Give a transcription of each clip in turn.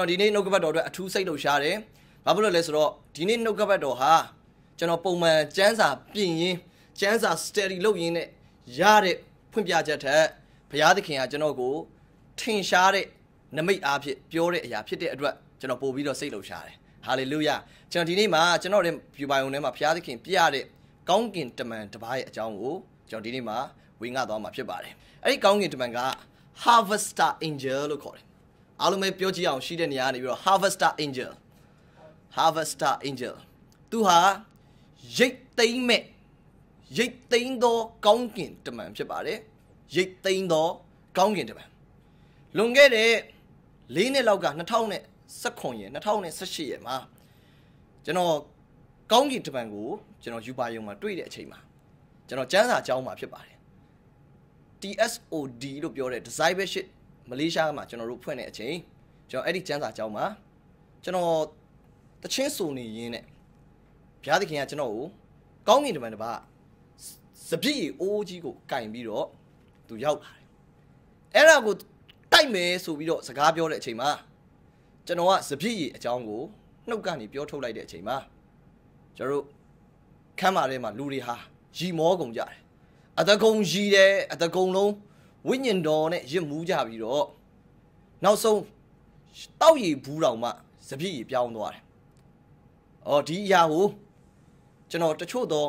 ကျွန်တော်ဒီနေ့နှုတ်ကပတ်တော်အတွက်အထူးစိတ်လှုပ်ရှားတယ်။ဘာဖြစ်လို့လဲဆိုတော့ဒီနေ့နှုတ်ကပတ်တော်ဟာကျွန်တော်ပုံမှန်ကျမ်းစာပြင်ရင်းကျမ်းစာ study လုပ်ရင်းနဲ့ရတဲ့ဖွင့်ပြချက်ထက်ဘုရားသခင်ကကျွန်တော်ကိုထင်ရှားတဲ့နမိတ်အားဖြင့်ပြောတဲ့အရာဖြစ်တဲ့အတွက်ကျွန်တော်ပို့ပြီးတော့စိတ်လှုပ်ရှားတယ်။ဟာလေလုယာကျွန်တော်ဒီနေ့မှာကျွန်တော်ရဲ့ view ပိုင်းုံထဲမှာဘုရားသခင်ပြတဲ့ကောင်းကင်တမန်တစ်ပါးရဲ့အကြောင်းကိုကျွန်တော်ဒီနေ့မှာဝင်ငှသွားမှာဖြစ်ပါတယ်။အဲဒီကောင်းကင်တမန်က Harvester Angel လို့ခေါ်တယ်အားလုံးပဲပြောကြည့်အောင်ရှိတဲ့နေရာကနေပြီးတော့ Harvester Angel Harvester Angel သူဟာရိတ်သိမ်းမဲ့ရိတ်သိမ်းသောကောင်းကင်တမန်ဖြစ်ပါတယ်ရိတ်သိမ်းသောကောင်းကင်တမန်လွန်ခဲ့တဲ့၄နှစ်လောက်က2019ရက်2018ရက်မှာကျွန်တော်ကောင်းကင်တမန်ကိုကျွန်တော်ယူပါယုံမှာတွေ့တဲ့အချိန်မှာကျွန်တော်ကျန်းစာအကြောင်းမှာဖြစ်ပါတယ် TSOD လို့ပြောတဲ့ discipleship မလေးရှားမှာကျွန်တော်တို့ဖွင့်တဲ့အချိန်ကျွန်တော်အဲ့ဒီကျန်းစာကျောင်းမှာကျွန်တော်တချင်းစုံနေရင်းနဲ့ဘုရားသခင်ကကျွန်တော်ကိုကောင်းကင်တမန်တစ်ပါးစပြည့်အိုးကြီးကိုကင်ပြီးတော့သူရောက်လာတယ်အဲ့ဒါကိုတိုက်မယ်ဆိုပြီးတော့စကားပြောတဲ့အချိန်မှာကျွန်တော်ကစပြည့်ရည်အကြောင်းကိုနှုတ်ကနေပြောထုတ်လိုက်တဲ့အချိန်မှာကျွန်တော်တို့ခမ်းမာထဲမှာလူတွေဟာရီမောကုန်ကြတယ်အတကုံရီတယ်အတကုံလုံးဝိညာဉ်တော်နဲ့ရစ်မှုကြပြီးတော့နောက်ဆုံးတောက်ရည်ဘူးတောင်မှ စပြည့်ရပြောင်းသွားတယ်။အော်ဒီအရာကိုကျွန်တော်တချို့သော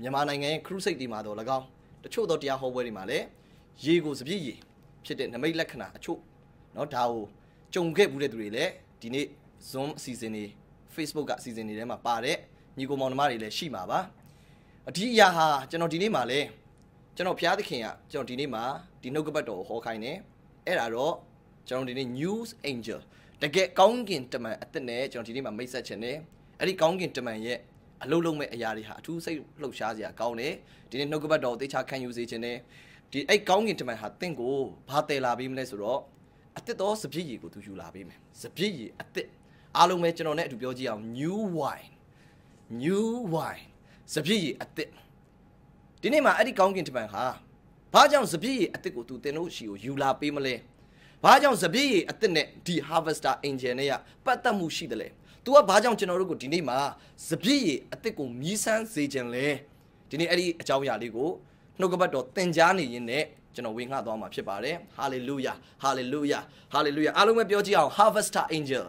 မြန်မာနိုင်ငံရဲ့ခရုစိတ်တွေမှာတော့၎င်းတချို့သောတရားဟောပွဲတွေမှာလည်းရေကိုစပြည့်ရည်ဖြစ်တဲ့နမိတ်လက္ခဏာအချို့เนาะဒါကိုကြုံခဲ့ဘူးတဲ့သူတွေလည်းဒီနေ့ Zoom အစီအစဉ်တွေ Facebook ကအစီအစဉ်တွေထဲမှာပါတဲ့ညီကိုမောင်နှမတွေလည်းရှိမှာပါ။ဒီအရာဟာကျွန်တော်ဒီနေ့မှာလည်းကျွန်တော်ဘုရားသခင်ကကျွန်တော်ဒီနေ့မှာဒီနှုတ်ကပတ်တော်ကိုဟောခိုင်းတယ်အဲ့ဒါတော့ကျွန်တော်ဒီနေ့ news angel တကယ်ကောင်းကင်တမန်အသက်နဲ့ကျွန်တော်ဒီနေ့မှာမိတ်ဆက်ခြင်းနဲ့အဲ့ဒီကောင်းကင်တမန်ရဲ့အလုံးလုံးမဲ့အရာတွေဟာအထူးစိတ်လှုပ်ရှားစရာကောင်းတယ်ဒီနေ့နှုတ်ကပတ်တော်ကိုသိချခံယူစေခြင်းနဲ့ဒီအဲ့ကောင်းကင်တမန်ဟာတင့်ကိုဘာတယ်လာပေးမလဲဆိုတော့အသက်တော်စပြည့်ရည်ကိုသူယူလာပေးမယ်စပြည့်ရည်အသက်အားလုံးပဲကျွန်တော်နဲ့အတူပြောကြည့်အောင် new wine new wine စပြည့်ရည်အသက်ဒီနေ့မှာအဲ့ဒီကောင်းကင်တမန်ဟာဘာကြောင့်စပြည့်ရည်အစ်စ်ကိုသူတင်လို့ရှိကိုယူလာပေးမလဲဘာကြောင့်စပြည့်ရည်အစ်စ်နဲ့ဒီ harvester angel နဲ့ကပတ်သက်မှုရှိတယ်လဲ။ तू ကဘာကြောင့်ကျွန်တော်တို့ကိုဒီနေ့မှာစပြည့်ရည်အစ်စ်ကိုမြည်ဆန်းစေခြင်းလဲ။ဒီနေ့အဲ့ဒီအကြောင်းအရာလေးကိုနှုတ်ကပတ်တော်သင်ကြားနေရင်းနဲ့ကျွန်တော်ဝင်ငှသွားမှာဖြစ်ပါတယ်။ hallelujah hallelujah hallelujah အားလုံးပဲပြောကြည့်အောင် harvester angel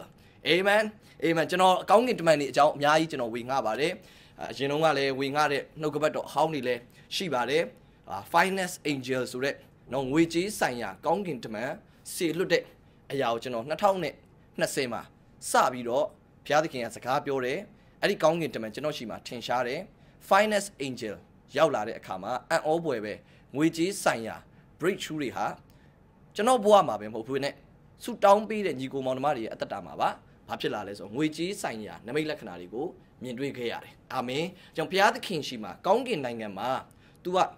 amen amen ကျွန်တော်အကောင်းကင်တမန်တွေအကြောင်းအများကြီးကျွန်တော်ဝင်ငှပါတယ်။အရင်တုန်းကလည်းဝင်ငှတဲ့နှုတ်ကပတ်တော်ဟောင်းနေလဲရှိပါတယ်။ finance angel ဆိုတဲ့နော်ငွေကြေးဆိုင်ရာကောင်းကင်တမန်စေလွတ်တဲ့အရာကိုကျွန်တော်2020မှာစပြီးတော့ဘုရားသခင်ကစကားပြောတယ်။အဲ့ဒီကောင်းကင်တမန်ကျွန်တော်ရှိမှထင်ရှားတယ်။ finance angel ရောက်လာတဲ့အခါမှာအံ့ဩဖွယ်ပဲငွေကြေးဆိုင်ရာ breakthrough တွေဟာကျွန်တော်ဘဝမှာပဲမဟုတ်ဘူးနဲ့ဆူတောင်းပေးတဲ့ညီကိုမောင်နှမတွေရဲ့အသက်တာမှာပါဘာဖြစ်လာလဲဆိုငွေကြေးဆိုင်ရာနမိတ်လက္ခဏာတွေကိုမြင်တွေ့ခဲ့ရတယ်အာမင်ကျွန်တော်ဘုရားသခင်ရှိမှာကောင်းကင်နိုင်ငံမှာသူက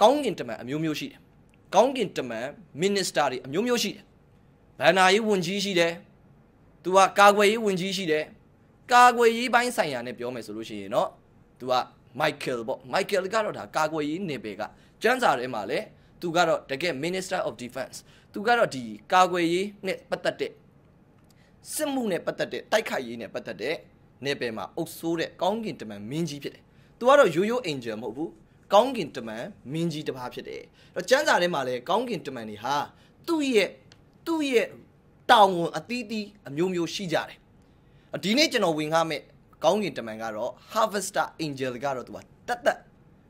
ကောင်းကင်တမန်အမျိုးမျိုးရှိတယ်။ကောင်းကင်တမန်မင်းနစ္စတာတွေအမျိုးမျိုးရှိတယ်။ဗန္နာရေးဝန်ကြီးရှိတယ်။ तू ကကာကွယ်ရေးဝန်ကြီးရှိတယ်။ကာကွယ်ရေးပိုင်းဆိုင်ရာနဲ့ပြောမယ်ဆိုလို့ရှိရင်တော့ तू က Michael ပေါ့ Michael ကတော့ဒါကာကွယ်ရေးနယ်ပယ်ကကျန်းစာထဲမှာလည်း तू ကတော့တကယ် Minister of Defense ။ तू ကတော့ဒီကာကွယ်ရေးနဲ့ပတ်သက်တဲ့စစ်မှုနဲ့ပတ်သက်တဲ့တိုက်ခိုက်ရေးနဲ့ပတ်သက်တဲ့နယ်ပယ်မှာအုပ်ဆိုးတဲ့ကောင်းကင်တမန်မင်းကြီးဖြစ်တယ်။ तू ကတော့ရိုးရိုး angel မဟုတ်ဘူး။ကောင်းကင်တမန်မင်းကြီးတစ်ပါးဖြစ်တယ်အဲ့တော့ကျမ်းစာထဲမှာလည်းကောင်းကင်တမန်တွေဟာသူ့ရဲ့သူ့ရဲ့တောင်ဝန်အသီးသီးအမျိုးမျိုးရှိကြတယ်ဒီနေ့ကျွန်တော်ဝင်ခမဲ့ကောင်းကင်တမန်ကတော့ Harvester Angel ကတော့သူကတက်တက်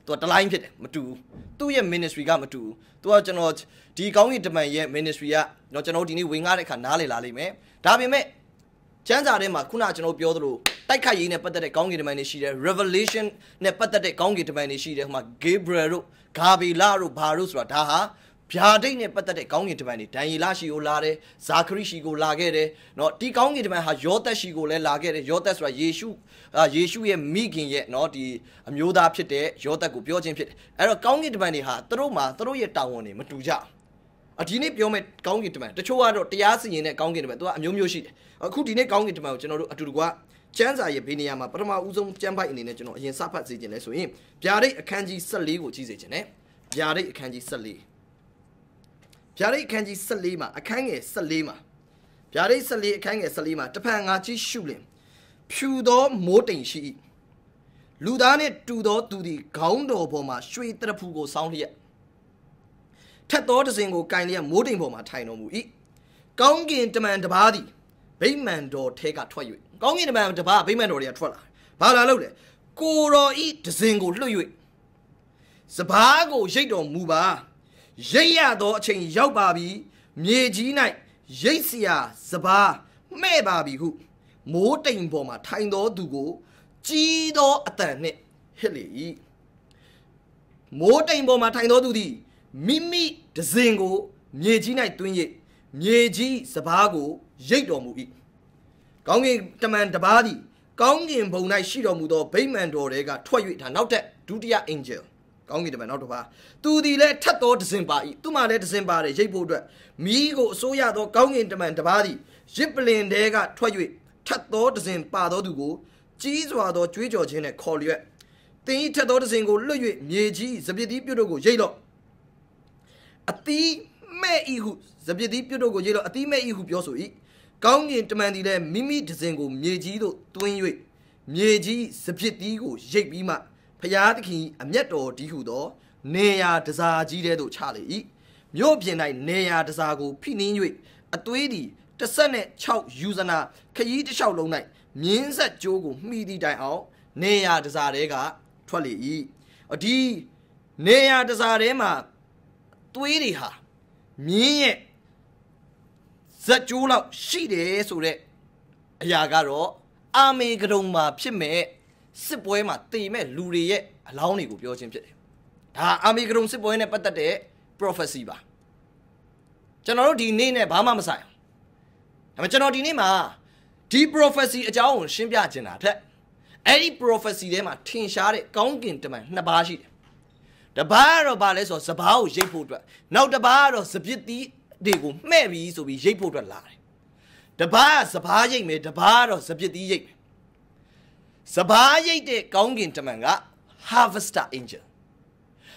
သူကတလိုင်းဖြစ်တယ်မတူဘူးသူ့ရဲ့ ministry ကမတူဘူးသူကကျွန်တော်ဒီကောင်းကင်တမန်ရဲ့ ministry ကကျွန်တော်ဒီနေ့ဝင်ကားတဲ့အခါနားလည်လာလိမ့်မယ်ဒါပေမဲ့ကျမ်းစာထဲမှာခုနကျွန်တော်ပြောသလိုတိုက်ခိုက်ရေးနဲ့ပတ်သက်တဲ့ကောင်းကင်တမန်တွေရှိတယ် revelation နဲ့ပတ်သက်တဲ့ကောင်းကင်တမန်တွေရှိတယ်ဟိုမှာ Gabriel တို့ Gabila တို့ဘာတို့ဆိုတာဒါဟာဗျာဒိတ်နဲ့ပတ်သက်တဲ့ကောင်းကင်တမန်တွေဒန်ယေလရှိကိုလာတယ်ဇာခရီရှိကိုလာခဲ့တယ်เนาะဒီကောင်းကင်တမန်ဟာယောသက်ရှိကိုလည်းလာခဲ့တယ်ယောသက်ဆိုတာယေရှုယေရှုရဲ့မိခင်ရဲ့เนาะဒီအမျိုးသားဖြစ်တဲ့ယောသက်ကိုပြောခြင်းဖြစ်တယ်အဲ့တော့ကောင်းကင်တမန်တွေဟာသူတို့မှာသူတို့ရဲ့တာဝန်တွေမတူကြဘူးအဒီနေ့ပြောမဲ့ကောင်းကင်တမန်တချို့ကတော့တရားစီရင်တဲ့ကောင်းကင်တမန်သူကအမျိုးမျိုးရှိတယ်အခုဒီနေ့ကောင်းကင်တမန်ကိုကျွန်တော်တို့အတူတကွကျမ်းစာရဲ့ဘေးနေရာမှာပထမဦးဆုံးကျမ်းပိုက်အနေနဲ့ကျွန်တော်အရင်စဖတ်စေခြင်းလဲဆိုရင်ဗျာဒိတ်အခန်းကြီး14ကိုကြည့်စေခြင်းနဲ့ဗျာဒိတ်အခန်းကြီး14ဗျာဒိတ်အခန်းကြီး14မှာ အခန်းငယ်14မှာဗျာဒိတ်14အခန်းငယ်14မှာတဖန်ငါကြီးရှုလင်ဖြူသောမိုးတိမ်ရှိ၏လူသားနှင့်တူသောသူသည်ခေါင်းတော်ပေါ်မှာရွှေတရဖူကိုစောင်းလျက်ထက်သောတစဉ်ကိုကင်လျက်မိုးတိမ်ပေါ်မှာထိုင်တော်မူ၏ကောင်းကင်တမန်တပါးသည်ဗိမ္မာန်တော်ထဲကထွက်၍ကောင်းကင်တမန်တပါးဗိမ္မာန်တော်တွေကထွက်လာဘာလာလို့လဲကိုတော်ဤတစဉ်ကိုလွှတ်၍စပားကိုရိတ်တော်မူပါ ရိတ်ရသောအချိန်ရောက်ပါပြီမြေကြီး၌ရိတ်စရာစပားမဲ့ပါပြီဟု မိုးတိမ်ပေါ်မှာထိုင်တော်သူကို ကြီးသောအတန်နှင့်ဟစ်လေ၏မိုးတိမ်ပေါ်မှာထိုင်တော်သူသည်မိမိဒဇင်ကိုမြေကြီး၌တွင်း၍မြေကြီးစပားကိုရိတ်တော်မူ၏ကောင်းကင်တမန်တပါးသည်ကောင်းကင်ဘုံ၌ရှိတော်မူသောဗိမာန်တော်တွေကထွက်၍ဒါနောက်ထပ်ဒုတိယ angel ကောင်းကင်တမန်နောက်တစ်ပါးသူသည်လည်းထပ်သောဒဇင်ပါ၏သူမှလည်းဒဇင်ပါတယ်ရိတ်ဖို့အတွက်မိကိုအစိုးရသောကောင်းကင်တမန်တပါးသည်ရစ်ပလင်တဲကထွက်၍ထပ်သောဒဇင်ပါသောသူကိုကြီးစွာသောကြွေးကြော်ခြင်းနဲ့ခေါ်လျက်တင်းဤထက်သောဒဇင်ကိုလွတ်၍မြေကြီးစပစ်တိပြုတ်တို့ကိုရိတ်လော့အတိမဲ့ဤဟုဇပတိပြုတ်တို့ကိုရေးတော့အတိမဲ့ဤဟုပြောဆို၏ကောင်းကင်တမန်သည်လည်းမိမိဒဇင်ကိုမြေကြီးသို့တွင်း၍မြေကြီးဇပတိကိုရိပ်ပြီးမှဖျားသခင်အမျက်တော်ဒီဟုသောနေရာတစားကြီးတဲ့သို့ချလေ၏မြို့ပြင်၌နေရာတစားကိုဖိနှင်း၍အသွေးသည်16ယူဇနာ ခရီးတစ်လျှောက်လုံး၌မြင်းဆက်ကြိုးကိုမှီသည့်တိုင်အောင် နေရာတစားတဲကထွက်လေ၏အဒီနေရာတစားတဲမှာသွေးတွေဟာမြင်းရဲ့ဇက်ကျိုးလောက်ရှိတယ်ဆိုတဲ့အရာကတော့အာမေကတုံမှာဖြစ်မဲ့စစ်ပွဲမှာတည်မဲ့လူတွေရဲ့အလောင်းတွေကိုပြောခြင်းဖြစ်တယ်။ဒါအာမေကတုံစစ်ပွဲနဲ့ပတ်သက်တဲ့ prophecy ပါ။ကျွန်တော်တို့ဒီနေ့နဲ့ဘာမှမဆိုင်ဘူး။ဒါပေမဲ့ကျွန်တော်ဒီနေ့မှာဒီ prophecy အကြောင်းကိုရှင်းပြခြင်းတာထက်အဲ့ဒီ prophecy ထဲမှာထင်ရှားတဲ့ကောင်းကင်တမန်နှစ်ပါးရှိတယ်တပားကတော့ဘာလဲဆိုတော့စပားကိုရိတ်ဖို့အတွက် နောက်တပားကတော့စပစ်သီးတွေကိုမှဲ့ပြီးဆိုပြီးရိတ်ဖို့အတွက်လာတယ်တပားကစပားရိတ်မယ်တပားကတော့စပစ်သီးရိတ်မယ်စပားရိတ်တဲ့ကောင်းကင်တမန်က harvester angel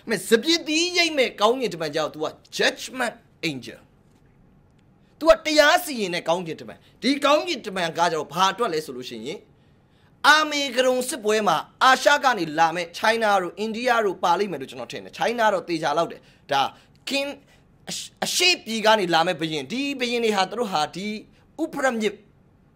မဲ့စပစ်သီးရိတ်မဲ့ကောင်းကင်တမန်ကြောင့် तू က judgment angel तू ကတရားစီရင်တဲ့ကောင်းကင်တမန်ဒီကောင်းကင်တမန်ကကြတော့ဘာအတွက်လဲဆိုလို့ရှိရင်အာမေဂရုံစစ်ပွဲမှာအာရှကနေလာမဲ့ China တို့ India တို့ပါလိမ့်မယ်လို့ကျွန်တော်ထင်တယ် China တော့တေချာလောက်တယ်ဒါ King အရှိပြည်ကနေလာမဲ့ဘရင်ဒီဘရင်တွေဟာတို့ဟာဒီဥပရမြစ်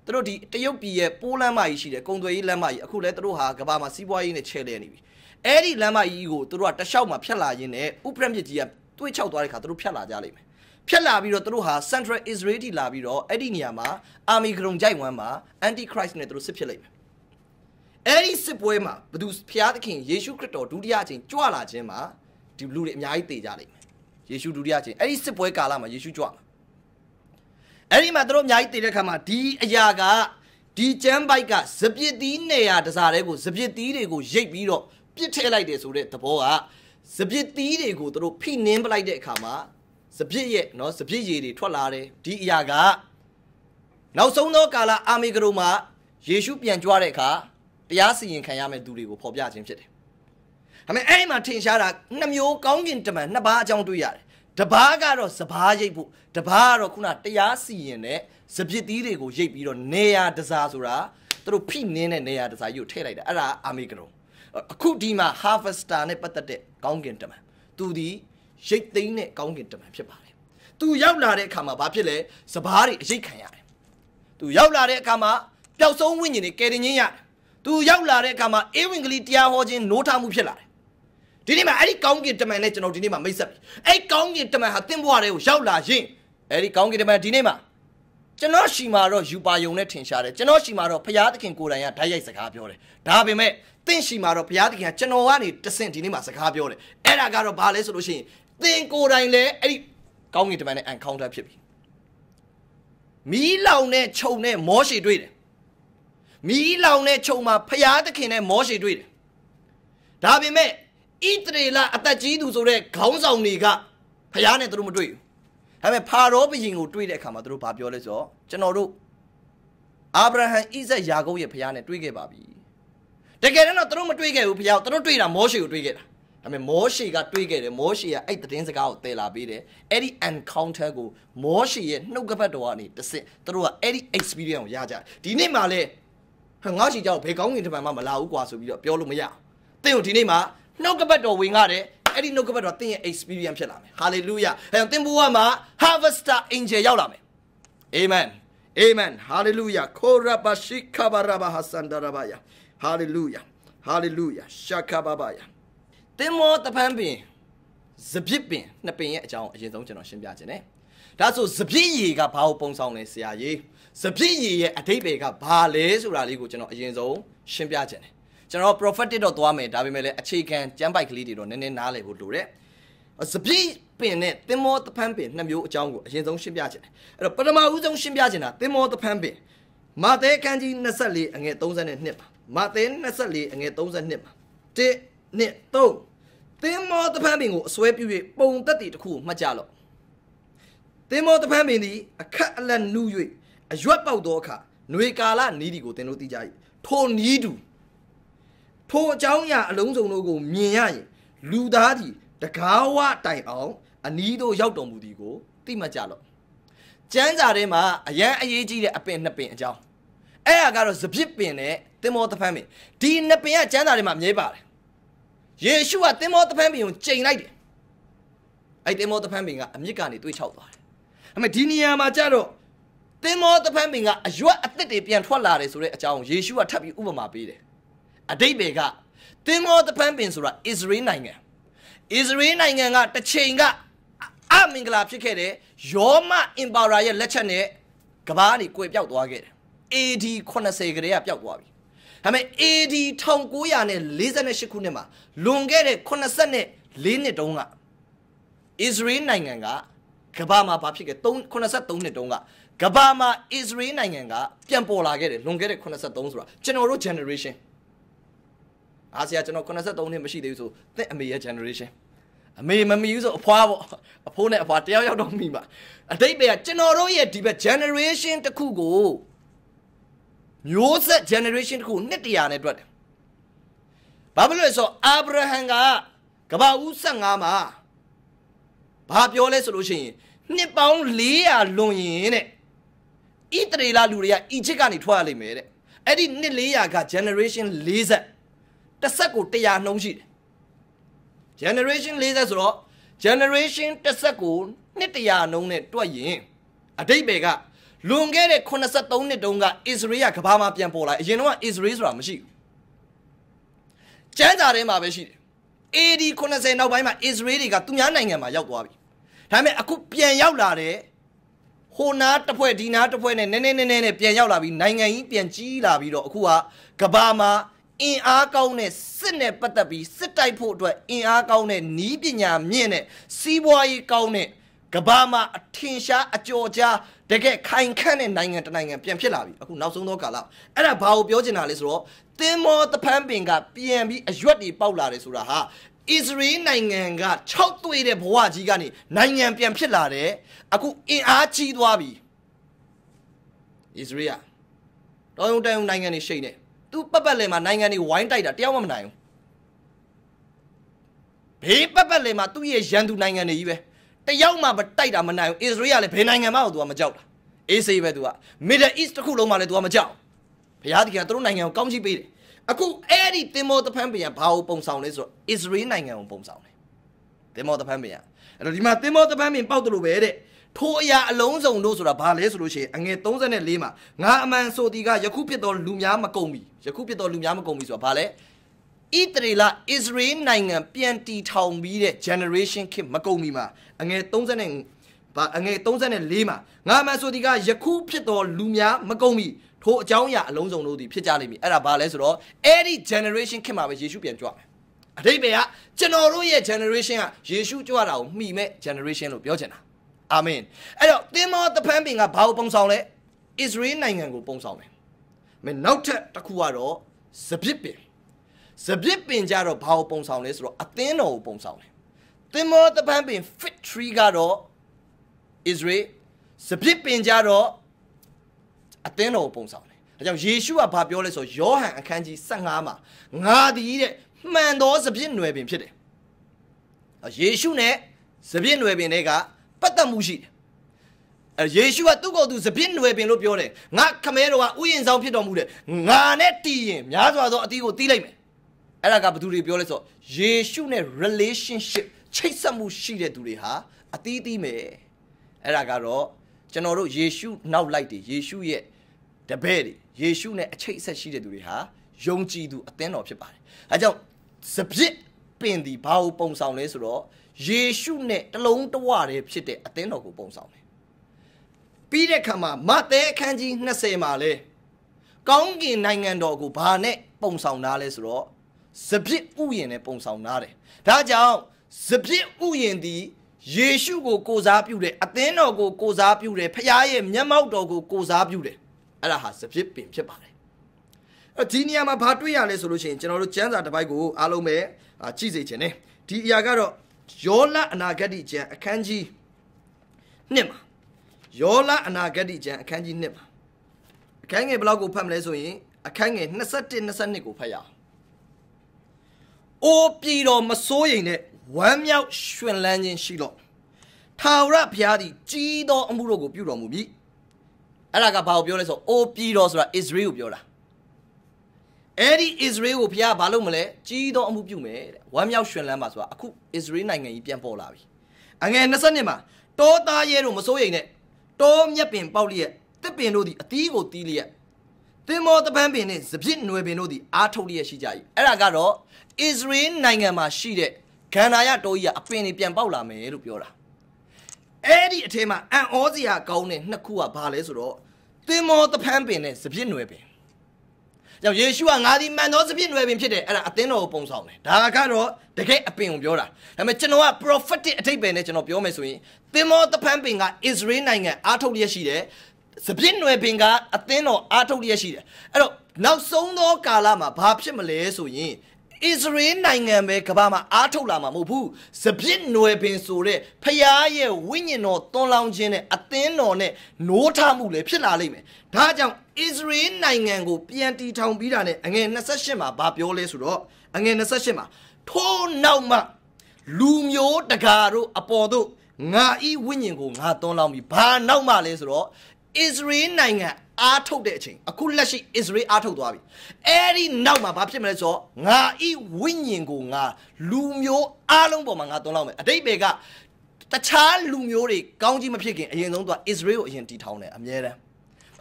တို့ဒီတရုတ်ပြည်ရဲ့ပိုးလမ်းမကြီးရှိတယ်ကုံသွယ်ရေးလမ်းမကြီးအခုလဲတို့ဟာကဘာမှာစီးပွားရေးနဲ့ချဲလဲနေပြီအဲ့ဒီလမ်းမကြီးကိုတို့ကတလျှောက်မှာဖြတ်လာရင်းနဲ့ဥပရမြစ်ကြီးကတွေးချောက်သွားတဲ့ခါတို့ဖြတ်လာကြလိမ့်မယ်ဖြတ်လာပြီးတော့တို့ဟာ Central Israel ထိလာပြီးတော့အဲ့ဒီနေရာမှာ Army ဂရုံကြိုက်ဝမ်းမှာ Antichrist နဲ့တို့စစ်ဖြစ်လိမ့်မယ်အဲ့ဒီစစ်ပွဲမှာဘသူဖျားသခင်ယေရှုခရစ်တော်ဒုတိယအချိန်ကြွလာခြင်းမှာဒီလူတွေအများကြီးတည်ကြလိမ့်မယ်ယေရှုဒုတိယအချိန်အဲ့ဒီစစ်ပွဲကာလမှာယေရှုကြွလာအဲ့ဒီမှာသူတို့အများကြီးတည်တဲ့ခါမှာဒီအရာကဒီကျမ်းပိုက်ကစပစ်သီးနေရာတစားတွေကိုစပစ်သီးတွေကိုရိတ်ပြီးတော့ပြစ်ထည့်လိုက်တယ်ဆိုတဲ့သဘောကစပစ်သီးတွေကိုသူတို့ဖိနှင်းပလိုက်တဲ့အခါမှာစပစ်ရဲ့เนาะစပစ်ရည်တွေထွက်လာတယ်ဒီအရာကနောက်ဆုံးသောကာလအာမေဂရုမှာယေရှုပြန်ကြွတဲ့အခါတရားစီရင်ခံရမယ့်သူတွေကိုဖော်ပြခြင်းဖြစ်တယ်။ဒါပေမဲ့အဲ့မှာထင်ရှားတာနှမျိုးကောင်းကင်တမန်နှစ်ပါးအကြောင်းတွေ့ရတယ်။တပားကတော့စပားရိတ်ဖို့တပားကတော့ခုနတရားစီရင်တဲ့စပစ်သီးတွေကိုရိတ်ပြီးတော့နေရာတစားဆိုတာသူတို့ဖိနှင်းတဲ့နေရာတစားကြီးကိုထည့်လိုက်တာအဲ့ဒါအာမေကရုံအခုဒီမှာ harvester နဲ့ပတ်သက်တဲ့ကောင်းကင်တမန်သူဒီရိတ်သိမ်းတဲ့ကောင်းကင်တမန်ဖြစ်ပါတယ်။သူရောက်လာတဲ့အခါမှာဘာဖြစ်လဲစပားတွေအရိတ်ခံရတယ်။သူရောက်လာတဲ့အခါမှာပျောက်ဆုံးဝိညာဉ်တွေကယ်တင်ခြင်းရတယ်သူရောက်လာတဲ့အခါမှာအေဝံဂေလိတရားဟောခြင်းနိုးထမှုဖြစ်လာတယ်ဒီနေ့မှာအဲ့ဒီကောင်းကင်တမန်နဲ့ကျွန်တော်ဒီနေ့မှာမိတ်ဆက်ပြီအဲ့ကောင်းကင်တမန်ဟာသင်ဘွားတွေကိုရောက်လာရင်အဲ့ဒီကောင်းကင်တမန်ဒီနေ့မှာကျွန်တော်ရှီမာတော့ယူပါယုံနဲ့ထင်ရှားတယ်ကျွန်တော်ရှီမာတော့ဘုရားသခင်ကိုယ်တိုင်ကဓာတ်ရိုက်စကားပြောတယ်ဒါပေမဲ့တင့်ရှီမာတော့ဘုရားသခင်ကကျွန်တော်ကနေတဆင့်ဒီနေ့မှာစကားပြောတယ်အဲ့ဒါကတော့ဘာလဲဆိုလို့ရှိရင်သင်ကိုယ်တိုင်လည်းအဲ့ဒီကောင်းကင်တမန်နဲ့ encounter ဖြစ်ပြီမီးလောင်နဲ့ခြုံနဲ့မောရှိတွေ့တယ်မီးလောင်တဲ့ချုပ်မှာဖျားသခင်နဲ့မောရှေတွေ့တယ်ဒါပေမဲ့ဣတရေလအသက်ကြီးသူဆိုတဲ့ခေါင်းဆောင်တွေကဖျားနဲ့သူတို့မတွေ့ဘူးဒါပေမဲ့ဖာရောဘုရင်ကိုတွေ့တဲ့အခါမှာသူတို့ဘာပြောလဲဆိုတော့ကျွန်တော်တို့အာဗြဟံဣဇက်ယာကုပ်ရဲ့ဖျားနဲ့တွေ့ခဲ့ပါပြီတကယ်တော့သူတို့မတွေ့ခဲ့ဘူးဖျားသူတို့တွေ့တာမောရှေကိုတွေ့ခဲ့တာဒါပေမဲ့မောရှေကတွေ့ခဲ့တယ်မောရှေကအဲ့သတင်းစကားကိုသယ်လာပေးတယ်အဲ့ဒီ encounter ကိုမောရှေရဲ့နှုတ်ကပတ်တော်ကနေတဆင့်သူတို့ကအဲ့ဒီ experience ကိုရကြဒီနေ့မှလည်းဟဲ့ငါရှိကြောက်ဘယ်ကောင်းကင်တမန်မှမလာဘူးကွာဆိုပြီးတော့ပြောလို့မရသင်တို့ဒီနေ့မှာနှုတ်ကပတ်တော်ဝင်ရတဲ့အဲ့ဒီနှုတ်ကပတ်တော်သင်ရဲ့ experience ဖြစ်လာမယ် hallelujah ဟဲ့သင်ဘဝမှာ harvester angel ရောက်လာမယ် amen amen hallelujah korabashikabaraba hasandarabaya hallelujah hallelujah shakababaya သင်မောတပန်းပင်စပစ်ပင်နှစ်ပင်ရဲ့အကြောင်းအရင်ဆုံးကျွန်တော်ရှင်းပြခြင်း ਨੇ ဒါဆိုစပစ်ရည်ကဘာကိုပုံဆောင်လဲဆရာကြီးစပြည့်ရည်ရဲ့အဓိပ္ပာယ်ကဘာလဲဆိုတာလေးကိုကျွန်တော်အရင်ဆုံးရှင်းပြခြင်းတယ်ကျွန်တော် prophetic တော့သွားမယ်ဒါပေမဲ့လည်းအခြေခံကျမ်းပိုက်ကလေးတွေတော့နည်းနည်းနားလည်ဖို့လိုတယ်စပြည့်ပင်နဲ့သင်္ဘောတဖန်ပင်နှစ်မျိုးအကြောင်းကိုအရင်ဆုံးရှင်းပြခြင်းတယ်အဲ့တော့ပထမဦးဆုံးရှင်းပြခြင်းတာသင်္ဘောတဖန်ပင်မာသဲခန်းကြီး24အငယ်32ပါမာသဲ24အငယ်32ပါ1 2 3သင်္ဘောတဖန်ပင်ကိုအစွဲပြု၍ပုံသက်တည်တစ်ခုမှတ်ကြလော့သင်္ဘောတဖန်ပင်သည်အခက်အလက်နူး၍အရွက်ပေါက်သောအခါຫນွေကာလနီးဒီကိုသင်တို့သိကြ၏ထိုနီးတူထိုအကြောင်းအရာအလုံးစုံတို့ကို မြင်ရရင်လူသားသည်တကားဝတိုင်အောင် အနီးသို့ရောက်တော်မူသည်ကို သိမှတ်ကြလော့ကျမ်းစာထဲမှာအရန်အရေးကြီးတဲ့အပင်နှစ်ပင်အကြောင်းအဲ့ဒါကတော့စပစ်ပင်နဲ့သင်္ဘောသဖန်းပင်ဒီနှစ်ပင်ကကျမ်းစာထဲမှာအမြဲပါတယ်ယေရှုကသင်္ဘောသဖန်းပင်ကိုချိန်လိုက်တယ်အဲ့သင်္ဘောသဖန်းပင်ကအမြစ်ကနေတွေးချောက်သွားတယ်အဲ့မဲ့ဒီနေရာမှာကြတော့သင်္ဘောသဖန်းပင်ကအရွက်အသစ်တွေပြန်ထွက်လာတယ်ဆိုတဲ့အကြောင်းယေရှုကထပ်ပြီးဥပမာပေးတယ်အတိတ်ဘယ်ကသင်္ဘောသဖန်းပင်ဆိုတာအစ္စရေးနိုင်ငံအစ္စရေးနိုင်ငံကတစ်ချိန်ကအမင်္ဂလာဖြစ်ခဲ့တယ်ယောမအင်ပါရာရဲ့လက်ချက်နဲ့ကဘာကနေကွယ်ပြောက်သွားခဲ့တယ် AD 80ကလေးကပျောက်သွားပြီဒါပေမဲ့ AD 1948ခုနှစ်မှာလွန်ခဲ့တဲ့84နှစ်တုန်းကအစ္စရေးနိုင်ငံကကမ္ဘာမှာဘာဖြစ်ခဲ့83နှစ်တုန်းကကဘာမှာအစ္စရေးနိုင်ငံကပြန်ပေါ်လာခဲ့တယ်လွန်ခဲ့တဲ့83ဆိုတာကျွန်တော်တို့ generation အားစရာကျွန်တော်83နှစ်မရှိသေးဘူးဆိုသင့်အမေရဲ့ generation အမေမမီဘူးဆိုအဖွားပေါ့အဖိုးနဲ့အဖွားတယောက်ယောက်တော့မိပါအတိတ်ပဲကျွန်တော်တို့ရဲ့ဒီဘက် generation တစ်ခုကိုမျိုးဆက် generation တစ်ခု နှစ်တရာနဲ့တွေ့တယ်ဘာဖြစ်လို့လဲဆိုတော့အာဗြဟံကကဘာဦး15မှာဘာပြောလဲဆိုလို့ရှိရင်နှစ်ပေါင်း400လွန်ရင်တဲ့ဣတရေလလူတွေကဤချစ်ကနေထွက်ရလိမ့်မယ်တဲ့အဲ့ဒီနှစ်400က generation 40တစ်ဆက်ကို100နှုံးရှိတယ် generation 40ဆိုတော့ generation တစ်ဆက်ကိုနှစ်100နှုံးနဲ့တွက်ရင်အတိတ်ဘယ်ကလွန်ခဲ့တဲ့83နှစ်တုန်းကအစ္စရေးကကဘာမှာပြန်ပေါ်လာအရင်တော့အစ္စရေးဆိုတာမရှိဘူးကျမ်းစာထဲမှာပဲရှိတယ် AD 90နောက်ပိုင်းမှာအစ္စရေးတွေကသူများနိုင်ငံမှာရောက်သွားပြီဒါပေမဲ့အခုပြန်ရောက်လာတဲ့ဟိုနားတစ်ဖွဲ့ဒီနားတစ်ဖွဲ့နဲ့နည်းနည်းနည်းနည်းနဲ့ပြန်ရောက်လာပြီးနိုင်ငံကြီးပြန်ကြီးလာပြီးတော့အခုကကဘာမှာအင်အားကောင်းတဲ့စစ်နဲ့ပတ်သက်ပြီးစစ်တိုက်ဖို့အတွက်အင်အားကောင်းတဲ့နီးပညာမြင့်တဲ့စီးပွားရေးကောင်းတဲ့ကဘာမှာအထင်ရှားအကျော်ကြားတကယ်ခိုင်ခန့်တဲ့နိုင်ငံတနိုင်ငံပြန်ဖြစ်လာပြီအခုနောက်ဆုံးသောကာလအဲ့ဒါဘာကိုပြောချင်တာလဲဆိုတော့သင်းမောတဖန်းပင်ကပြန်ပြီးအရွက်တွေပေါက်လာတယ်ဆိုတာဟာအစ္စရေးနိုင်ငံက6သွေးတဲ့ဘဝကြီးကနေနိုင်ငံပြန်ဖြစ်လာတယ်အခုအင်အားကြီးသွားပြီအစ္စရေးကတော့ယုံတန်ယုံနိုင်ငံတွေရှိနေသူပတ်ပတ်လည်မှာနိုင်ငံတွေဝိုင်းတိုက်တာတယောက်မှမနိုင်ဘူးဘေးပတ်ပတ်လည်မှာသူ့ရဲ့ရန်သူနိုင်ငံတွေကြီးပဲတယောက်မှမတိုက်တာမနိုင်ဘူးအစ္စရေးကလည်းဘယ်နိုင်ငံမှကိုသူကမကြောက်တာအေးစေးပဲသူက Middle East တစ်ခုလုံးမှာလည်းသူကမကြောက်ဘုရားသခင်ကသူတို့နိုင်ငံကိုကောင်းချီးပေးတယ်အခုအဲ့ဒီတင်မောတဖန်ပင်ကဘာကိုပုံဆောင်လဲဆိုတော့အစ္စရေးနိုင်ငံကိုပုံဆောင်တယ်တင်မောတဖန်ပင်ကအဲ့တော့ဒီမှာတင်မောတဖန်ပင်ပေါက်တယ်လို့ပဲတဲ့ထိုအရာအလုံးစုံတို့ဆိုတာဘာလဲဆိုလို့ရှိရင်အငွေ34မှာငါအမှန်ဆိုဒီကယခုဖြစ်သောလူများမကုန်ပြီယခုဖြစ်သောလူများမကုန်ပြီဆိုတာဘာလဲဣသရေလအစ္စရေးနိုင်ငံပြန်တီထောင်ပြီးတဲ့ generation ခင်မကုန်မီမှာအငွေ30ဘာအငွေ34မှာငါမှဆိုဒီကယခုဖြစ်တော်လူများမကုန်ပြီထိုအကြောင်းအရာအလုံးစုံတို့သည်ဖြစ်ကြလိမ့်မည်အဲ့ဒါဘာလဲဆိုတော့အဲ့ဒီ generation ခင်မှာပဲယေရှုပြန်ကြွမယ်အတိတ်ပဲကကျွန်တော်တို့ရဲ့ generation ကယေရှုကြွတာကိုမှီမဲ့ generation လို့ပြောချင်တာအာမင်အဲ့တော့သင်မောသဖန်ပင်ကဘာကိုပုံဆောင်လဲအစ္စရေးနိုင်ငံကိုပုံဆောင်တယ်မင်းနောက်ထပ်တစ်ခုကတော့ဇပစ်ပင်ဇပစ်ပင်ကြတော့ဘာကိုပုံဆောင်လဲဆိုတော့အသင်းတော်ကိုပုံဆောင်တယ်သင်မောသဖန်ပင် fit tree ကတော့ Israel ဇပစ်ပင်ကြတော့အသင်းတော်ကိုပုံဆောင်တယ်ဒါကြောင့်ယေရှုကဘာပြောလဲဆိုယောဟန်အခန်းကြီး15မှာငါသည်တဲ့မှန်သောသပြည့်နွယ်ပင်ဖြစ်တယ်ယေရှုနဲ့သပြည့်နွယ်ပင်တွေကပတ်သက်မှုရှိတယ်ယေရှုကသူ့ကိုယ်သူသပြည့်နွယ်ပင်လို့ပြောတယ်ငါခမဲတော်ကဥယျာဉ်ဆောင်ဖြစ်တော်မူတယ်ငါနဲ့တည်ရင်များစွာသောအတီးကိုတီးလိုက်မယ်အဲ့ဒါကဘာသူတွေပြောလဲဆိုယေရှုနဲ့ relationship ချိတ်ဆက်မှုရှိတဲ့သူတွေဟာအတီးတီးမယ်အဲ့ဒါကတော့ကျွန်တော်တို့ယေရှုနောက်လိုက်တွေယေရှုရဲ့တပည့်တွေယေရှုနဲ့အချိတ်အဆက်ရှိတဲ့သူတွေဟာယုံကြည်သူအသင်းတော် ဖြစ်ပါတယ်။အဲကြောင့်စပြစ်ပင်ဒီဘာကိုပုံဆောင်လဲဆိုတော့ယေရှုနဲ့တလုံးတဝတည်းဖြစ်တဲ့အသင်းတော်ကိုပုံဆောင်တယ်။ပြီးတဲ့အခါမှာမဿဲအခန်းကြီး20မှာလဲကောင်းကင်နိုင်ငံတော်ကိုဘာနဲ့ပုံဆောင်တာလဲဆိုတော့စပြစ်ဥယျင်နဲ့ပုံဆောင်တာတယ်။ဒါကြောင့်စပြစ်ဥယျင်ဒီယေရှုကိုကိုစားပြုတယ်အသင်းတော်ကိုကိုစားပြုတယ်ဖခင်ရဲ့မျက်မှောက်တော်ကိုကိုစားပြုတယ်အဲ့ဒါဟာစပြစ်ပင်ဖြစ်ပါတယ်အဲ့ဒီနေရာမှာဘာတွေ့ရလဲဆိုလို့ရှိရင်ကျွန်တော်တို့ကျမ်းစာတစ်ပိုက်ကိုအားလုံးပဲကြည့်စေချင်တယ်ဒီအရာကတော့ယောလအနာဂတ်ကျမ်းအခန်းကြီးနှစ်မှာယောလအနာဂတ်ကျမ်းအခန်းကြီးနှစ်မှာအခန်းငယ်ဘလောက်ကိုဖတ်မလဲဆိုရင်အခန်းငယ်21 22ကိုဖတ်ရအောင်အိုးပြည်တော်မစိုးရင်နဲ့ဝမ်းမြောက်ရွှင်လန်းခြင်းရှိလော့ထာဝရဘုရားသည် ကြီးသောအမှုတို့ကို ပြုတော်မူပြီအဲ့ဒါကဘာကိုပြောလဲဆိုအိုပြည်တော်ဆိုတာအစ္စရေးကိုပြောတာအဲ့ဒီအစ္စရေးကိုဘုရားဘာလို့မလဲကြီးသောအမှုပြုမယ်တဲ့ဝမ်းမြောက်ရွှင်လန်းပါဆိုတာအခု အစ္စရေးနိုင်ငံကြီးပြန်ပေါ်လာပြီအငယ်20မှာတောသားရဲတို့မစိုးရိမ်နဲ့တောမြက်ပင်ပေါက်လျက်တစ်ပင်တို့သည်အသီးကိုတီးလျက်သင်္ဘောတပန်းပင်နှင့်စပြစ်နွယ်ပင်တို့သည်အားထုတ်လျက်ရှိကြ၏အဲ့ဒါကတော့အစ္စရေးနိုင်ငံမှာရှိတဲ့ဂန္ဓာရတော်ကြီးကအပင်တွေပြန်ပေါက်လာမယ်လို့ပြောတာအဲ့ဒီအထဲမှာအံဩစရာကောင်းတဲ့နှစ်ခုကဘာလဲဆိုတော့သင်္မောတဖန်းပင်နဲ့စပြစ်နွယ်ပင်ကြောင့်ယေရှုကငါသည်မှန်သောစပြည့်နွယ်ပင်ဖြစ်တယ်အဲ့ဒါအသင်းတော်ကိုပုံဆောင်တယ်ဒါကတော့တကယ်အပင်ကိုပြောတာဒါပေမဲ့ကျွန်တော်က prophetic အထိပ်ပယ်နဲ့ကျွန်တော်ပြောမယ်ဆိုရင်သင်မောတဖန်ပင်က Israel နိုင်ငံအားထုတ်ရရှိတယ်စပြည့်နွယ်ပင်ကအသင်းတော်အားထုတ်ရရှိတယ်အဲ့တော့နောက်ဆုံးသောကာလမှာဘာဖြစ်မလဲဆိုရင်အစ္စရေးနိုင်ငံပဲကဘာမှာအားထုတ်လာမှာမဟုတ်ဘူး။စပြစ်နွယ်ပင်ဆိုတဲ့ဖရာရဲ့ဝိညာဉ်တော်သွန်လောင်းခြင်းနဲ့အသင်းတော်နဲ့နိုးထမှုလည်းဖြစ်လာလိမ့်မယ်။ဒါကြောင့်အစ္စရေးနိုင်ငံကိုပြန်တီထောင်ပြီးတာနဲ့အငယ်28မှာဗာပြောလဲဆိုတော့အငယ်28မှာထိုးနောက်မှလူမျိုးတကာတို့အပေါ်တို့ငါဤဝိညာဉ်ကိုငါသွန်လောင်းပြီးဘာနောက်မှလဲဆိုတော့အစ္စရေးနိုင်ငံအားထုတ်တဲ့အချိန်အခုလက်ရှိ Israel အားထုတ်သွားပြီအဲ့ဒီနောက်မှာဘာဖြစ်မလဲဆိုတော့ငါဤဝိညာဉ်ကိုငါလူမျိုးအားလုံးပေါ်မှာငါသွန်လောက်မယ်အတိတ်ဘယ်ကတခြားလူမျိုးတွေကောင်းကြီးမဖြစ်ခင်အရင်ဆုံးသူက Israel ကိုအရင်တီထောင်တယ်အမြဲတမ်း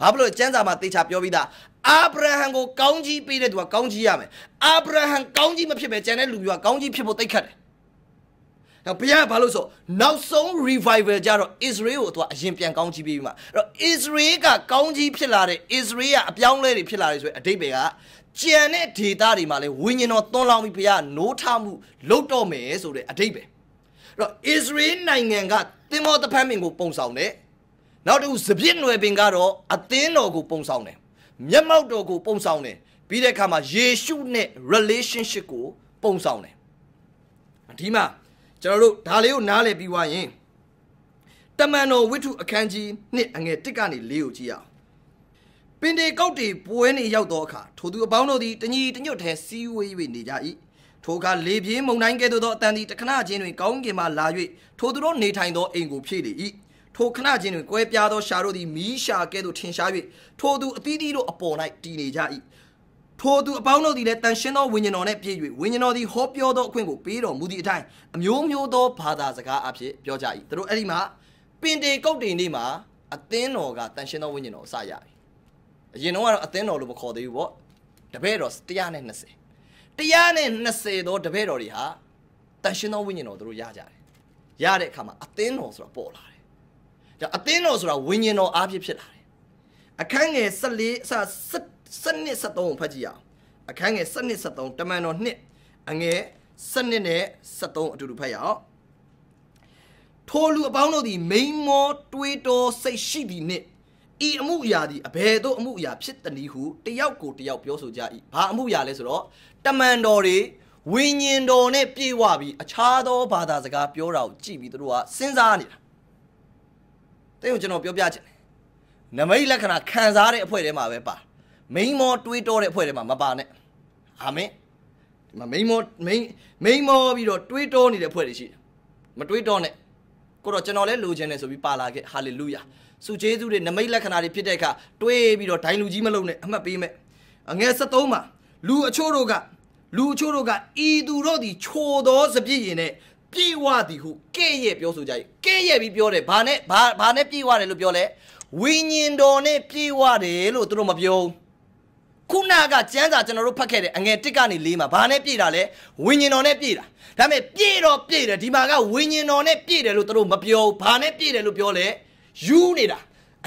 ဘာဖြစ်လို့ကျမ်းစာမှာသေချာပြောပြီးသားအာဗြဟံကိုကောင်းကြီးပေးတဲ့သူကကောင်းကြီးရမယ်အာဗြဟံကောင်းကြီးမဖြစ်ပဲကျန်တဲ့လူမျိုးကကောင်းကြီးဖြစ်ဖို့တိတ်ခတ်တယ်နောက်ဘုရားကဘာလို့ဆိုနောက်ဆုံး revival ကြတော့ Israel ကိုသူကအရင်ပြန်ကောင်းကြီးပေးပြီးမှာအဲ့တော့ Israel ကကောင်းကြီးဖြစ်လာတဲ့ Israel ကအပြောင်းလဲတွေဖြစ်လာတယ်ဆိုရင်အတိတ်ပဲကကြံတဲ့ဒေသတွေမှာလဲဝိညာဉ်တော်သွန်လောင်းပြီးဘုရားနိုးထမှုလုပ်တော့မယ်ဆိုတဲ့အတိတ်ပဲအဲ့တော့ Israel နိုင်ငံကသင်္ဘောတဖန်ပင်ကိုပုံဆောင်တယ်နောက်တစ်ခုစပြစ်နွယ်ပင်ကတော့အသင်းတော်ကိုပုံဆောင်တယ်မျက်မှောက်တော်ကိုပုံဆောင်တယ်ပြီးတဲ့အခါမှာယေရှုနဲ့ relationship ကိုပုံဆောင်တယ်ဒီမှာကျွန်တော်တို့ဒါလေးကိုနားလည်ပြီးွားရင်တမန်တော်ဝိတ္ထုအခန်းကြီး1အငယ်1ကနေ4ကိုကြည့်ရအောင်ပင်တေကောက်တေပွဲနေရောက်သောအခါထိုသူအပေါင်းတို့သည်တညီတညွတ်ထဲစီးဝေး၍နေကြ၏ထိုအခါလေပြင်းမုန်တိုင်းကဲ့သို့သောအတန်သည်တခဏချင်းတွင်ကောင်းကင်မှလာ၍ထိုသူတို့နေထိုင်သောအိမ်ကိုဖြည့်လေ၏ထိုခဏချင်းတွင်ကွဲပြားသောရှာတို့သည်မီးရှာကဲ့သို့ထင်ရှား၍ထိုသူအသီးသီးတို့အပေါ်၌တည်နေကြ၏ထိုသူအပေါင်းတို့သည်လည်းတန်ရှင်းသောဝိညာဉ်တော်နှင့်ပြည့်၍ဝိညာဉ်တော်သည်ဟောပြောသောအခွင့်ကိုပေးတော်မူသည့်အတိုင်းအမျိုးမျိုးသောဘာသာစကားအဖြစ်ပြောကြ၏သူတို့အဲ့ဒီမှာပင်တေကုတ်တေနေ့မှာအသင်းတော်ကတန်ရှင်းသောဝိညာဉ်တော်အစရပြီအရင်တော့ကတော့အသင်းတော်လို့မခေါ်သေးဘူးပေါ့တပည့်တော်120 120သောတပည့်တော်တွေဟာတန်ရှင်းသောဝိညာဉ်တော်တို့ရကြတယ်ရတဲ့အခါမှာအသင်းတော်ဆိုတာပေါ်လာတယ်ဒါအသင်းတော်ဆိုတာဝိညာဉ်တော်အားဖြင့်ဖြစ်လာတယ်အခန်းငယ်14စနစ်73ကိုဖတ်ကြည့်ရအောင်အခန်းငယ်စနစ်73တမန်တော်2အငယ်စနစ်နဲ့73အတူတူဖတ်ရအောင်ထိုလူအပေါင်းတို့သည်မိန်မောတွေးတော်စိတ်ရှိသည်နှင့်ဤအမှုအရာသည်အဘယ်သို့အမှုအရာဖြစ်တနည်းဟုတယောက်ကိုတယောက်ပြောဆိုကြ၏။ဘာအမှုအရာလဲဆိုတော့တမန်တော်တွေဝိညာဉ်တော်နဲ့ပြည့်ဝပြီးအခြားသောဘာသာစကားပြောတာကိုကြည့်ပြီးတို့ကစဉ်းစားနေတာ။တဲ့ကိုကျွန်တော်ပြောပြချင်တယ်။နမိတ်လက္ခဏာခံစားတဲ့အဖွဲထဲမှာပဲပါ။မိန်မောတွေးတော့တဲ့အဖွဲ့ထဲမှာမပါနဲ့အာမင်ဒီမှာမိန်မောမိန်မိန်မောပြီးတော့တွေးတော့နေတဲ့အဖွဲ့တွေရှိတယ်မတွေးတော့နဲ့ကိုတော့ကျွန်တော်လည်းလိုချင်တယ်ဆိုပြီးပါလာခဲ့ဟာလေလုယာစုကျေးဇူးတွေနမိတ်လက္ခဏာတွေဖြစ်တဲ့အခါတွေးပြီးတော့ဒိုင်လူကြီးမလုံးနဲ့အမှတ်ပေးမဲ့အငယ်73မှာလူအချို့တို့ကလူအချို့တို့ကဤသူတို့သည်ခြိုသော စပြည့်ရင်နဲ့ပြေဝသည်ဟုကဲ့ရဲ့ပြောဆိုကြ၏ကဲ့ရဲ့ပြီးပြောတယ်ဘာနဲ့ဘာဘာနဲ့ပြေဝတယ်လို့ပြောလဲဝိညာဉ်တော်နဲ့ပြေဝတယ်လို့သူတို့မပြောဘူးခုနကကျမ်းစာကျွန်တော်တို့ဖတ်ခဲ့တဲ့အငယ်တစ်ကနေလေးမှာဘာနဲ့ပြည့်တာလဲဝိညာဉ်တော်နဲ့ပြည့်တာဒါပေမဲ့ပြည့်တော့ပြည့်တယ်ဒီမှာကဝိညာဉ်တော်နဲ့ပြည့်တယ်လို့တို့မပြောဘူးဘာနဲ့ပြည့်တယ်လို့ပြောလဲယူနေတာ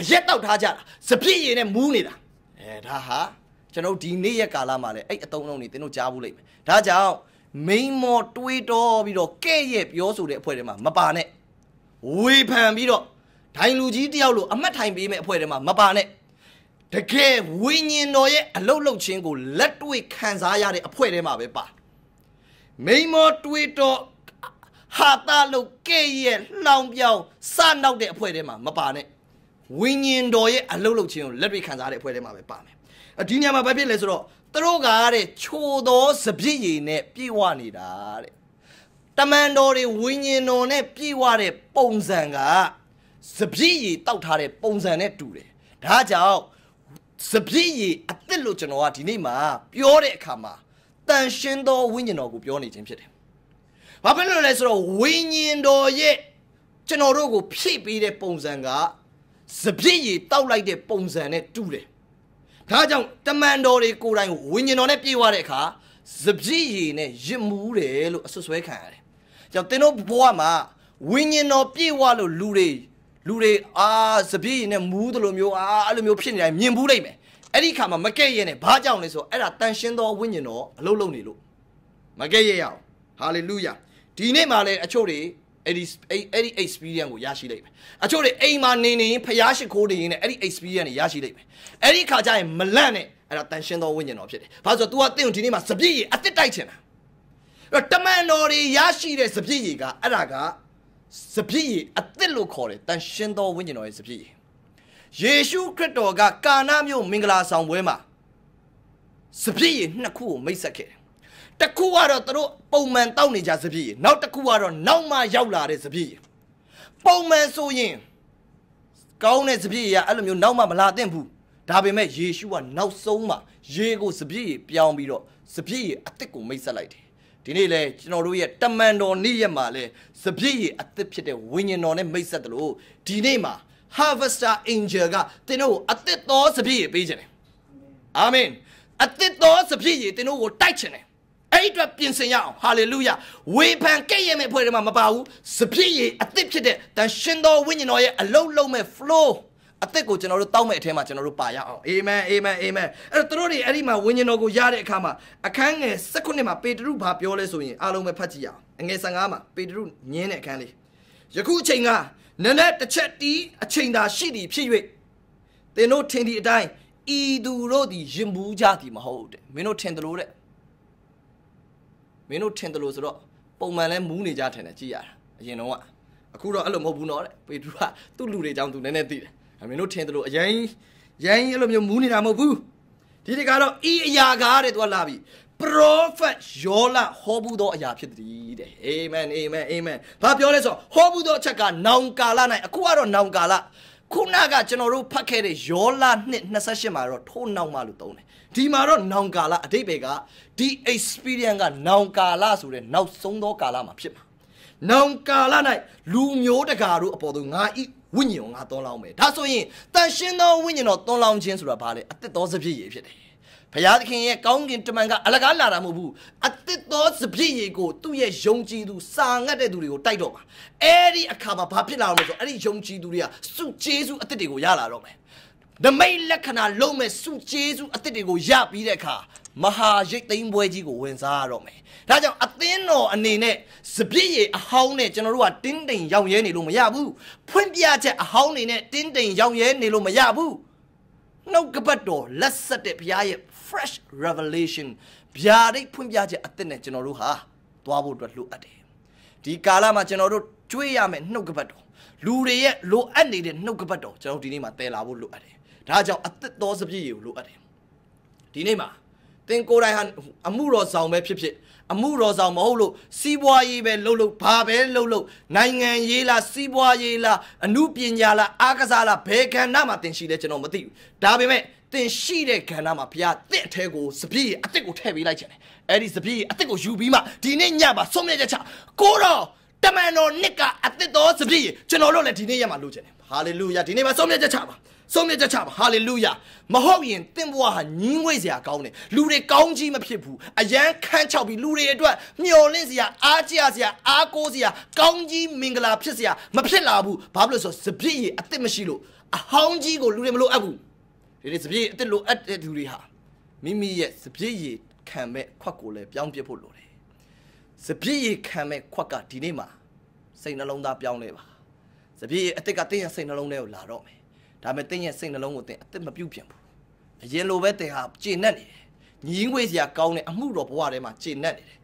အရက်တောက်ထားကြတာစပြည့်ရင်နဲ့မူးနေတာအဲဒါဟာကျွန်တော်ဒီနေ့ရက်ကာလမှာလဲအဲ့အတုံးလုံးနေသင်တို့ကြားဘူးလိမ့်မယ်ဒါကြောင့်မိန်မော်တွေးတော်ပြီးတော့ကဲ့ရဲ့ပြောဆိုတဲ့အဖွဲ့တွေမှာမပါနဲ့ဝေဖန်ပြီးတော့ဒိုင်လူကြီးတယောက်လို့အမှတ်ထိုင်ပေးမဲ့အဖွဲ့တွေမှာမပါနဲ့တကယ်ဝိညာဉ်တော်ရဲ့အလုတ်လုတ်ခြင်းကိုလက်တွေ့ခံစားရတဲ့အဖွဲ့ထဲမှာပဲပါမိမောတွေ့တော့ဟာတာလုတ်ကဲ့ရဲ့လောင်ပြောင်စနောက်တဲ့အဖွဲ့ထဲမှာမပါနဲ့ဝိညာဉ်တော်ရဲ့အလုတ်လုတ်ခြင်းကိုလက်တွေ့ခံစားရတဲ့အဖွဲ့ထဲမှာပဲပါမယ်ဒီညမှာဘာဖြစ်လဲဆိုတော့သူတို့ကတဲ့ချိုသောစပြည့်ရည်နဲ့ပြေဝနေတာတဲ့တမန်တော်တွေဝိညာဉ်တော်နဲ့ပြေဝတဲ့ပုံစံကစပြည့်ရည်တောက်ထားတဲ့ပုံစံနဲ့တူတယ်ဒါကြောင့်စပြည့်ရည်အစ်စ်လို့ကျွန်တော်ကဒီနေ့မှာပြောတဲ့အခါမှာတန်ရှင်းသောဝိညာဉ်တော်ကိုပြောနေခြင်းဖြစ်တယ်။ဘာဖြစ်လို့လဲဆိုတော့ဝိညာဉ်တော်ရဲ့ကျွန်တော်တို့ကိုဖြည့်ပေးတဲ့ပုံစံကစပြည့်ရည်တောက်လိုက်တဲ့ပုံစံနဲ့တူတယ်။ဒါကြောင့်တမန်တော်တွေကိုယ်တိုင်ဝိညာဉ်တော်နဲ့ပြေဝတဲ့အခါစပြည့်ရည်နဲ့ရစ်မှုတယ်လို့အဆွဆွဲခံရတယ်။ကြောင့်သင်တို့ဘဝမှာဝိညာဉ်တော်ပြေဝလို့လူတွေလူတွေအာစပြည့်ရင်နဲ့မူးတယ်လို့မျိုးအာအဲ့လိုမျိုးဖြစ်နေတိုင်းမြင်ဘူးလိုက်မယ်အဲ့ဒီခါမှာမကဲ့ရဲ့နဲ့ဘာကြောင့်လဲဆိုတော့အဲ့ဒါတန်ရှင်းသောဝိညာဉ်တော်အလုံးလုံးနေလို့မကဲ့ရဲ့ရအောင်ဟာလေလုယာဒီနေ့မှလည်းအချို့တွေအဲ့ဒီအဲ့ဒီ experience ကိုရရှိလိုက်မယ်အချို့တွေအိမ်မှာနေနေရင်ဖျားရှိခိုးနေရင်အဲ့ဒီ experience တွေရရှိလိုက်မယ်အဲ့ဒီခါကျရင်မလန့်နဲ့အဲ့ဒါတန်ရှင်းသောဝိညာဉ်တော်ဖြစ်တယ်ဘာလို့ဆိုတော့ तू ကတင့်ကိုဒီနေ့မှစပြည့်ရည်အစ်စ်တိုက်ချင်တာအဲ့တော့တမန်တော်တွေရရှိတဲ့စပြည့်ရည်ကအဲ့ဒါကစပြည့်ရည်အသစ်လို့ခေါ်တယ်တန်ရှင်းသောဝိညာဉ်တော်ရဲ့စပြည့်ရည်ယေရှုခရစ်တော်ကကာနာမြို့မင်္ဂလာဆောင်ပွဲမှာစပြည့်ရည်နှစ်ခုကိုမိတ်ဆက်ခဲ့တယ်တခုကတော့သူတို့ပုံမှန်တောက်နေကြစပြည့်ရည်နောက်တခုကတော့နောက်မှရောက်လာတဲ့စပြည့်ရည်ပုံမှန်ဆိုရင်ကောင်းတဲ့စပြည့်ရည်ကအဲ့လိုမျိုးနောက်မှမလာသင့်ဘူးဒါပေမဲ့ယေရှုကနောက်ဆုံးမှာရေကိုစပြည့်ရည်ပြောင်းပြီးတော့စပြည့်ရည်အသစ်ကိုမိတ်ဆက်လိုက်တယ်ဒီနေ့လဲကျွန်တော်တို့ရဲ့တမန်တော်နေ့ရက်မှာလဲစပြည့်ရအသက်ဖြစ်တဲ့ဝိညာဉ်တော်နဲ့မိတ်ဆက်တယ်လို့ဒီနေ့မှာ Harvester Angel ကသင်တို့ကို အသက်တော်စပြည့်ရပေးခြင်းတယ်အာမင်အသက်တော်စပြည့်ရသင်တို့ကိုတိုက်ခြင်းတယ်အဲ့အတွက်ပြင်ဆင်ရအောင်ဟာလေလုယာဝေဖန်ကဲ့ရဲ့မဲ့ဖွဲ့တယ်မှာမပါဘူးစပြည့်ရအသက်ဖြစ်တဲ့တန်ရှင်တော်ဝိညာဉ်တော်ရဲ့အလုံးလုံးမဲ့ flow အသက်ကိုကျွန်တော်တို့တောက်မဲ့အထဲမှာကျွန်တော်တို့ပါရအောင်အာမင်အာမင်အာမင်အဲ့တော့တို့တွေအဲ့ဒီမှာဝိညာဉ်တော်ကိုရတဲ့အခါမှာအခန်းငယ်16မှာပေတရုဘာပြောလဲဆိုရင်အားလုံးပဲဖတ်ကြည့်ရအောင်အငယ်15မှာပေတရုညင်းတဲ့အခန်းလေးယခုအချိန်ကနက်နက်တစ်ချက်တီးအချိန်သာရှိသည် ဖြစ်၍သင်တို့ထင်သည့်အတိုင်းဤသူတို့သည်ယဉ်ဘူးကြသည်မဟုတ်တဲ့မင်းတို့ထင်တယ်လို့တဲ့မင်းတို့ထင်တယ်လို့ဆိုတော့ပုံမှန်လဲမူးနေကြထင်တယ်ကြည်ရတာအရင်တော့ကအခုတော့အဲ့လိုမဟုတ်ဘူးနော်တဲ့ပေတရုကသူ့လူတွေကြောင့်သူနည်းနည်းသိတယ်ဒါမင်းတို့ထင်တယ်လို့အရင်ရန်ကြီးအဲ့လိုမျိုးမူးနေတာမဟုတ်ဘူးဒီတကတော့ဤအရာကားတဲ့သူကလာပြီ prophet ယောလဟောဘူးသောအရာဖြစ်သည်တဲ့ amen amen amen ဘာပြောလဲဆိုဟောဘူးသောအချက်က နောင်ကာလ၌အခုကတော့နောင်ကာလခုနကကျွန်တော်တို့ဖတ်ခဲ့တဲ့ယောလနှစ်28မှာတော့ထိုးနောက်မှလို့သုံးတယ်ဒီမှာတော့နောင်ကာလအတိတ်ပဲကဒီ experience ကနောင်ကာလဆိုတဲ့နောက်ဆုံးသောကာလမှာဖြစ်မှာနောင်ကာလ၌လူမျိုးတကာတို့အပေါ်သို့ငါဤဝိညာဉ်တော်ငါသွန်လောင်းမယ်ဒါဆိုရင်တန်ရှင်းသောဝိညာဉ်တော်သွန်လောင်းခြင်းဆိုတာဘာလဲအသက်သောစပြည့်ရည်ဖြစ်တယ်ဘုရားသခင်ရဲ့ကောင်းကင်တမန်ကအလကားလာတာမဟုတ်ဘူးအသက်သောစပြည့်ရည်ကိုသူ့ရဲ့ယုံကြည်သူစာငတ်တဲ့သူတွေကိုတိုက်တော့မှာအဲ့ဒီအခါမှာဘာဖြစ်လာအောင်လဲဆိုအဲ့ဒီယုံကြည်သူတွေကစုကျေးစုအသက်တွေကိုရလာတော့မယ်နမိတ်လက္ခဏာလုံးမဲ့စုကျေးစုအသက်တွေကိုရပြီးတဲ့အခါမဟာရိတ်သိမ်းပွဲကြီးကိုဝင်စားရတော့မယ်။ဒါကြောင့်အသင်းတော်အနေနဲ့စပြည့်ရအဟောင်းနဲ့ကျွန်တော်တို့ကတင်းတိမ်ရောင်ရဲနေလို့မရဘူး။ဖွင့်ပြချက်အဟောင်းနေနဲ့တင်းတိမ်ရောင်ရဲနေလို့မရဘူး။နှုတ်ကပတ်တော်လက်ဆက်တဲ့ဘုရားရဲ့ fresh revelation ဗျာဒိတ်ဖွင့်ပြချက်အသစ်နဲ့ကျွန်တော်တို့ဟာသွားဖို့အတွက်လိုအပ်တယ်။ဒီကာလမှာကျွန်တော်တို့ကြွေးရမယ်နှုတ်ကပတ်တော်လူတွေရဲ့လိုအပ်နေတဲ့နှုတ်ကပတ်တော်ကျွန်တော်ဒီနေ့မှာတည်လာဖို့လိုအပ်တယ်။ဒါကြောင့်အသက်တော်စပြည့်ရကိုလိုအပ်တယ်။ဒီနေ့မှာသင်ကိုယ်တိုင်ဟာအမှုတော်ဆောင်ပဲဖြစ်ဖြစ်အမှုတော်ဆောင်မဟုတ်လို့စီးပွားရေးပဲလှုပ်လှုပ်ဘာပဲလှုပ်လှုပ်နိုင်ငံရေးလားစီးပွားရေးလားအမှုပညာလားအားကစားလားဘယ်ကဏ္ဍမှာသင်ရှိလဲကျွန်တော်မသိဘူးဒါပေမဲ့သင်ရှိတဲ့ကဏ္ဍမှာဘုရားတင့်အထဲကိုစပြည့်အစ်စ်ကိုထည့်ပေးလိုက်ချင်တယ်အဲ့ဒီစပြည့်အစ်စ်ကိုယူပြီးမှဒီနေ့ညမှာဆုံးမြတ်ချက်ချကိုတော့တမန်တော်နှစ်ကအစ်စ်တော်စပြည့်ကျွန်တော်တို့လည်းဒီနေ့ရမှာလိုချင်တယ်ဟာလေလုယာဒီနေ့မှာဆုံးမြတ်ချက်ချပါဆုံးမြတ်ချက်ချပါဟာလေလုယာမဟုတ်ရင်သင်ဘဝဟာညင်းဝိတ်စရာကောင်းတယ်လူတွေကောင်းကြီးမဖြစ်ဘူးအယံခန့်ချောက်ပြီးလူတွေအတွက်မျော်လင့်စရာအားကျစရာအားကိုးစရာကောင်းကြီးမင်္ဂလာဖြစ်စရာမဖြစ်လာဘူးဘာဖြစ်လို့ဆိုစပြည့်ရအစ်စ်မရှိလို့အဟောင်းကြီးကိုလူတွေမလိုအပ်ဘူးဒီနေ့စပြည့်အစ်စ်လိုအပ်တဲ့လူတွေဟာမိမိရဲ့စပြည့်ရခံမဲ့ခွက်ကိုလည်းပြောင်းပြဖို့လိုတယ်စပြည့်ရခံမဲ့ခွက်ကဒီနေ့မှာစိတ်နှလုံးသားပြောင်းလဲပါစပြည့်အစ်စ်ကတင်းရဲ့စိတ်နှလုံးထဲကိုလာတော့မယ်ဒါပေမဲ့တင်းရဲ့စိတ်နှလုံးကိုတင်းအသက်မပြုတ်ပြန်ဘူးအရင်လိုပဲတင်းဟာကျေနပ်နေတယ်ညီငွေစရာကောင်းတဲ့အမှုတော်ဘဝထဲမှာကျေနပ်နေတယ်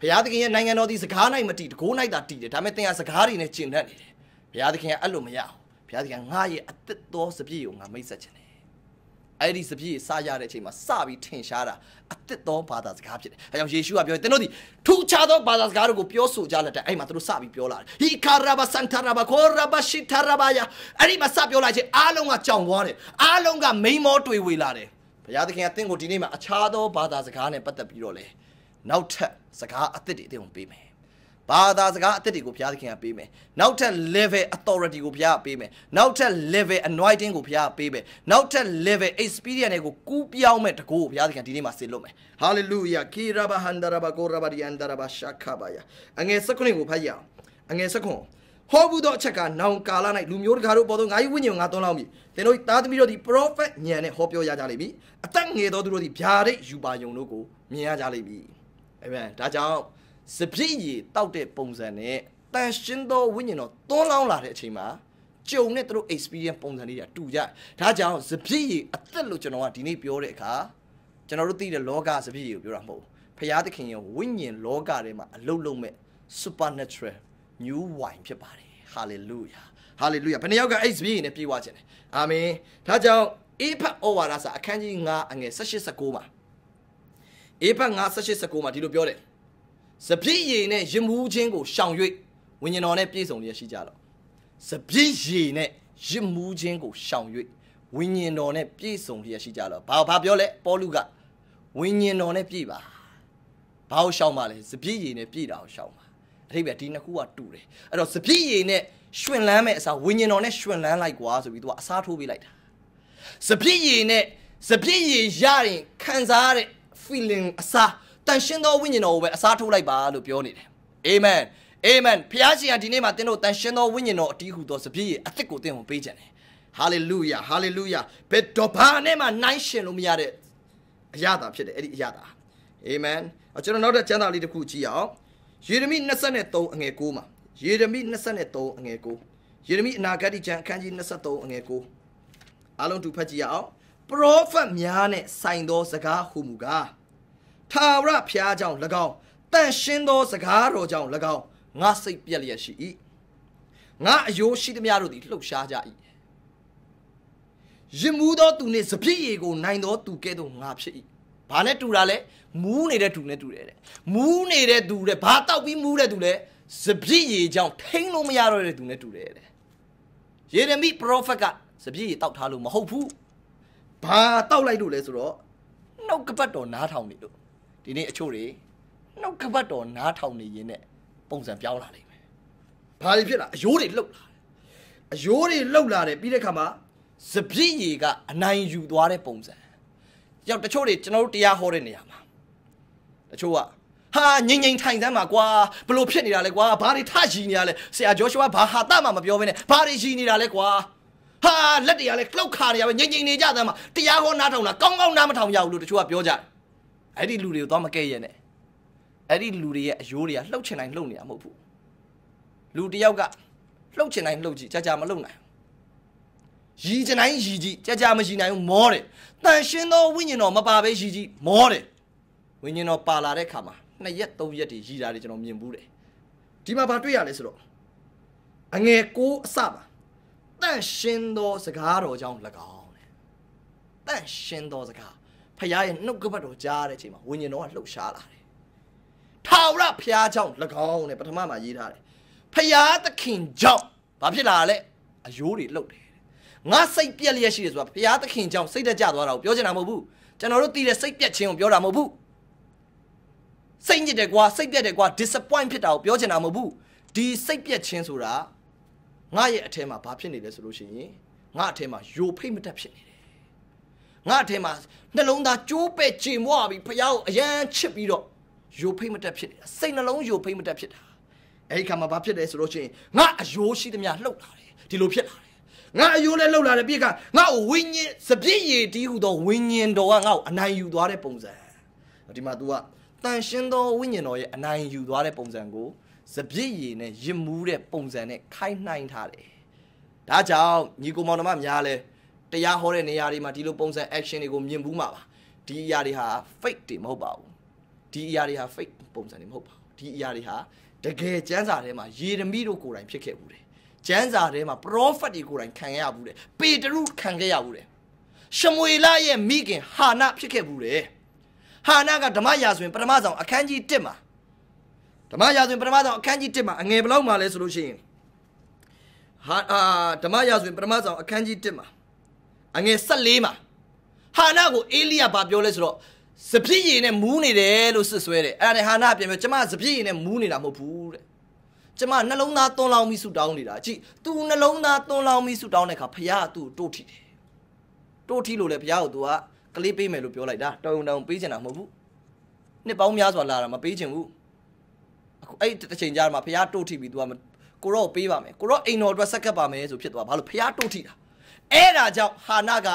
ဘုရားသခင်ရဲ့နိုင်ငံတော်ဒီစကားနိုင်မတည်တကိုးနိုင်တာတည်တယ်ဒါပေမဲ့တင်ဟာစကားတွေနဲ့ကျင့်တတ်နေတယ်ဘုရားသခင်ကအဲ့လိုမရဘူးဘုရားသခင်ငါရဲ့အသက်တော်စပြည့်ကိုငါမိတ်ဆက်ခြင်းတယ်အဲ့ဒီစပြည့်စရတဲ့အချိန်မှာစပြီးထင်ရှားတာအသစ်သောဘာသာစကားဖြစ်တယ်။အဲကြောင့်ယေရှုကပြောတယ်သင်တို့ဒီထူခြားသောဘာသာစကားတို့ကိုပြောဆိုကြလက်တဲ့အဲ့မှာသူတို့စပြီးပြောလာတယ်။ဟီကာရာဘဆန်တာရာဘခေါ်ရာဘရှီတာရာဘယာအဲ့ဒီမှာစပြောလာချင်းအားလုံးကကြောင်သွားတယ်။အားလုံးကမိန်မောတွေ့ဝေလာတယ်။ဘုရားသခင်ကသင်ကိုဒီနေ့မှာအခြားသောဘာသာစကားနဲ့ပတ်သက်ပြီးတော့လေနောက်ထပ်စကားအသစ်တွေအသင်ကိုပေးမယ်ဘာသာစကားအသက်တွေကိုဘုရားသခင်ကပေးမယ်နောက်ထပ် level authority ကိုဘုရားကပေးမယ်နောက်ထပ် level anointing ကိုဘုရားကပေးမယ်နောက်ထပ် level experience တွေကိုကူးပြောင်းမဲ့တကူကိုဘုရားသခင်ဒီနေ့မှာဆေလွတ်မယ် hallelujah kiraba handaraba koraba yandaraba shakabaya အငယ်၁၉ကိုဖတ်ရအောင်အငယ်၁၉ဟောဘူးသောအချက်ကနောင်ကာလ၌လူမျိုးတကာတို့ပေါ်သောငါ၏ဝိညာဉ်ကိုငါသွန်းလောင်းမည်။သင်တို့သားသမီးတို့သည် prophet ညံနဲ့ဟောပြောရကြလိမ့်မည်။အသက်ငယ်သောသူတို့သည်ဗျာဒိတ်ယူပါယုံတို့ကိုမြင်ရကြလိမ့်မည်။အာမင်။ဒါကြောင့်စပြည့်ရည်တောက်တဲ့ပုံစံနဲ့တန်ရှင်းသောဝိညာဉ်တော်သွန်းလောင်းလာတဲ့အချိန်မှာကြုံနဲ့သူတို့ experience ပုံစံလေးတွေတူကြ။ဒါကြောင့်စပြည့်ရည်အသက်လို့ကျွန်တော်ကဒီနေ့ပြောတဲ့အခါကျွန်တော်တို့သိတဲ့လောကစပြည့်ရည်ကိုပြောတာမဟုတ်ဘူး။ဖရာသခင်ရဲ့ဝိညာဉ်လောကထဲမှာအလုံးလုံးမဲ့ supernatural new wine ဖြစ်ပါတယ်။ hallelujah hallelujah ဘယ်နှယောက်ကအဲ့စပြည့်ရည်နဲ့ပြေဝခြင်းလဲ။အာမင်။ဒါကြောင့်အေဖတ်ဩဝါဒစာအခန်းကြီး9အငယ်18 19မှာအေဖတ်9 18 19မှာဒီလိုပြောတယ်စပြည့်ရည်နဲ့ရမူးချင်းကိုရှောင်၍ဝိညာဉ်တော်နဲ့ပြည့်စုံလျက်ရှိကြတော့စပြည့်ရည်နဲ့ရမူးချင်းကိုရှောင်၍ဝိညာဉ်တော်နဲ့ပြည့်စုံလျက်ရှိကြတော့ဘာဘာပြောလဲပေါလုကဝိညာဉ်တော်နဲ့ပြည့်ပါဘာကိုရှောင်ပါလဲစပြည့်ရည်နဲ့ပြည့်တာကိုရှောင်ပါအထိပ္ပယ်ဒီနှစ်ခုကတူတယ်အဲ့တော့စပြည့်ရည်နဲ့ရွှင်လန်းမဲ့အစားဝိညာဉ်တော်နဲ့ရွှင်လန်းလိုက်ကွာဆိုပြီးသူကအစားထိုးပေးလိုက်တာစပြည့်ရည်နဲ့စပြည့်ရည်ရရင်ခံစားရတဲ့ feeling အစားတန်ရှင်းသောဝိညာဉ်တော်ကိုပဲအစားထိုးလိုက်ပါလို့ပြောနေတယ်အာမင်အာမင်ဖခင်ရှင်ကဒီနေ့မှာသင်တို့တန်ရှင်းသောဝိညာဉ်တော်အတီးဟူသောစပြည့်ရဲ့အသက်ကိုသင်ကိုပေးကြတယ်ဟာလေလုယာဟာလေလုယာဘယ်တော့ဘာနဲ့မှနိုင်ရှင်လို့မရတဲ့အရာတာဖြစ်တယ်အဲ့ဒီအရာတာအာမင်ကျွန်တော်နောက်တဲ့ကျမ်းစာလေးတစ်ခုကြည့်အောင်ယေရမိ23အငယ်9မှာယေရမိ23အငယ်9ယေရမိအနာဂတ်ကျမ်းအခန်းကြီး23အငယ်9အားလုံးတူဖတ်ကြည့်ရအောင်ပရောဖက်များနဲ့ဆိုင်သော စကားဟူမူကားထာဝရဘုရားကြောင့်၎င်းတန်ရှင်းသောစကားတော်ကြောင့်၎င်းငါစိတ်ပြက်လျက်ရှိ၏ငါအယိုးရှိသမျှတို့သည်လှုပ်ရှားကြ၏ရင်မူသောသူနှင့်စပြည့်ရေကိုနိုင်သောသူကဲ့သို့ငါဖြစ်၏ဘာနဲ့တူတာလဲမူးနေတဲ့သူနဲ့တူတယ်တဲ့မူးနေတဲ့သူတဲ့ဘာတောက်ပြီးမူးတဲ့သူလဲစပြည့်ရေကြောင့်ထိန်းလို့မရတော့တဲ့သူနဲ့တူတယ်တဲ့ယေရမိပရောဖက်က စပြည့်ရေတောက်ထားလို့မဟုတ်ဘူးဘာတောက်လိုက်လို့လဲဆိုတော့နှုတ်ကပတ်တော်နားထောင်နေလို့ဒီနေ့အချို့တွေနှုတ်ကပတ်တော်နားထောင်နေရင်းနဲ့ပုံစံပြောင်းလာလိမ့်မယ်။ဘာတွေဖြစ်လာအယိုးတွေလှုပ်လာတယ်။အယိုးတွေလှုပ်လာတယ်ပြီးတဲ့အခါမှာစပြည့်ရီကအနိုင်ယူသွားတဲ့ပုံစံ။ကြောက်တချို့တွေကျွန်တော်တို့တရားဟောတဲ့နေရာမှာတချို့ကဟာငိမ့်ငိမ့်ထိုင်သမ်းပါကွာဘလို့ဖြစ်နေတာလဲကွာဘာတွေထရီနေရလဲဆရာဂျောရှုဝါဘာဟာတမှမပြောဘဲနဲ့ဘာတွေရီနေတာလဲကွာဟာလက်တွေကလည်းကလောက်ခါနေရပဲငိမ့်ငိမ့်နေကြသမ်းပါတရားဟောနားထောင်လားကောင်းကောင်းနားမထောင်ရဘူးလို့တချို့ကပြောကြတယ်အဲ့ဒီလူတွေကိုသွားမကဲ့ရဲ့နဲ့အဲ့ဒီလူတွေရဲ့အယိုးတွေကလှုပ်ချင်တိုင်းလှုပ်နေတာမဟုတ်ဘူးလူတယောက်ကလှုပ်ချင်တိုင်းလှုပ်ကြည့်ကြာကြာမလှုပ်နိုင်ရီချင်တိုင်းရီကြည့်ကြာကြာမရီနိုင်ဘူးမောတယ်တန်ရှင်းသောဝိညာဉ်တော်မပါဘဲရီကြည့်မောတယ်ဝိညာဉ်တော်ပါလာတဲ့ခါမှာနှစ်ရက်သုံးရက်တွေရီတာတွေကျွန်တော်မြင်ဘူးတယ်ဒီမှာဘာတွေ့ရလဲဆိုတော့အငယ်ကိုအစပါတန့်ရှင်းသောစကားတော်ကြောင့်၎င်းတန့်ရှင်းသောစကားဖခင်ရဲ့နှုတ်ကပတ်တော်ကြားတဲ့အချိန်မှာဝိညာဉ်တော်ကလှုပ်ရှားလာတယ်။ထာဝရဖခင်ကြောင့်၎င်းနဲ့ပထမမှာရေးထားတယ်။ဖခင်သခင်ကြောင့်ဘာဖြစ်လာလဲ။အယိုးတွေလှုပ်တယ်။ငါစိတ်ပြက်လျက်ရှိတယ်ဆိုတာဖခင်သခင်ကြောင့်စိတ်တက်ကြသွားတာကိုပြောချင်တာမဟုတ်ဘူး။ကျွန်တော်တို့တည်တဲ့စိတ်ပြက်ခြင်းကိုပြောတာမဟုတ်ဘူး။စိတ်ညစ်တယ်ကွာစိတ်ပြက်တယ်ကွာ disappoint ဖြစ်တာကိုပြောချင်တာမဟုတ်ဘူး။ဒီစိတ်ပြက်ခြင်းဆိုတာငါရဲ့အထဲမှာဘာဖြစ်နေလဲဆိုလို့ရှိရင်ငါအထဲမှာယိုဖိတ်မတက်ဖြစ်နေတယ်ငါ့အထင်မှာနှလုံးသားကြိုးပဲ့ကြင်မွားပြီးဖះကိုအရန်ချစ်ပြီးတော့ယိုဖိတ်မတက်ဖြစ်နေတာစိတ်နှလုံးယိုဖိတ်မတက်ဖြစ်တာအဲ့ဒီခါမှာဘာဖြစ်လဲဆိုတော့ချင်းငါအယိုးရှိသမျှလှုပ်လာတယ်ဒီလိုဖြစ်လာတယ်ငါအယိုးလည်းလှုပ်လာတယ်ပြစ်ကငါ့ကိုဝိညာဉ်စပြည့်ရည်တီးဟူသောဝိညာဉ်တော်ကငါ့ကိုအနိုင်ယူသွားတဲ့ပုံစံဒီမှာ तू ကတန်ရှင်းသောဝိညာဉ်တော်ရဲ့အနိုင်ယူသွားတဲ့ပုံစံကိုစပြည့်ရည်နဲ့ရစ်မူးတဲ့ပုံစံနဲ့ခိုင်းနှိုင်းထားတယ်ဒါကြောင့်ညီကောင်မောင်တို့မများလဲတရားဟောတဲ့နေရာတွေမှာဒီလိုပုံစံ action တွေကိုမြင်ဘူးမှာပါဒီအရာတွေဟာ fake တွေမဟုတ်ပါဘူးဒီအရာတွေဟာ fake ပုံစံတွေမဟုတ်ပါဘူးဒီအရာတွေဟာတကယ်ကျမ်းစာထဲမှာယေရမိတို့ကိုယ်တိုင်ဖြစ်ခဲ့ဘူးတယ်ကျမ်းစာထဲမှာ prophet တွေကိုယ်တိုင်ခံခဲ့ရဘူးတယ်ပေတရုခံခဲ့ရဘူးတယ်ရှမွေလရဲ့မိခင်ဟာနဖြစ်ခဲ့ဘူးတယ်ဟာနကဓမ္မရာဇဝင်ပထမဆုံးအခန်းကြီး1မှာဓမ္မရာဇဝင်ပထမဆုံးအခန်းကြီး1မှာအငယ်ဘလောက်မှာလဲဆိုလို့ရှိရင်ဟာဓမ္မရာဇဝင်ပထမဆုံးအခန်းကြီး1မှာအငယ်14မှာဟာနာကိုအေလိယဘာပြောလဲဆိုတော့စပြည့်ရည်နဲ့မူးနေတယ်လို့ဆွဆွဲတယ်အဲ့ဒါနဲ့ဟာနာပြန်ပြောကျမစပြည့်ရည်နဲ့မူးနေတာမဟုတ်ဘူးတဲ့ကျမနှလုံးသားသွန်လောင်းပြီးဆူတောင်းနေတာကြည့် तू နှလုံးသားသွန်လောင်းပြီးဆူတောင်းတဲ့အခါဖခင်ကသူ့ကိုတိုးထီတယ်တိုးထီလို့လေဖခင်ကို तू ကကလေးပေးမယ်လို့ပြောလိုက်တာတောင်းတောင်းပေးချင်တာမဟုတ်ဘူးနှစ်ပေါင်းများစွာလာတာမပေးချင်ဘူးအခုအဲ့တစ်ချိန်ကြာမှာဖခင်တိုးထီပြီး तू ကကိုတော့ပေးပါမယ်ကိုတော့အိမ်တော်အတွက်ဆက်ကပ်ပါမယ်ဆိုဖြစ်သွားဘာလို့ဖះတိုးထိတာအဲ့ဒါကြောင့်ဟာနာက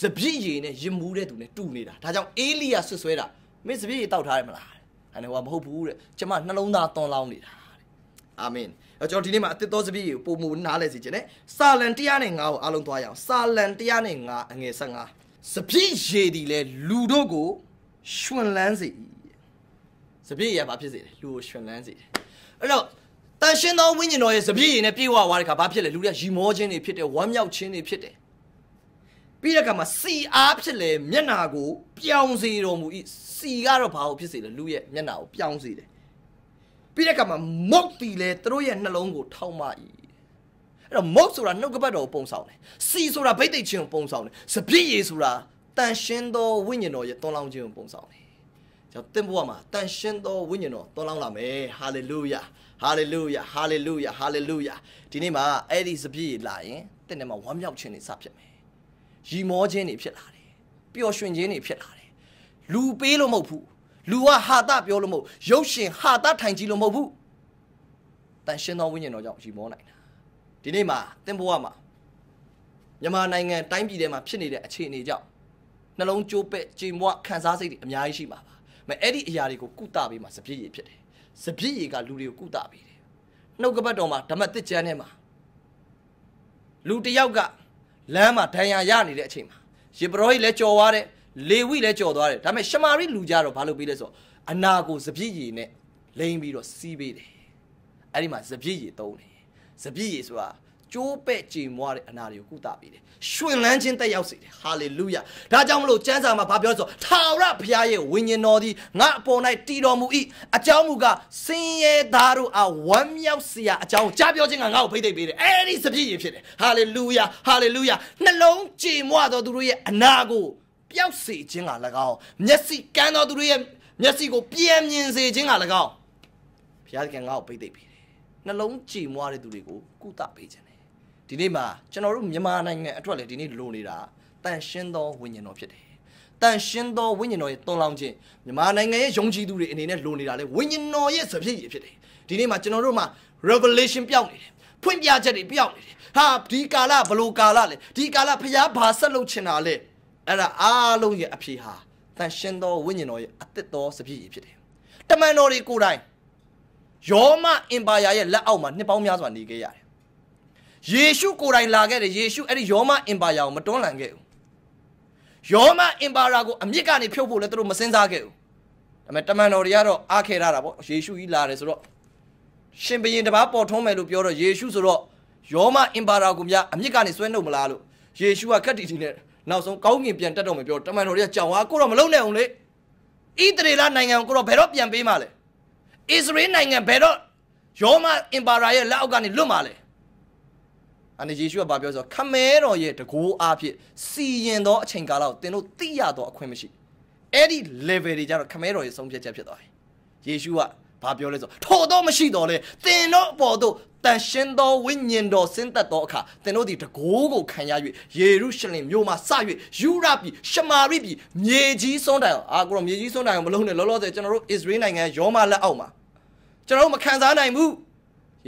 စပြည့်ရည်နဲ့ရင်မူးတဲ့သူနဲ့တူနေတာဒါကြောင့်အေလီယာဆွဆွဲတာမင်းစပြည့်ရည်တောက်ထားရမလားအဲ့ဒါကမဟုတ်ဘူးတဲ့ကျမနှလုံးသားသွန်လောင်းနေတာအာမင်အဲ့ကျွန်တော်ဒီနေ့မှာအသစ်သောစပြည့်ကိုပုံမူနားလဲစီခြင်းနဲ့စာလံ105ကိုအားလုံးသွားရအောင်စာလံ105အငယ်15စပြည့်ရည်ဒီလဲလူတို့ကိုရှင်လန်းစေ၏စပြည့်ရည်ကဘာဖြစ်စေလဲလူကိုရှင်လန်းစေတယ်အဲ့တော့တန်ရှင်းသောဝိညာဉ်တော်ရဲ့စပြည့်ရင်နဲ့ပြည့်ဝသွားတဲ့ခါဘာဖြစ်လဲလူတွေကရီမောခြင်းတွေဖြစ်တယ်ဝမ်းမြောက်ခြင်းတွေဖြစ်တယ်ပြီးတဲ့ခါမှာစီအားဖြစ်လေမျက်နာကိုပြောင်းစေတော်မူ၏စီကတော့ဘာကိုဖြစ်စေလဲလူရဲ့မျက်နာကိုပြောင်းစေတယ်ပြီးတဲ့ခါမှာမုတ်တီလဲသူတို့ရဲ့နှလုံးကိုထောက်မ၏အဲ့တော့မုတ်ဆိုတာနှုတ်ကပတ်တော်ကိုပုံဆောင်တယ်စီဆိုတာဗိတ်သိက်ခြင်းကိုပုံဆောင်တယ်စပြည့်ရည်ဆိုတာတန်ရှင်းသောဝိညာဉ်တော်ရဲ့တွန်းလောင်းခြင်းကိုပုံဆောင်တယ်ကျွန်တော်သင်ဘဝမှာတန်ရှင်းသောဝိညာဉ်တော်တွန်းလောင်းလာမယ်ဟာလေလုယာဟာလေလုယာဟာလေလုယာဟာလေလုယာဒီနေ့မှာအဲ့ဒီစပြည့်လာရင်တင့်ထဲမှာဝမ်းမြောက်ခြင်းတွေစဖြစ်မယ်ရီမောခြင်းတွေဖြစ်လာတယ်ပျော်ရွှင်ခြင်းတွေဖြစ်လာတယ်လူပေးလို့မဟုတ်ဘူးလူကဟာတာပြောလို့မဟုတ်ရုပ်ရှင်ဟာတာထိုင်ကြည့်လို့မဟုတ်ဘူးတန်ရှင်းသောဝိညာဉ်တော်ကြောင့်ရီမောနိုင်တာဒီနေ့မှာတင့်ဘဝမှာမြန်မာနိုင်ငံတိုင်းပြည်ထဲမှာဖြစ်နေတဲ့အခြေအနေကြောင့်နှလုံးကြိုးပဲ့ကြင်မွခံစားစိတ်တွေအများကြီးရှိမှာပါ။မအဲ့ဒီအရာတွေကိုကုသပေးမှာစပြည့်ရည်ဖြစ်တယ်စပြည့်ရီကလူတွေကိုကုသပေးတယ်နှုတ်ကပတ်တော်မှာဓမ္မသစ်ကျမ်းထဲမှာလူတယောက်ကလမ်းမှာဒဏ်ရာရနေတဲ့အချိန်မှာယေဘရောဟိလည်းကြော်သွားတယ်လေဝိလည်းကြော်သွားတယ်ဒါပေမဲ့ရှမာရိလူကြတော့ဘာလုပ်ပေးလဲဆိုတော့အနာကိုစပြည့်ရီနဲ့လိမ့်ပြီးတော့စီးပေးတယ်အဲ့ဒီမှာစပြည့်ရီသုံးတယ်စပြည့်ရီဆိုတာကျိုးပဲ့ကြေမွားတဲ့အနာတွေကိုကုသပေးတယ်။ရှင်လန်းခြင်းတက်ရောက်စေတယ်။ဟာလေလုယ။ဒါကြောင့်မလို့ကျမ်းစာမှာဘာပြောလဲဆိုတော့ထာဝရဘုရားရဲ့ဝိညာဉ်တော်သည်ငါအပေါ်၌တည်တော်မူ၏။အကြောင်းမူကားစင်ရဲသားတို့အားဝမ်းမြောက်စရာအကြောင်းကြားပြောခြင်းကငါ့ကိုဖိတ်သိပ်ပေးတယ်။အဲဒီစပြည့်ရဖြစ်တယ်။ဟာလေလုယ။ဟာလေလုယ။နှလုံးကြေမွားတော်သူတို့ရဲ့အနာကိုပျောက်စေခြင်းက၎င်းမျက်စိကန်းတော်သူတို့ရဲ့မျက်စိကိုပြန်မြင်စေခြင်းက၎င်းဘုရားကငါ့ကိုဖိတ်သိပ်ပေးတယ်။နှလုံးကြေမွားတဲ့သူတွေကိုကုသပေးခြင်းဒီနေ့မှာကျွန်တော်တို့မြန်မာနိုင်ငံအတွက်လည်းဒီနေ့လိုနေတာတန်ရှင်းသောဝိညာဉ်တော်ဖြစ်တယ်တန်ရှင်းသောဝိညာဉ်တော်ရဲ့တွန်လောင်းခြင်းမြန်မာနိုင်ငံရဲ့ယုံကြည်သူတွေအနေနဲ့လိုနေတာလေဝိညာဉ်တော်ရဲ့စပြည့်ရဖြစ်တယ်ဒီနေ့မှာကျွန်တော်တို့မှာ revelation ပြောင်းနေတယ်ဖွင့်ပြချက်တွေပြောင်းနေတယ်ဟာဒီကာလဘလို့ကာလလဲဒီကာလဖျားဘာဆက်လုပ်ချင်တာလဲအဲ့ဒါအားလုံးရဲ့အဖြေဟာတန်ရှင်းသောဝိညာဉ်တော်ရဲ့အသက်တော်စပြည့်ရဖြစ်တယ်တမန်တော်တွေကိုယ်တိုင်ယောမအင်ပါယာရဲ့လက်အောက်မှာနှစ်ပေါင်းများစွာနေခဲ့ရတယ်ယေရှုကိုယ်တိုင်လာခဲ့တယ်ယေရှုအဲ့ဒီယောမအင်ပါယာကိုမတွန်းလှန်ခဲ့ဘူးယောမအင်ပါယာကိုအမြစ်ကနေဖြုတ်ဖို့လည်းသူတို့မစင်စားခဲ့ဘူးဒါပေမဲ့တမန်တော်တွေကတော့အားခဲရတာပေါ့ယေရှုကြီးလာတယ်ဆိုတော့ရှင်ဘရင်တပါးပေါ်ထုံးမယ်လို့ပြောတော့ယေရှုဆိုတော့ယောမအင်ပါယာကိုမြအမြစ်ကနေဆွဲနှုတ်မလားလို့ယေရှုကကတ်တီတီနဲ့နောက်ဆုံးကောင်းကင်ပြန်တက်တော့မယ်ပြောတမန်တော်တွေကကြောင်ဟာကိုတော့မလုံနိုင်အောင်လေဣသရေလနိုင်ငံကိုတော့ဘယ်တော့ပြန်ပေးမှလဲဣသရေလနိုင်ငံဘယ်တော့ယောမအင်ပါယာရဲ့လက်အောက်ကနေလွတ်မှလဲအဲ့ဒါယေရှုကဘာပြောဆိုခမဲတော်ရဲ့တကိုးအားဖြင့်စီရင်သောအချိန်ကာလကိုသင်တို့သိရသောအခွင့်မရှိအဲ့ဒီ level တွေကြတော့ခမဲတော်ရဲ့ဆုံးဖြတ်ချက်ဖြစ်သွားတယ်ယေရှုကဘာပြောလဲဆိုထို့တော့မရှိတော့လေသင်တို့အပေါ်သို့တန်ရှင်းသောဝိညာဉ်တော်ဆင်းသက်သောအခါသင်တို့သည်တကိုးကိုခံရ၍ယေရုရှလင်မြို့မှစ၍ယူရပြည်ရှမာရိပြည်မြေကြီးစွန်းတိုင်အောင်အာကိုတော့မြေကြီးစွန်းတိုင်အောင်မလုံးနဲ့လောလောဆယ်ကျွန်တော်တို့အစ္စရေးနိုင်ငံရောမလက်အောက်မှာကျွန်တော်တို့မခံစားနိုင်ဘူး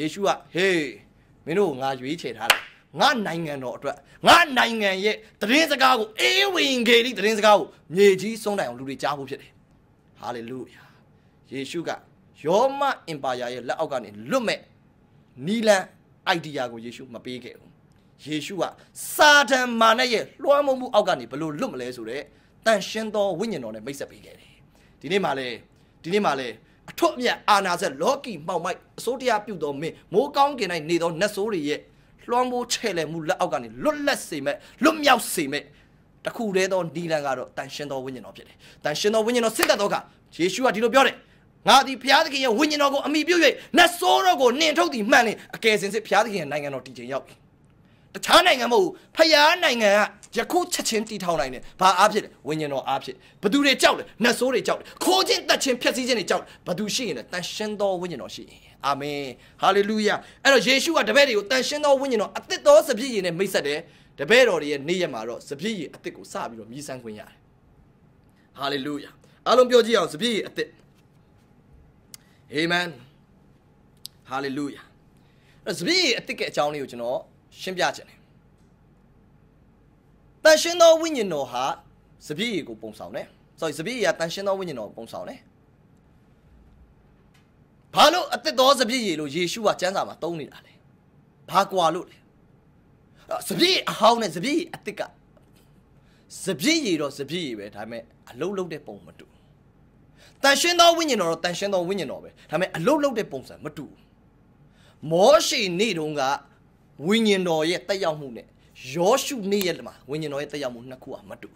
ယေရှုကဟေးမင်းတို့ငါရွေးချယ်ထားတယ်ငါနိုင်ငံတော်အတွက်ငါနိုင်ငံရဲ့သတင်းစကားကိုအေးဝင်ဂေလိသတင်းစကားကိုမြေကြီးဆုံးတိုင်အောင်လူတွေကြားဖို့ဖြစ်တယ်ဟာလေလုယာယေရှုကယောမအင်ပါယာရဲ့လက်အောက်ကနေလွတ်မဲ့နီလန်အိုင်ဒီယာကိုယေရှု မပေးခဲ့ဘူးယေရှုကစာတန်မာနရဲ့လွှမ်းမိုးမှုအောက်ကနေဘလို့လွတ်မလဲဆိုတော့တန်ရှင်းသောဝိညာဉ်တော်နဲ့မိတ်ဆက်ပေးခဲ့တယ်ဒီနေ့မှလည်းဒီနေ့မှလည်းထွတ်မြတ်အာနာဆက်လောကီမှောက်မိုက်အစိုးတရားပြုတော်မင်းမိုးကောင်းကင်၌နေသောနတ်ဆိုးတွေရဲ့လွှမ်းမိုးချဲ့လည်မှုလက်အောက်ကနေလွတ်လပ်စေမဲ့လွတ်မြောက်စေမဲ့တခုတည်းသောနီလန်ကတော့တန်ရှင်သောဝိညာဉ်တော်ဖြစ်တယ်။တန်ရှင်သောဝိညာဉ်တော်စစ်သက်သောအခါယေရှုကဒီလိုပြောတယ်။ငါသည်ဘုရားသခင်ရဲ့ဝိညာဉ်တော်ကိုအမိပြု၍နတ်ဆိုးတော်ကိုနှင်ထုတ်သည်မှန်လေအကယ်စင်စစ်ဘုရားသခင်ရဲ့နိုင်ငံတော်တည်ခြင်းရောက်ပြီ။တခြားနိုင်ငံမဟုတ်ဘူးဖျားနိုင်ငံကယခုချက်ချင်းတီထောင်နိုင်တယ်ဘာအားဖြစ်လဲဝိညာဉ်တော်အားဖြစ်ဘသူတွေကြောက်လဲနတ်ဆိုးတွေကြောက်တယ်ခိုးခြင်းတတ်ခြင်းဖျက်ဆီးခြင်းတွေကြောက်ဘသူရှိရင်လဲတန်ရှင်းသောဝိညာဉ်တော်ရှိရင်အာမင်ဟာလေလုယာအဲ့တော့ယေရှုကတပည့်တွေကိုတန်ရှင်းသောဝိညာဉ်တော်အသစ်သောစပြည့်ရည်နဲ့မိတ်ဆက်တယ်တပည့်တော်တွေရဲ့နေ့ရက်မှာတော့စပြည့်ရည်အသစ်ကိုစပြီးတော့မြည်ဆန်းခွင့်ရတယ်ဟာလေလုယာအားလုံးပြောကြည့်အောင်စပြည့်ရည်အသစ်အာမင်ဟာလေလုယာအဲ့စပြည့်ရည်အသစ်ရဲ့အကြောင်းလေးကိုကျွန်တော်ရှင်းပြခြင်းတယ်တန်ရှင်းသောဝိညာဉ်တော်ဟာစပြည့်ရည်ကိုပုံဆောင်တယ် sorry စပြည့်ရည်ကတန်ရှင်းသောဝိညာဉ်တော်ကိုပုံဆောင်တယ်ဘာလို့အသက်တော်စပြည့်ရည်လို့ယေရှုကကျမ်းစာမှာသုံးနေတာလဲဘာကွာလို့လဲစပြည့်အဟောင်းနဲ့စပြည့်အသစ်ကစပြည့်ရည်တော့စပြည့်ရည်ပဲဒါပေမဲ့အလုံးလုံးတဲ့ပုံမတူတန်ရှင်းသောဝိညာဉ်တော်တော့တန်ရှင်းသောဝိညာဉ်တော်ပဲဒါပေမဲ့အလုံးလုံးတဲ့ပုံစံမတူမောရှိနေတုန်းကဝိညာဉ်တော်ရဲ့တက်ရောက်မှုနဲ့ယောရှုနေ့ရဲ့မှာဝိညာဉ်တော်ရဲ့တက်ရောက်မှုနှစ်ခုကမတူ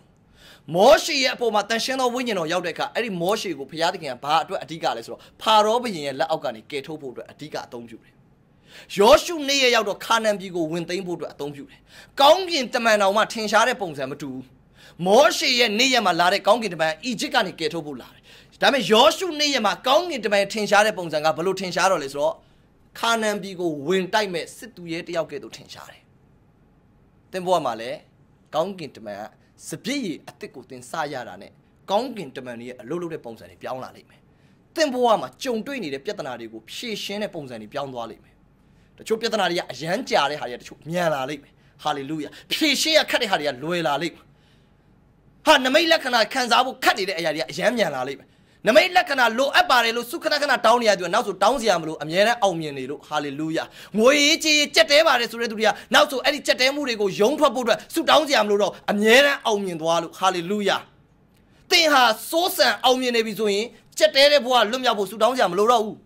မောရှိရဲ့အပေါ်မှာတန်ရှင်းသောဝိညာဉ်တော်ရောက်တဲ့အခါအဲ့ဒီမောရှိကိုဘုရားသခင်ကဘာအတွက်အဓိကလဲဆိုတော့ဖာရောဘုရင်ရဲ့လက်အောက်ကနေကယ်ထုတ်ဖို့အတွက်အဓိကအသုံးပြုတယ်ယောရှုနေ့ရက်ရောက်တော့ခါနန်ပြည်ကိုဝင်သိမ်းဖို့အတွက်အသုံးပြုတယ်။ကောင်းကင်တမန်တော်မှထင်ရှားတဲ့ပုံစံမတူဘူး။မောရှေရဲ့နေ့ရက်မှာလာတဲ့ကောင်းကင်တမန်အီဂျစ်ကနေကယ်ထုတ်ဖို့လာတယ်။ဒါပေမဲ့ယောရှုနေ့ရက်မှာကောင်းကင်တမန်ထင်ရှားတဲ့ပုံစံကဘလို့ထင်ရှားတော့လဲဆိုတော့ခါနန်ပြည်ကိုဝင်တိုက်မဲ့စစ်သူရဲတယောက်ကဲ့သို့ထင်ရှားတယ်။တင်ဘွားမှာလည်းကောင်းကင်တမန်ကစပြည့်ရည်အစ်စ်ကိုတင်စရတာနဲ့ကောင်းကင်တမန်ကြီးရဲ့အလုပ်လုပ်တဲ့ပုံစံတွေပြောင်းလာလိမ့်မယ်။တင်ဘွားမှာကြုံတွေ့နေတဲ့ပြဿနာတွေကိုဖြေရှင်းတဲ့ပုံစံတွေပြောင်းသွားလိမ့်မယ်။တချို့ပြဿနာတွေကအရန်ကြာတဲ့ဟာတွေကတချို့မြန်လာလိမ့်မယ်။ဟာလေလုယာဖြေရှင်းရခက်တဲ့ဟာတွေကလွယ်လာလိမ့်မယ်။ဟာနမိတ်လက္ခဏာခံစားဖို့ခက်နေတဲ့အရာတွေကအရန်မြန်လာလိမ့်မယ်နမိတ်လက္ခဏာလိုအပ်ပါတယ်လို့စုခဏခဏတောင်းနေရသူကနောက်ဆိုတောင်းစရာမလိုအမြဲတမ်းအောင်မြင်နေလို့ဟာလေလုယာငွေရေးကြေးကြက်တဲပါတယ်ဆိုတဲ့သူတွေကနောက်ဆိုအဲ့ဒီကြက်တဲမှုတွေကိုယုံထွက်ဖို့အတွက်စုတောင်းစရာမလိုတော့အမြဲတမ်းအောင်မြင်သွားလို့ဟာလေလုယာသင်ဟာစိုးစံအောင်မြင်နေပြီဆိုရင်ကြက်တဲတဲ့ဘဝလွတ်မြောက်ဖို့စုတောင်းစရာမလိုတော့ဘူး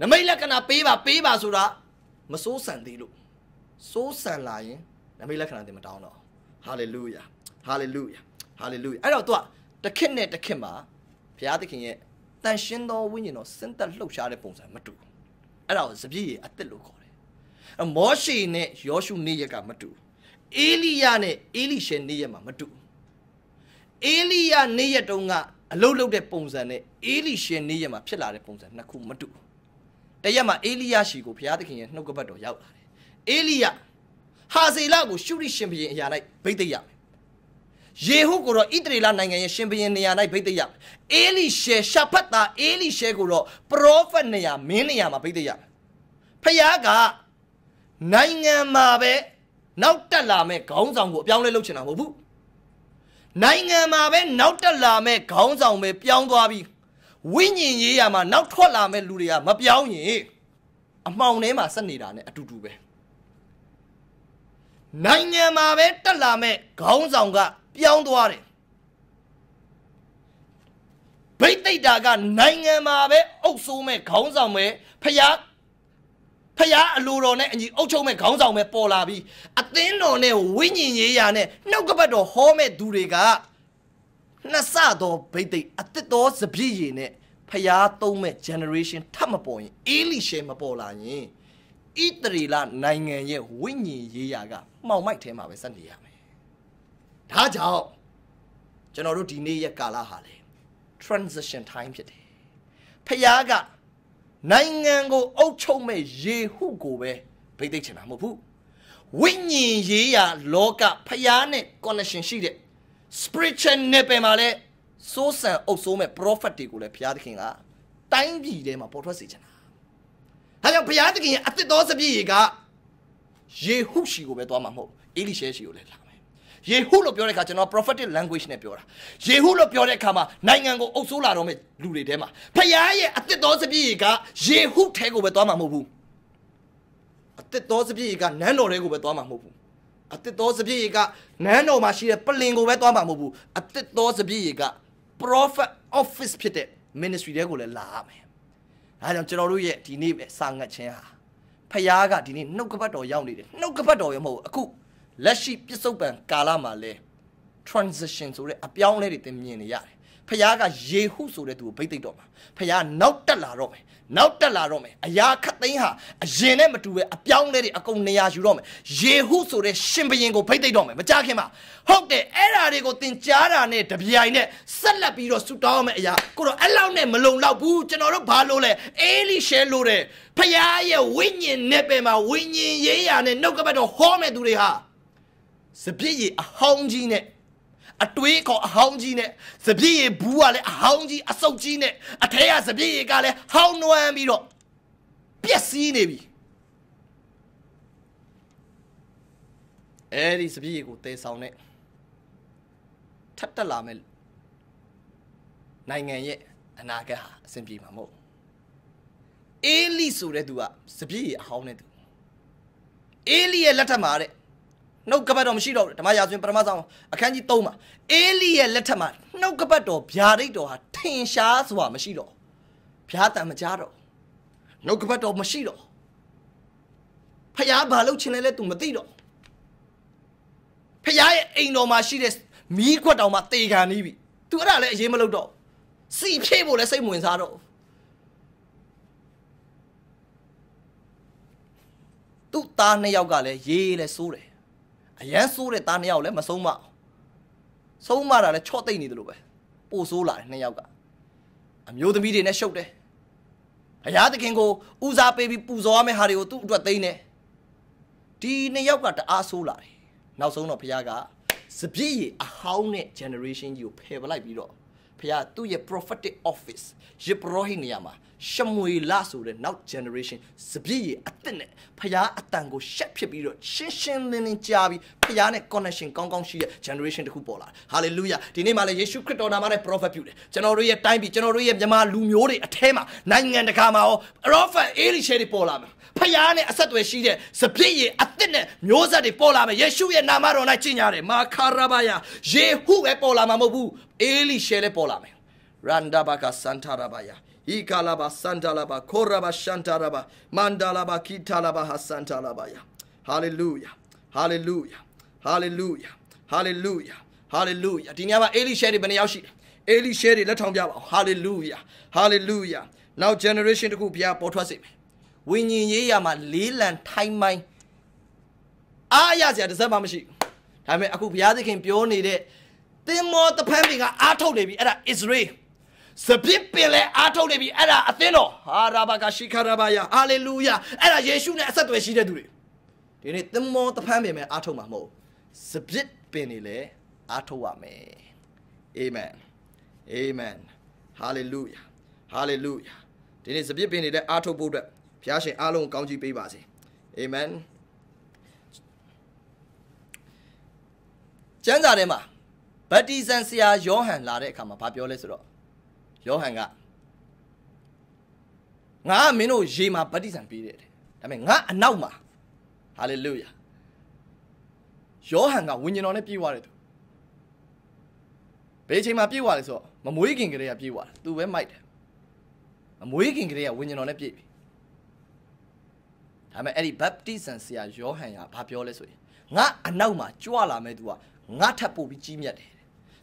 နမိတ်လက္ခဏာပေးပါပေးပါဆိုတာမစိုးစံသေးလို့စိုးစံလာရင်နမိတ်လက္ခဏာတင်မတောင်းတော့ဟာလေလုယာဟာလေလုယာဟာလေလုယာအဲ့တော့သူကတခက်နဲ့တခက်မှာဘုရားသခင်ရဲ့တန်ရှင်းသောဝိညာဉ်တော်ဆင်းသက်လှုပ်ရှားတဲ့ပုံစံမတူဘူးအဲ့ဒါကိုစပြည့်ရဲ့အသက်လို့ခေါ်တယ်အမောရှေနဲ့ယောရှုနေရကမတူအေလိယနဲ့အေလိရှေနေရမှာမတူအေလိယနေရတုန်းကအလုတ်လုတ်တဲ့ပုံစံနဲ့အေလိရှေနေရမှာဖြစ်လာတဲ့ပုံစံနှစ်ခုမတူတရက်မှာအေလိယရှိကိုဘုရားသခင်ရဲ့နှုတ်ကပတ်တော်ရောက်လာတယ်အေလိယဟာဇေလကိုရှုရိရှင်ဘုရင်အရာလိုက်ဗိတ်သိက်ရမယ်ယေဟုကိုတော့ဣတရီလနိုင်ငံရဲ့ရှင်ဘရင်နေရာ၌ဗိသိက်ရမယ်အေလိရှေရှာဖတ်သားအေလိရှေကိုတော့ပရောဖက်နေရာမင်းနေရာမှာဗိသိက်ရမယ်ဖခင်ကနိုင်ငံမှာပဲနောက်တက်လာမဲ့ခေါင်းဆောင်ကိုအပြောင်းလဲလုပ်ချင်တာမဟုတ်ဘူးနိုင်ငံမှာပဲနောက်တက်လာမဲ့ခေါင်းဆောင်ပဲပြောင်းသွားပြီးဝိညာဉ်ရေးရာမှာနောက်ထွက်လာမဲ့လူတွေကမပြောင်းရင်အမှောင်ထဲမှာဆက်နေတာ ਨੇ အတူတူပဲနိုင်ငံမှာပဲတက်လာမဲ့ခေါင်းဆောင်ကပြောင်းသွားတယ်ဗိသိက်တာကနိုင်ငံမှာပဲအုပ်ဆိုးမဲ့ခေါင်းဆောင်ပဲဖျားဖျားအလိုတော်နဲ့အညီအုပ်ချုပ်မဲ့ခေါင်းဆောင်ပဲပေါ်လာပြီး အသင်းတော်နဲ့ဝိညာဉ်ရေးရာနဲ့နှုတ်ကပတ်တော်ဟောမဲ့သူတွေကနှစ်ဆတော့ဗိသိက်အသစ်တော်စပြည့်ရည်နဲ့ဖျားသုံးမဲ့ generation ထပ်မပေါ်ရင်အေလီရှေမပေါ်လာရင်ဣတရီလနိုင်ငံရဲ့ဝိညာဉ်ရေးရာကမှောင်မိုက်ထဲမှာပဲစတင်ရမယ်ဒါကြောင့်ကျွန်တော်တို့ဒီနေ့ရဲ့ကာလဟာလေ transition time ဖြစ်တယ်ဖျားကနိုင်ငံကို အုပ်ချုပ်မဲ့ယေဟုကိုပဲဗိသိက်ချင်တာမဟုတ်ဘူးဝိညာဉ်ရေးရာ လောကဖျားနဲ့ connection ရှိတဲ့ spiritual နဲ့ပင်မှာလဲစိုးစံအုပ်ဆိုးမဲ့ prophet တွေကိုလည်းဘုရားသခင်ကတိုင်းပြည်ထဲမှာပေါ်ထွက်စေချင်တာ။ဒါကြောင့်ဘုရားသခင်ရဲ့အသစ်တော်စပြည့်ရေကယေဟုရှိကိုပဲသွားမှာမဟုတ်ဘူး။အေလိရှဲရှိကိုလည်းလာယေဟုလို့ပြောတဲ့အခါကျွန်တော် prophetic language နဲ့ပြောတာယေဟုလို့ပြောတဲ့အခါမှာနိုင်ငံကိုအုပ်စိုးလာတော့မယ့်လူတွေထဲမှာဖခင်ရဲ့အသက်တော်စပြည့်ကယေဟုထဲကိုပဲသွားမှာမဟုတ်ဘူးအသက်တော်စပြည့်ကနန်းတော်ထဲကိုပဲသွားမှာမဟုတ်ဘူးအသက်တော်စပြည့်ကနန်းတော်မှာရှိတဲ့ပလင်ကိုပဲသွားမှာမဟုတ်ဘူးအသက်တော်စပြည့်က prophet office ဖြစ်တဲ့ ministry တဲကိုလည်းလာရမယ်။ဒါကြောင့်ကျွန်တော်တို့ရဲ့ဒီနေ့စာငတ်ခြင်းဟာဖခင်ကဒီနေ့နှုတ်ကပတ်တော်ရောက်နေတယ်။နှုတ်ကပတ်တော်ရမဟုတ်ဘူးအခုလက်ရှိပြစ္ဆုတ်ပံကာလမှာလဲ transition ဆိုတဲ့အပြောင်းလဲတွေသင်မြင်နေရတယ်ဖခင်ကယေဟုဆိုတဲ့သူကိုဗိတ်သိက်တော့မှာဖခင်နောက်တက်လာတော့မယ်နောက်တက်လာတော့မယ်အရာခတ်သိမ်းဟာအရင်နဲ့မတူပဲအပြောင်းလဲတွေအကုန်နေရာယူတော့မယ်ယေဟုဆိုတဲ့ရှင်ဘရင်ကိုဗိတ်သိက်တော့မယ်မကြခင်ပါဟုတ်တယ်အဲ့ဓာတွေကိုသင်ကြားတာနဲ့တပြိုင်နဲ့ဆက်လက်ပြီးတော့ဆူတောင်းမယ်အရာကိုတော့အဲ့လောက်နဲ့မလုံလောက်ဘူးကျွန်တော်တို့ဘာလို့လဲအေလိရှဲလို့တဲ့ဖခင်ရဲ့ဝိညာဉ်နဲ့ပဲမှာဝိညာဉ်ရေးရာနဲ့နှုတ်ကပတ်တော်ဟောမဲ့သူတွေဟာစပြည့်ရည်အဟောင်းကြီးနဲ့အတွေးကောအဟောင်းကြီးနဲ့စပြည့်ရည်ဘူးကလည်းအဟောင်းကြီးအဆုတ်ကြီးနဲ့အထက်ကစပြည့်ရည်ကလည်းဟောင်းနွမ်းပြီးတော့ပျက်စီးနေပြီအဲဒီစပြည့်ရည်ကိုတည်ဆောင်တဲ့ထပ်တက်လာမဲ့နိုင်ငံရဲ့အနာဂတ်ဟာအဆင်ပြေမှာမဟုတ်အေးလီဆိုတဲ့သူကစပြည့်ရည်အဟောင်းတဲ့သူအေးလီရဲ့လက်ထက်မှာတဲ့နှုတ်ကပတ်တော်မရှိတော့ဘူးဓမ္မရာဇဝင်ပထမဆုံးအခန်းကြီး3မှာအေလိရဲ့လက်ထက်မှာနှုတ်ကပတ်တော်ဗျာဒိတ်တော်ဟာထင်ရှားစွာမရှိတော့ဗျာတံမကြတော့နှုတ်ကပတ်တော်မရှိတော့ဖျားဘာလုပ်ချင်လဲလဲ तू မသိတော့ဖျားရဲ့အိမ်တော်မှာရှိတဲ့မီးခွက်တောင်မှတေခံနေပြီ तू အဲ့ဒါလည်းအရေးမလုပ်တော့စီဖြည့်ဖို့လည်းစိတ်ဝင်စားတော့ तू သားနှစ်ယောက်ကလည်းရေးလဲစိုးတယ်အရန်ဆိုးတဲ့သားနှစ်ယောက်လည်းမဆုံးမဆုံးမတာလည်းချော့သိမ့်နေတယ်လို့ပဲပို့ဆိုးလာတယ်နှစ်ယောက်ကအမျိုးသမီးတွေနဲ့ရှုပ်တယ်ဘုရားသခင်ကိုဦးစားပေးပြီးပူဇော်ရမယ့်ဟာတွေကိုသူ့အတွက်သိမ့်တယ်ဒီနှစ်ယောက်ကတအားဆိုးလာတယ်နောက်ဆုံးတော့ဘုရားက စပြည့်ရအဟောင်းနဲ့ generation ကြီးကိုဖယ်ပလိုက်ပြီးတော့ဘုရားသူ့ရဲ့ prophetic office ယေပရောဟိနေရာမှာရှမွေလဆိုတဲ့ now generation စပြည့်ရအစ်စ်နဲ့ဖျားအတန်ကိုရှက်ဖြစ်ပြီးတော့ရှင်းရှင်းလင်းလင်းကြားပြီးဖျားနဲ့ connection ကောင်းကောင်းရှိတဲ့ generation တစ်ခုပေါ်လာတယ် hallelujah ဒီနေ့မှလည်းယေရှုခရစ်တော်နာမနဲ့ prophet ပြုတယ်ကျွန်တော်တို့ရဲ့တိုင်းပြည်ကျွန်တော်တို့ရဲ့မြန်မာလူမျိုးတွေအထဲမှာနိုင်ငံတကာမှာရော prophet အေလိရှေတွေပေါ်လာမယ်ဖျားနဲ့အဆက်အသွယ်ရှိတဲ့စပြည့်ရအစ်စ်နဲ့မျိုးဆက်တွေပေါ်လာမယ်ယေရှုရဲ့နာမတော်၌ကြီးညာတယ်မာခါရဘယာယေဟုပဲပေါ်လာမှာမဟုတ်ဘူးအေလိရှေလည်းပေါ်လာမယ်ရန်ဒါဘကစန်တာရဘယာ ikalaba santalaba koraba shantaraba mandalaba kitalaba hasantalaba ya hallelujah hallelujah hallelujah hallelujah hallelujah ဒီညမှာ Eli share တွေဘယ်နှစ်ယောက်ရှိလဲ Eli share တွေလက်ထောင်ပြပါအောင် hallelujah hallelujah now generation တခုဘုရားပေါ်ထွက်စေမယ်ဝိညာဉ်ရေးရာမှာလေးလံထိုင်းမိုင်းအားရစရာတစ်စက်မှမရှိဘူးဒါပေမဲ့အခုဘုရားသခင် ပြောနေတဲ့သင်မောတဖန်တွေကအားထုတ်နေပြီအဲ့ဒါ Israel စပစ်ပင်လဲအားထုတ်နေပြီအဲ့ဒါအသင်းတော်ဟာရာဘာကရှိခရာဘာယာဟာလေလုယာအဲ့ဒါယေရှုနဲ့အဆက်အသွယ်ရှိတဲ့သူတွေဒီနေ့သမောတဖန်ပင်ပဲအားထုတ်မှာမဟုတ်စပစ်ပင်နေလဲအားထုတ်ရမယ်အာမင်အာမင်ဟာလေလုယာဟာလေလုယာဒီနေ့စပစ်ပင်နေလဲအားထုတ်ဖို့အတွက်ဘုရားရှင်အားလုံးကောင်းချီးပေးပါစေအာမင်ကျမ်းစာထဲမှာဗတ္တိဇံဆရာယောဟန်လာတဲ့အခါမှာဘာပြောလဲဆိုတော့ယောဟန်ကငါကမင်းတို့ရေမှာဗတ္တိဇံပေးတယ်တဲ့ဒါပေမဲ့ငါအနောက်မှာဟာလေလုယာယောဟန်ကဝိညာဉ်တော်နဲ့ပြည့်ဝတယ်သူဘယ်အချိန်မှာပြည့်ဝလဲဆိုတော့မမွေးခင်ကလေးကပြည့်ဝတာသူပဲမိုက်တယ်မမွေးခင်ကလေးကဝိညာဉ်တော်နဲ့ပြည့်ပြီဒါပေမဲ့အဲ့ဒီ baptism ဆရာယောဟန်ကဘာပြောလဲဆိုရင်ငါအနောက်မှာကြွလာမဲ့သူကငါထပ်ပို့ပြီးကြီးမြတ်တယ်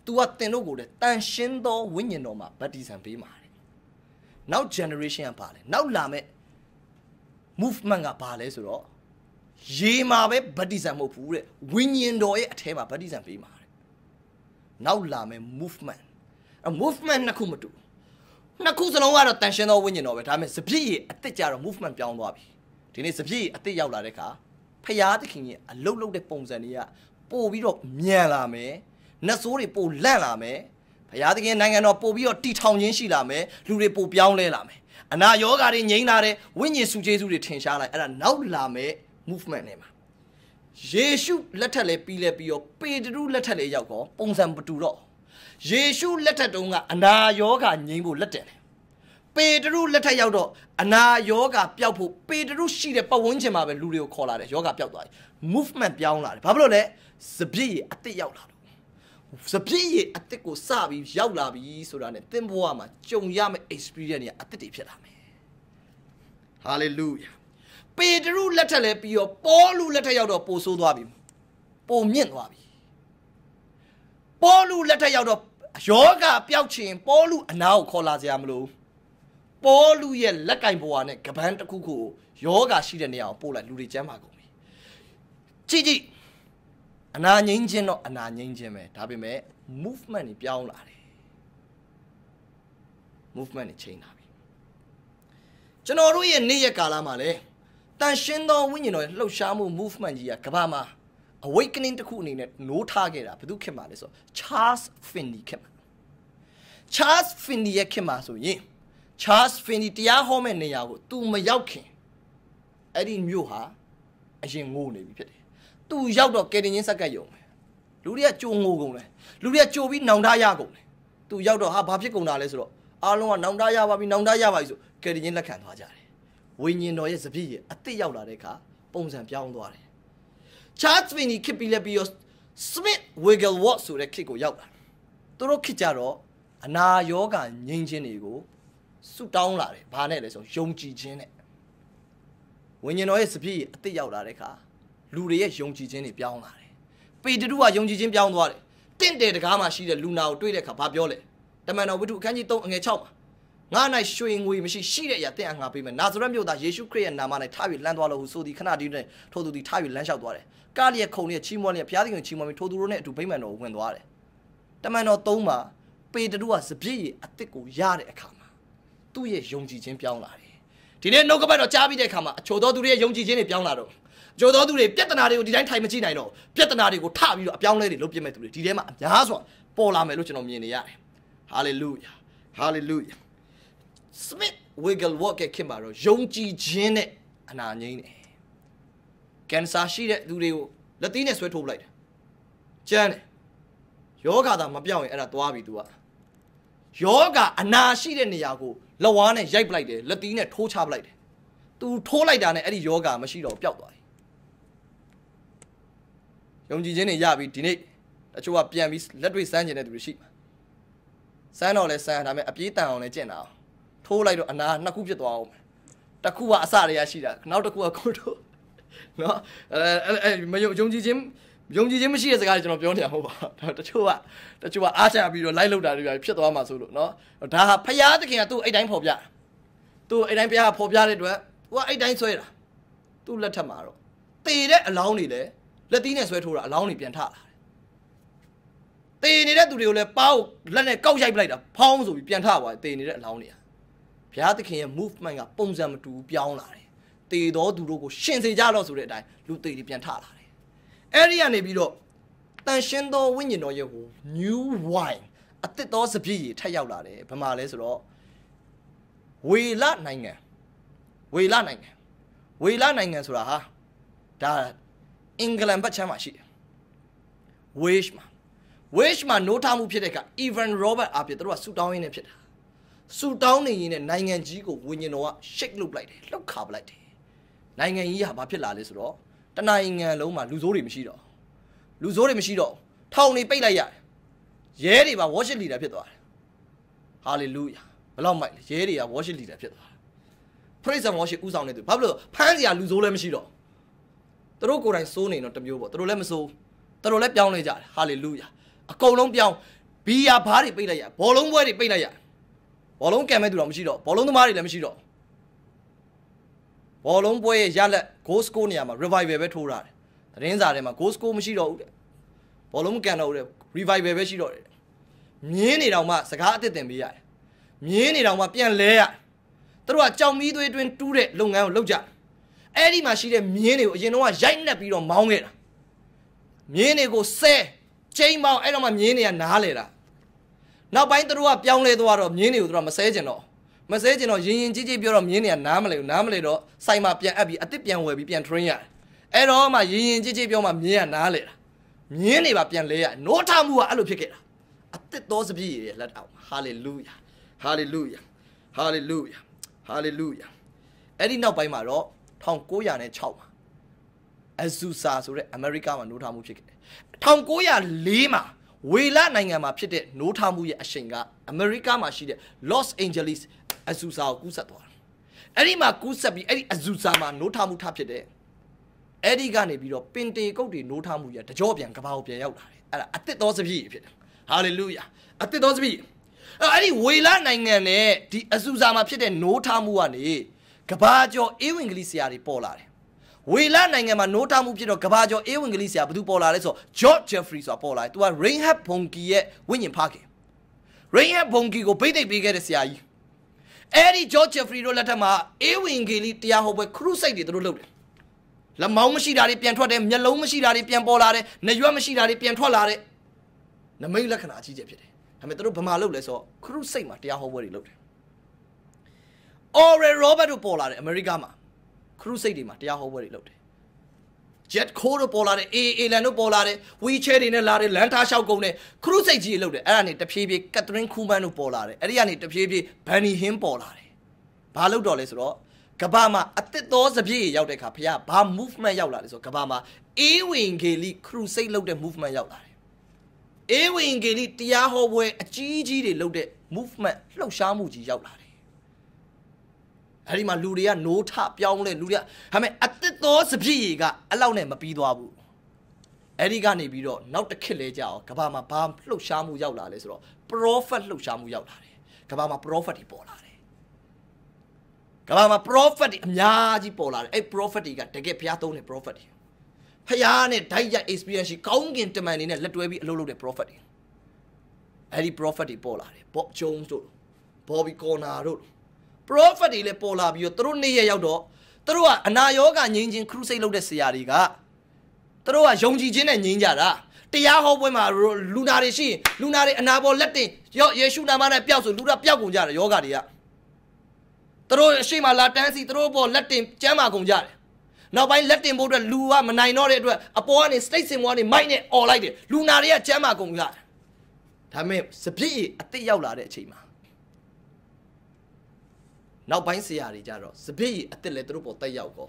။ तू ကသင်တို့ကိုလည်းတန်ရှင်းသောဝိညာဉ်တော်မှာဗတ္တိဇံပေးမှာတဲ့။နောက် generation ကပါလဲ။နောက်လာမဲ့ movement ကပါလဲဆိုတော့ရေမှာပဲဗတ္တိဇံမဟုတ်ဘူးတဲ့။ဝိညာဉ်တော်ရဲ့အထဲမှာဗတ္တိဇံပေးမှာတဲ့။နောက်လာမဲ့ movement အ movement နှစ်ခုမတူနှစ်ခုစလုံးကတော့တန်ရှင်းသောဝိညာဉ်တော်ပဲဒါပေမဲ့စပြည့်ရအစ်စ်ကြတော့ movement ပြောင်းသွားပြီဒီနေ့စပြည့်အစ်စ်ရောက်လာတဲ့အခါဖရာသခင်ရဲ့အလုတ်လုတ်တဲ့ပုံစံတွေကပို့ပြီးတော့မြန်လာမယ်နတ်ဆိုးတွေပိုလန့်လာမယ်ဘုရားသခင်နိုင်ငံတော်ပို့ပြီးတော့တီထောင်ခြင်းရှိလာမယ်လူတွေပိုပြောင်းလဲလာမယ်အနာယောဂါတွေငြိမ်းလာတယ်ဝိညာဉ်စုကျေးဇူးတွေထင်ရှားလာအဲ့ဒါနောက်လာမယ် movement နဲ့မှာယေရှုလက်ထက်လဲပြီးလဲပြီးတော့ပေတရုလက်ထက်လဲရောက်တော့ပုံစံမတူတော့ယေရှုလက်ထက်တုန်းကအနာယောဂါငြိမ်းဖို့လက်တယ်ပေတရုလက်ထက်ရောက်တော့အနာယောဂါပျောက်ဖို့ပေတရုရှိတဲ့ပတ်ဝန်းကျင်မှာပဲလူတွေကိုခေါ်လာတယ်ယောဂါပျောက်သွားတယ် movement ပြောင်းလာတယ်ဘာဖြစ်လို့လဲစပြည့်အစ်စ်ရောက်လာစပြည့်ရအစ်စ်ကိုစပြီးရောက်လာပြီဆိုတာ ਨੇ သင်ဘဝမှာကြုံရမယ့် experience တွေကအစ်စ်တွေဖြစ်လာမယ် hallelujah ပေတရုလက်ထက်လဲပြီးတော့ပေါလုလက်ထက်ရောက်တော့ပိုဆိုးသွားပြီပိုမြင့်သွားပြီပေါလုလက်ထက်ရောက်တော့ယောဂပျောက်ခြင်းပေါလုအနာကိုခေါ်လာစရာမလိုပေါလုရဲ့လက်ကင်ဘဝနဲ့ကပန်းတစ်ခုခုကိုယောဂရှိတဲ့နေရာကိုပို့လိုက်လူတွေကျမ်းပါကုန်ပြီကြည့်ကြည့်အနာငိမ့်ခြင်းတော့အနာငိမ့်ခြင်းပဲဒါပေမဲ့ movement တွေပြောင်းလာတယ် movement တွေ change လာပြီကျွန်တော်တို့ရဲ့နေ့ရက်ကာလမှာလည်းတန်ရှင်းသောဝိညာဉ်တော်ရဲ့လှုပ်ရှားမှု movement ကြီးကကမ္ဘာမှာ awakening တစ်ခုအနေနဲ့노ထားခဲ့တာဘယ်သူခင်မှာလဲဆိုတော့ Charles Finney ခင်မှာ Charles Finney ရဲ့ခင်မှာဆိုရင် Charles Finney တရားဟောမဲ့နေရာကို तू မရောက်ခင်အဲ့ဒီမြို့ဟာအရင်ငိုးနေပြီဖြစ်တယ်သူရောက်တော့ကယ်တင်ချင်းစက်ကတ်ယုံတယ်လူတွေကကြိုငိုကုန်တယ်လူတွေကကြိုပြီးနောင်တရကုန်တယ်သူရောက်တော့ဟာဘာဖြစ်ကုန်တာလဲဆိုတော့အားလုံးကနောင်တရပါပြီနောင်တရပါပြီဆိုကယ်တင်ချင်းလက်ခံသွားကြတယ်ဝိညာဉ်တော်ရဲ့စပြည့်ရဲ့အသစ်ရောက်လာတဲ့အခါပုံစံပြောင်းသွားတယ် Charles Finney ခစ်ပြီးလက်ပြီးတော့ Smith Wigglesworth ဆိုတဲ့ခစ်ကိုရောက်လာသူတို့ခစ်ကြတော့အနာယောဂငြိမ်းခြင်းတွေကိုဆုတောင်းလာတယ်ဘာနဲ့လဲဆိုယုံကြည်ခြင်းနဲ့ဝိညာဉ်တော်ရဲ့စပြည့်အသစ်ရောက်လာတဲ့အခါလူတွေရဲ့ယုံကြည်ခြင်းတွေပြောင်းလာတယ်ပေတရုကယုံကြည်ခြင်းပြောင်းသွားတယ်တင့်တယ်တကားမှာရှိတဲ့လူနာကိုတွေ့တဲ့အခါဘာပြောလဲတမန်တော်ဝိတုအခန်းကြီး3အငယ်6မှာငါ၌ရွှေငွေမရှိရှိတဲ့အရာတင့်အငါပေးမယ်နာဇရက်မြို့သားယေရှုခရစ်ရဲ့နာမ၌ထား၍လမ်းသွားလို့ဟုဆိုသည်ခဏတည်းနဲ့ထိုသူသည်ထား၍လမ်းလျှောက်သွားတယ်ကားလျက်ခုံလျက်ချီးမွမ်းလျက်ဘုရားသခင်ချီးမွမ်းပြီးထိုသူတို့နဲ့အတူဗိမာန်တော်ကိုဝင်သွားတယ်တမန်တော်3မှာပေတရုကစပြည့်ရဲ့အစ်စ်ကိုရတဲ့အခါမှာသူ့ရဲ့ယုံကြည်ခြင်းပြောင်းလာတယ်ဒီနေ့နှုတ်ကပတ်တော်ကြားပြီးတဲ့အခါမှာအချို့တော်သူတွေရဲ့ယုံကြည်ခြင်းတွေပြောင်းလာတော့ကြော်တော်သူတွေပြဿနာတွေကိုဒီတိုင်းထိုင်မကြည့်နိုင်တော့ပြဿနာတွေကိုထပြီးတော့အပြောင်းလဲတွေလုပ်ပြမဲ့သူတွေဒီထဲမှာအများစွာပေါ်လာမယ်လို့ကျွန်တော်မြင်နေရတယ်ဟာလေလုယာဟာလေလုယာ Smith Wigglesworth ရဲ့ခင်ပါတော့ယုံကြည်ခြင်းနဲ့အနာငိမ့်တယ်ကင်ဆာရှိတဲ့သူတွေကိုလက်သီးနဲ့ဆွဲထုတ်လိုက်တယ်ကျန်းတယ်ယောဂါသာမပြောင်းရင်အဲ့ဒါသွားပြီ तू ကယောဂါအနာရှိတဲ့နေရာကိုလက်ဝါးနဲ့ရိုက်ပလိုက်တယ်လက်သီးနဲ့ထိုးချပလိုက်တယ် तू ထိုးလိုက်တာနဲ့အဲ့ဒီယောဂါမရှိတော့ပျောက်သွားယုံကြည်ခြင်းတွေရပြီးဒီနေ့တချို့ကပြန်ပြီးလက်တွေ့စမ်းကျင်တဲ့သူတွေရှိမှာစမ်းတော့လဲစမ်းဒါပေမဲ့အပြေးတန်အောင်လဲကျင့်တာအောင်ထိုးလိုက်တော့အနာနှစ်ခုဖြစ်သွားအောင်တစ်ခုကအစရေရရှိတာနောက်တစ်ခုကကိုတို့နော်အဲမယုံကြည်ခြင်းယုံကြည်ခြင်းမရှိတဲ့စကားကျွန်တော်ပြောနေတာမဟုတ်ပါဘူးတချို့ကတချို့ကအားချပြီးတော့လိုက်လောက်တာတွေဖြစ်သွားမှာဆိုလို့နော်ဒါဟာဖရာသခင်ကသူ့အဲ့တိုင်းဖော်ပြသူ့အဲ့တိုင်းဖရာဖော်ပြတဲ့အတွက်သူကအဲ့တိုင်းဆွဲတာသူ့လက်ထက်မှာတော့တေတဲ့အလောင်းတွေလည်းလက်သီးနဲ့ဆွဲထိုးတာအလောင်းတွေပြန်ထလာတယ်။တေနေတဲ့သူတွေကိုလည်းပါးကိုလက်နဲ့ကောက်ရိုက်ပလိုက်တာဖောင်းဆိုပြီးပြန်ထသွားတယ်တေနေတဲ့အလောင်းတွေက။ဘုရားသခင်ရဲ့ movement ကပုံစံမတူဘူးပြောင်းလာတယ်။တေတော်သူတို့ကိုရှင်စေကြတော့ဆိုတဲ့အတိုင်းလူတေတွေပြန်ထလာတယ်။အဲ့ဒီကနေပြီးတော့တန်ရှင်းသောဝိညာဉ်တော်ရဲ့ကို new wine အသစ်သောစပြည့်ရထပ်ရောက်လာတယ်။ဘာမှလဲဆိုတော့ဝေလနိုင်ငံဝေလနိုင်ငံဝေလနိုင်ငံဆိုတာဟာဒါအင်္ဂလန်ဘက်ချမ်းမှာရှိတယ်။ Wish မှာ Wish မှာ노ထားမှုဖြစ်တဲ့အခါ Evan Robert အပြင်သူတို့ကဆူတောင်းရင်းနဲ့ဖြစ်တာ။ဆူတောင်းနေရင်းနဲ့နိုင်ငံကြီးကိုဝิญဉဏ်တော်က shake လုပ်လိုက်တယ်လှုပ်ခါပလိုက်တယ်။နိုင်ငံကြီးကဘာဖြစ်လာလဲဆိုတော့တနိုင်ငံလုံးမှာလူဆိုးတွေမရှိတော့လူဆိုးတွေမရှိတော့ထောင်တွေပိတ်လိုက်ရတယ်။ရဲတွေပါ worship leader ဖြစ်သွားတယ်။ hallelujah ဘလောက်မိုက်လဲရဲတွေက worship leader ဖြစ်သွားတယ်။ praise and worship ဦးဆောင်နေသူဘာဖြစ်လို့ဖမ်းစရာလူဆိုးလည်းမရှိတော့သူတို့ကိုယ်တိုင်စိုးနေတော့တမျိုးပေါ့သူတို့လည်းမစိုးသူတို့လည်းပြောင်းလဲကြတယ်ဟာလေလုယာအကုန်လုံးပြောင်းဘီယာဘားတွေပိတ်လိုက်ရဘောလုံးပွဲတွေပိတ်လိုက်ရဘောလုံးကံမဲ့သူတော့မရှိတော့ဘောလုံးသမားတွေလည်းမရှိတော့ဘောလုံးပွဲရဲ့ရလက် goal score နေရာမှာ revival ပဲထိုးတာတယ်သတင်းစာထဲမှာ goal score မရှိတော့ဘူးတဲ့ဘောလုံးမကန်တော့ဘူးတဲ့ revival ပဲရှိတော့တယ်မြင်းနေတောင်မှ စကားအသစ်တင်ပေးရတယ်မြင်းနေတောင်မှပြန်လဲရသူတို့ကကြောင်မီးသွေးတွင်းတူးတဲ့လုပ်ငန်းကိုလုပ်ကြတယ်အဲ့ဒီမှာရှိတဲ့မြင်းတွေကိုအရင်တော့ရိုက်နှက်ပြီးတော့မောင်းခဲ့တာမြင်းတွေကိုဆဲချိန်မောင်းအဲ့တော့မှမြင်းတွေကနားလေတာနောက်ပိုင်းသူတို့ကပြောင်းလဲသွားတော့မြင်းတွေကိုသူတို့မဆဲကျင်တော့မဆဲကျင်တော့ရင်ရင်ကြီးကြီးပြောတော့မြင်းတွေကနားမလဲဘူးနားမလဲတော့စိုက်မှာပြန်အပ်ပြီးအစ်စ်ပြန်ဝယ်ပြီးပြန် train ရတယ်အဲ့တော့မှရင်ရင်ကြီးကြီးပြောမှမြင်းကနားလေတာမြင်းတွေပါပြန်လဲရနိုးထမှုကအဲ့လိုဖြစ်ခဲ့တာအစ်စ်သောစပြည့်ရဲ့လက်အောင်ဟာလေလုယာဟာလေလုယာဟာလေလုယာဟာလေလုယာအဲ့ဒီနောက်ပိုင်းမှာတော့1906မှာအဇူဆာဆိုတဲ့အမေရိကမှာနိုးထမှုဖြစ်ခဲ့တယ်1904မှာဝေလနိုင်ငံမှာဖြစ်တဲ့နိုးထမှုရဲ့အရှိန်ကအမေရိကမှာရှိတဲ့ Los Angeles အဇူဆာကိုကူးစက်သွားတယ်အဲ့ဒီမှာကူးစက်ပြီးအဲ့ဒီအဇူဆာမှာနိုးထမှုထဖြစ်တယ်အဲ့ဒီကနေပြီးတော့ပင်တေကုတ်တွေနိုးထမှုရဲ့တကြောပြန်ကဘာကိုပြန်ရောက်လာတယ်အဲ့ဒါအသစ်သောစပြည့်ဖြစ်တယ်ဟာလေလုယာအသစ်သောစပြည့်အဲ့ဒီဝေလနိုင်ငံနဲ့ဒီအဇူဆာမှာဖြစ်တဲ့နိုးထမှုကနေကဘာကျော်အေးဝင်ကလေးဆရာတွေပေါ်လာတယ်ဝေလာနိုင်ငံမှာနိုးတောင်မှုဖြစ်တော့ကဘာကျော်အေးဝင်ကလေးဆရာဘသူပေါ်လာလဲဆိုတော့ George Jeffrey ဆိုတာပေါ်လာတယ်။ तू က Reinhard Bonnke ရဲ့ဝိညာဉ်ဖခင်။ Reinhard Bonnke ကိုဗိတ်သိက်ပေးခဲ့တဲ့ဆရာကြီး။အဲဒီ George Jeffrey တို့လက်ထက်မှာအေးဝင်ကလေးတရားဟောပွဲ crusade တွေသူတို့လုပ်တယ်။လက်မောင်းမရှိတာတွေပြန်ထွက်တယ်၊မျက်လုံးမရှိတာတွေပြန်ပေါ်လာတယ်၊နှရွက်မရှိတာတွေပြန်ထွက်လာတဲ့နမိတ်လက္ခဏာအကြီးကျယ်ဖြစ်တယ်။ဒါပေမဲ့သူတို့ဘာမှလုပ်လဲဆိုတော့ crusade မှာတရားဟောပွဲတွေလုပ်တယ်။ Oral Robert တို့ပေါ်လာတယ်အမေရိကမှာ crusade တွေမှာတရားဟောပွဲတွေလုပ်တယ် jet core တို့ပေါ်လာတယ် AA လန်တို့ပေါ်လာတယ် wheelchair တွေနဲ့လာတယ်လမ်းထားလျှောက်ကုန်တယ် crusade ကြီးတွေလုပ်တယ်အဲ့ဒါနေတဖြည်းဖြည်း Catherine Kuhlman တို့ပေါ်လာတယ်အဲ့ဒီကနေတဖြည်းဖြည်း Bunny Hinn ပေါ်လာတယ်ဘာလုပ်တော့လဲဆိုတော့ကဘာမှာအသက်သောစပြည့်ရောက်တဲ့အခါဘုရားဘာ movement ရောက်လာလဲဆိုတော့ကဘာမှာအေးဝင်ဂေလိ crusade လုပ်တဲ့ movement ရောက်လာတယ်အေးဝင်ဂေလိတရားဟောပွဲအကြီးကြီးတွေလုပ်တဲ့ movement လှုပ်ရှားမှုကြီးရောက်လာတယ်အဲ့ဒီမှာလူတွေက노ထပြောင်းလဲလူတွေကဒါပေမဲ့အတစ်သောစပြည့်ရီကအဲ့လောက်နဲ့မပြီးသွားဘူးအဲ့ဒီကနေပြီးတော့နောက်တစ်ခစ်လဲကြအောင်ကဘာမှာဘာလှုပ်ရှားမှုရောက်လာလဲဆိုတော့ prophet လှုပ်ရှားမှုရောက်လာတယ်ကဘာမှာ prophet တွေပေါ်လာတယ်ကဘာမှာ prophet တွေအများကြီးပေါ်လာတယ်အဲ့ prophet တွေကတကယ်ဘုရားသုံးတဲ့ prophet တွေဖျားနဲ့ဓာတ်ရိုက် experience ရှိကောင်းကင်တမန်တွေနဲ့လက်တွဲပြီးအလုပ်လုပ်တဲ့ prophet တွေအဲ့ဒီ prophet တွေပေါ်လာတယ် Bob Jones တို့ Bobby Corner တို့ prophet တွေလည်းပေါ်လာပြီးတော့သူတို့နေ့ရက်ရောက်တော့သူတို့ကအနာယောဂငြိမ်းချင်း crusade လုပ်တဲ့ဆရာတွေကသူတို့ကယုံကြည်ခြင်းနဲ့ငြိမ်းကြတာတရားဟောပွဲမှာလူနာတွေရှိရင်လူနာတွေအနာပေါ်လက်တင်ရောယေရှုနာမနဲ့ပျောက်ဆိုလူနာပျောက်ကုန်ကြတယ်ယောဂတွေကသူတို့အရှိမလာတန်းစီသူတို့ပေါ်လက်တင်ကျမ်းမာကုန်ကြတယ်နောက်ပိုင်းလက်တင်ဖို့အတွက်လူကမနိုင်တော့တဲ့အတွက်အပေါ်ကနေ state စင်ဘွားနေမိုက်နဲ့អော်လိုက်တယ်လူနာတွေကကျမ်းမာကုန်ကြတယ်ဒါပေမဲ့စပြည့်အစ်စ်ရောက်လာတဲ့အချိန်မှာနောက်ပိုင်းဆရာတွေကြတော့စပစ်ကြီးအစ်စ်လဲသူတို့ပေါ်တက်ရောက်ကော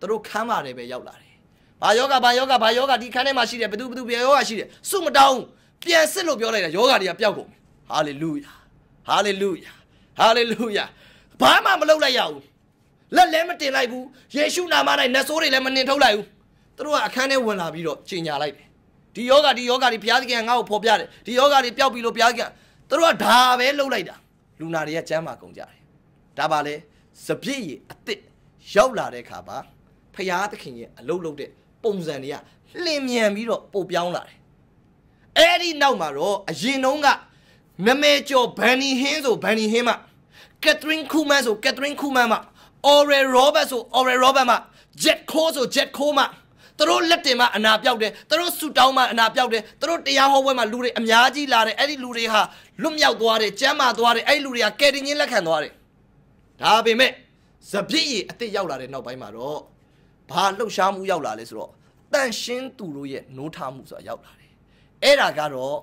သူတို့ခမ်းပါတယ်ပဲရောက်လာတယ်။ဘာယောဂဘာယောဂဘာယောဂဒီခန်းထဲမှာရှိတယ်ဘသူဘသူဘယ်ယောဂရှိတယ်စုမတောင်းပြန်စစ်လို့ပြောလိုက်တာယောဂတွေကပျောက်ကုန်။ဟာလေလုယာ။ဟာလေလုယာ။ဟာလေလုယာ။ဘာမှမလုပ်လိုက်ရဘူး။လက်လည်းမတင်လိုက်ဘူး။ယေရှုနာမ၌နတ်ဆိုးတွေလည်းမနှင်ထုတ်လိုက်ဘူး။သူတို့ကအခန်းထဲဝင်လာပြီးတော့ချိန်ညာလိုက်တယ်။ဒီယောဂဒီယောဂဒီဘုရားသခင်ငါ့ကိုဖော်ပြတယ်။ဒီယောဂတွေပျောက်ပြီလို့ဘုရားကသူတို့ကဒါပဲလုပ်လိုက်တာ။လူနာတွေကကြမ်းမာကုန်ကြတယ်ဒါပါလေစပြည့်ရည်အစ်စ်ရောက်လာတဲ့ခါမှာဖရာသခင်ရဲ့အလုတ်လုတ်တဲ့ပုံစံတွေကလှင်မြန်ပြီးတော့ပို့ပြောင်းလာတယ်အဲ့ဒီနောက်မှာတော့အရင်တုန်းကနမဲကျော်ဘန်နီဟင်းဆိုဘန်နီဟင်းမှကက်သရင်းခူမန်ဆိုကက်သရင်းခူမန်မှအော်ရယ်ရောဘတ်ဆိုအော်ရယ်ရောဘတ်မှဂျက်ခိုးဆိုဂျက်ခိုးမှသူတို့လက်တင်မှာအနာပြောက်တယ်သူတို့ဆူတောင်းမှာအနာပြောက်တယ်သူတို့တရားဟောပွဲမှာလူတွေအများကြီးလာတယ်အဲ့ဒီလူတွေဟာလွတ်မြောက်သွားတယ်ကျမ်းမာသွားတယ်အဲ့ဒီလူတွေကကယ်တင်ခြင်းလက်ခံသွားတယ်ဒါပေမဲ့ဇပြစ်ရည်အစ်စ်ရောက်လာတဲ့နောက်ပိုင်းမှာတော့ဘာလှုပ်ရှားမှုရောက်လာလဲဆိုတော့တန့်ရှင်းသူတို့ရဲ့နိုးထမှုဆိုတာရောက်လာတယ်အဲ့ဒါကတော့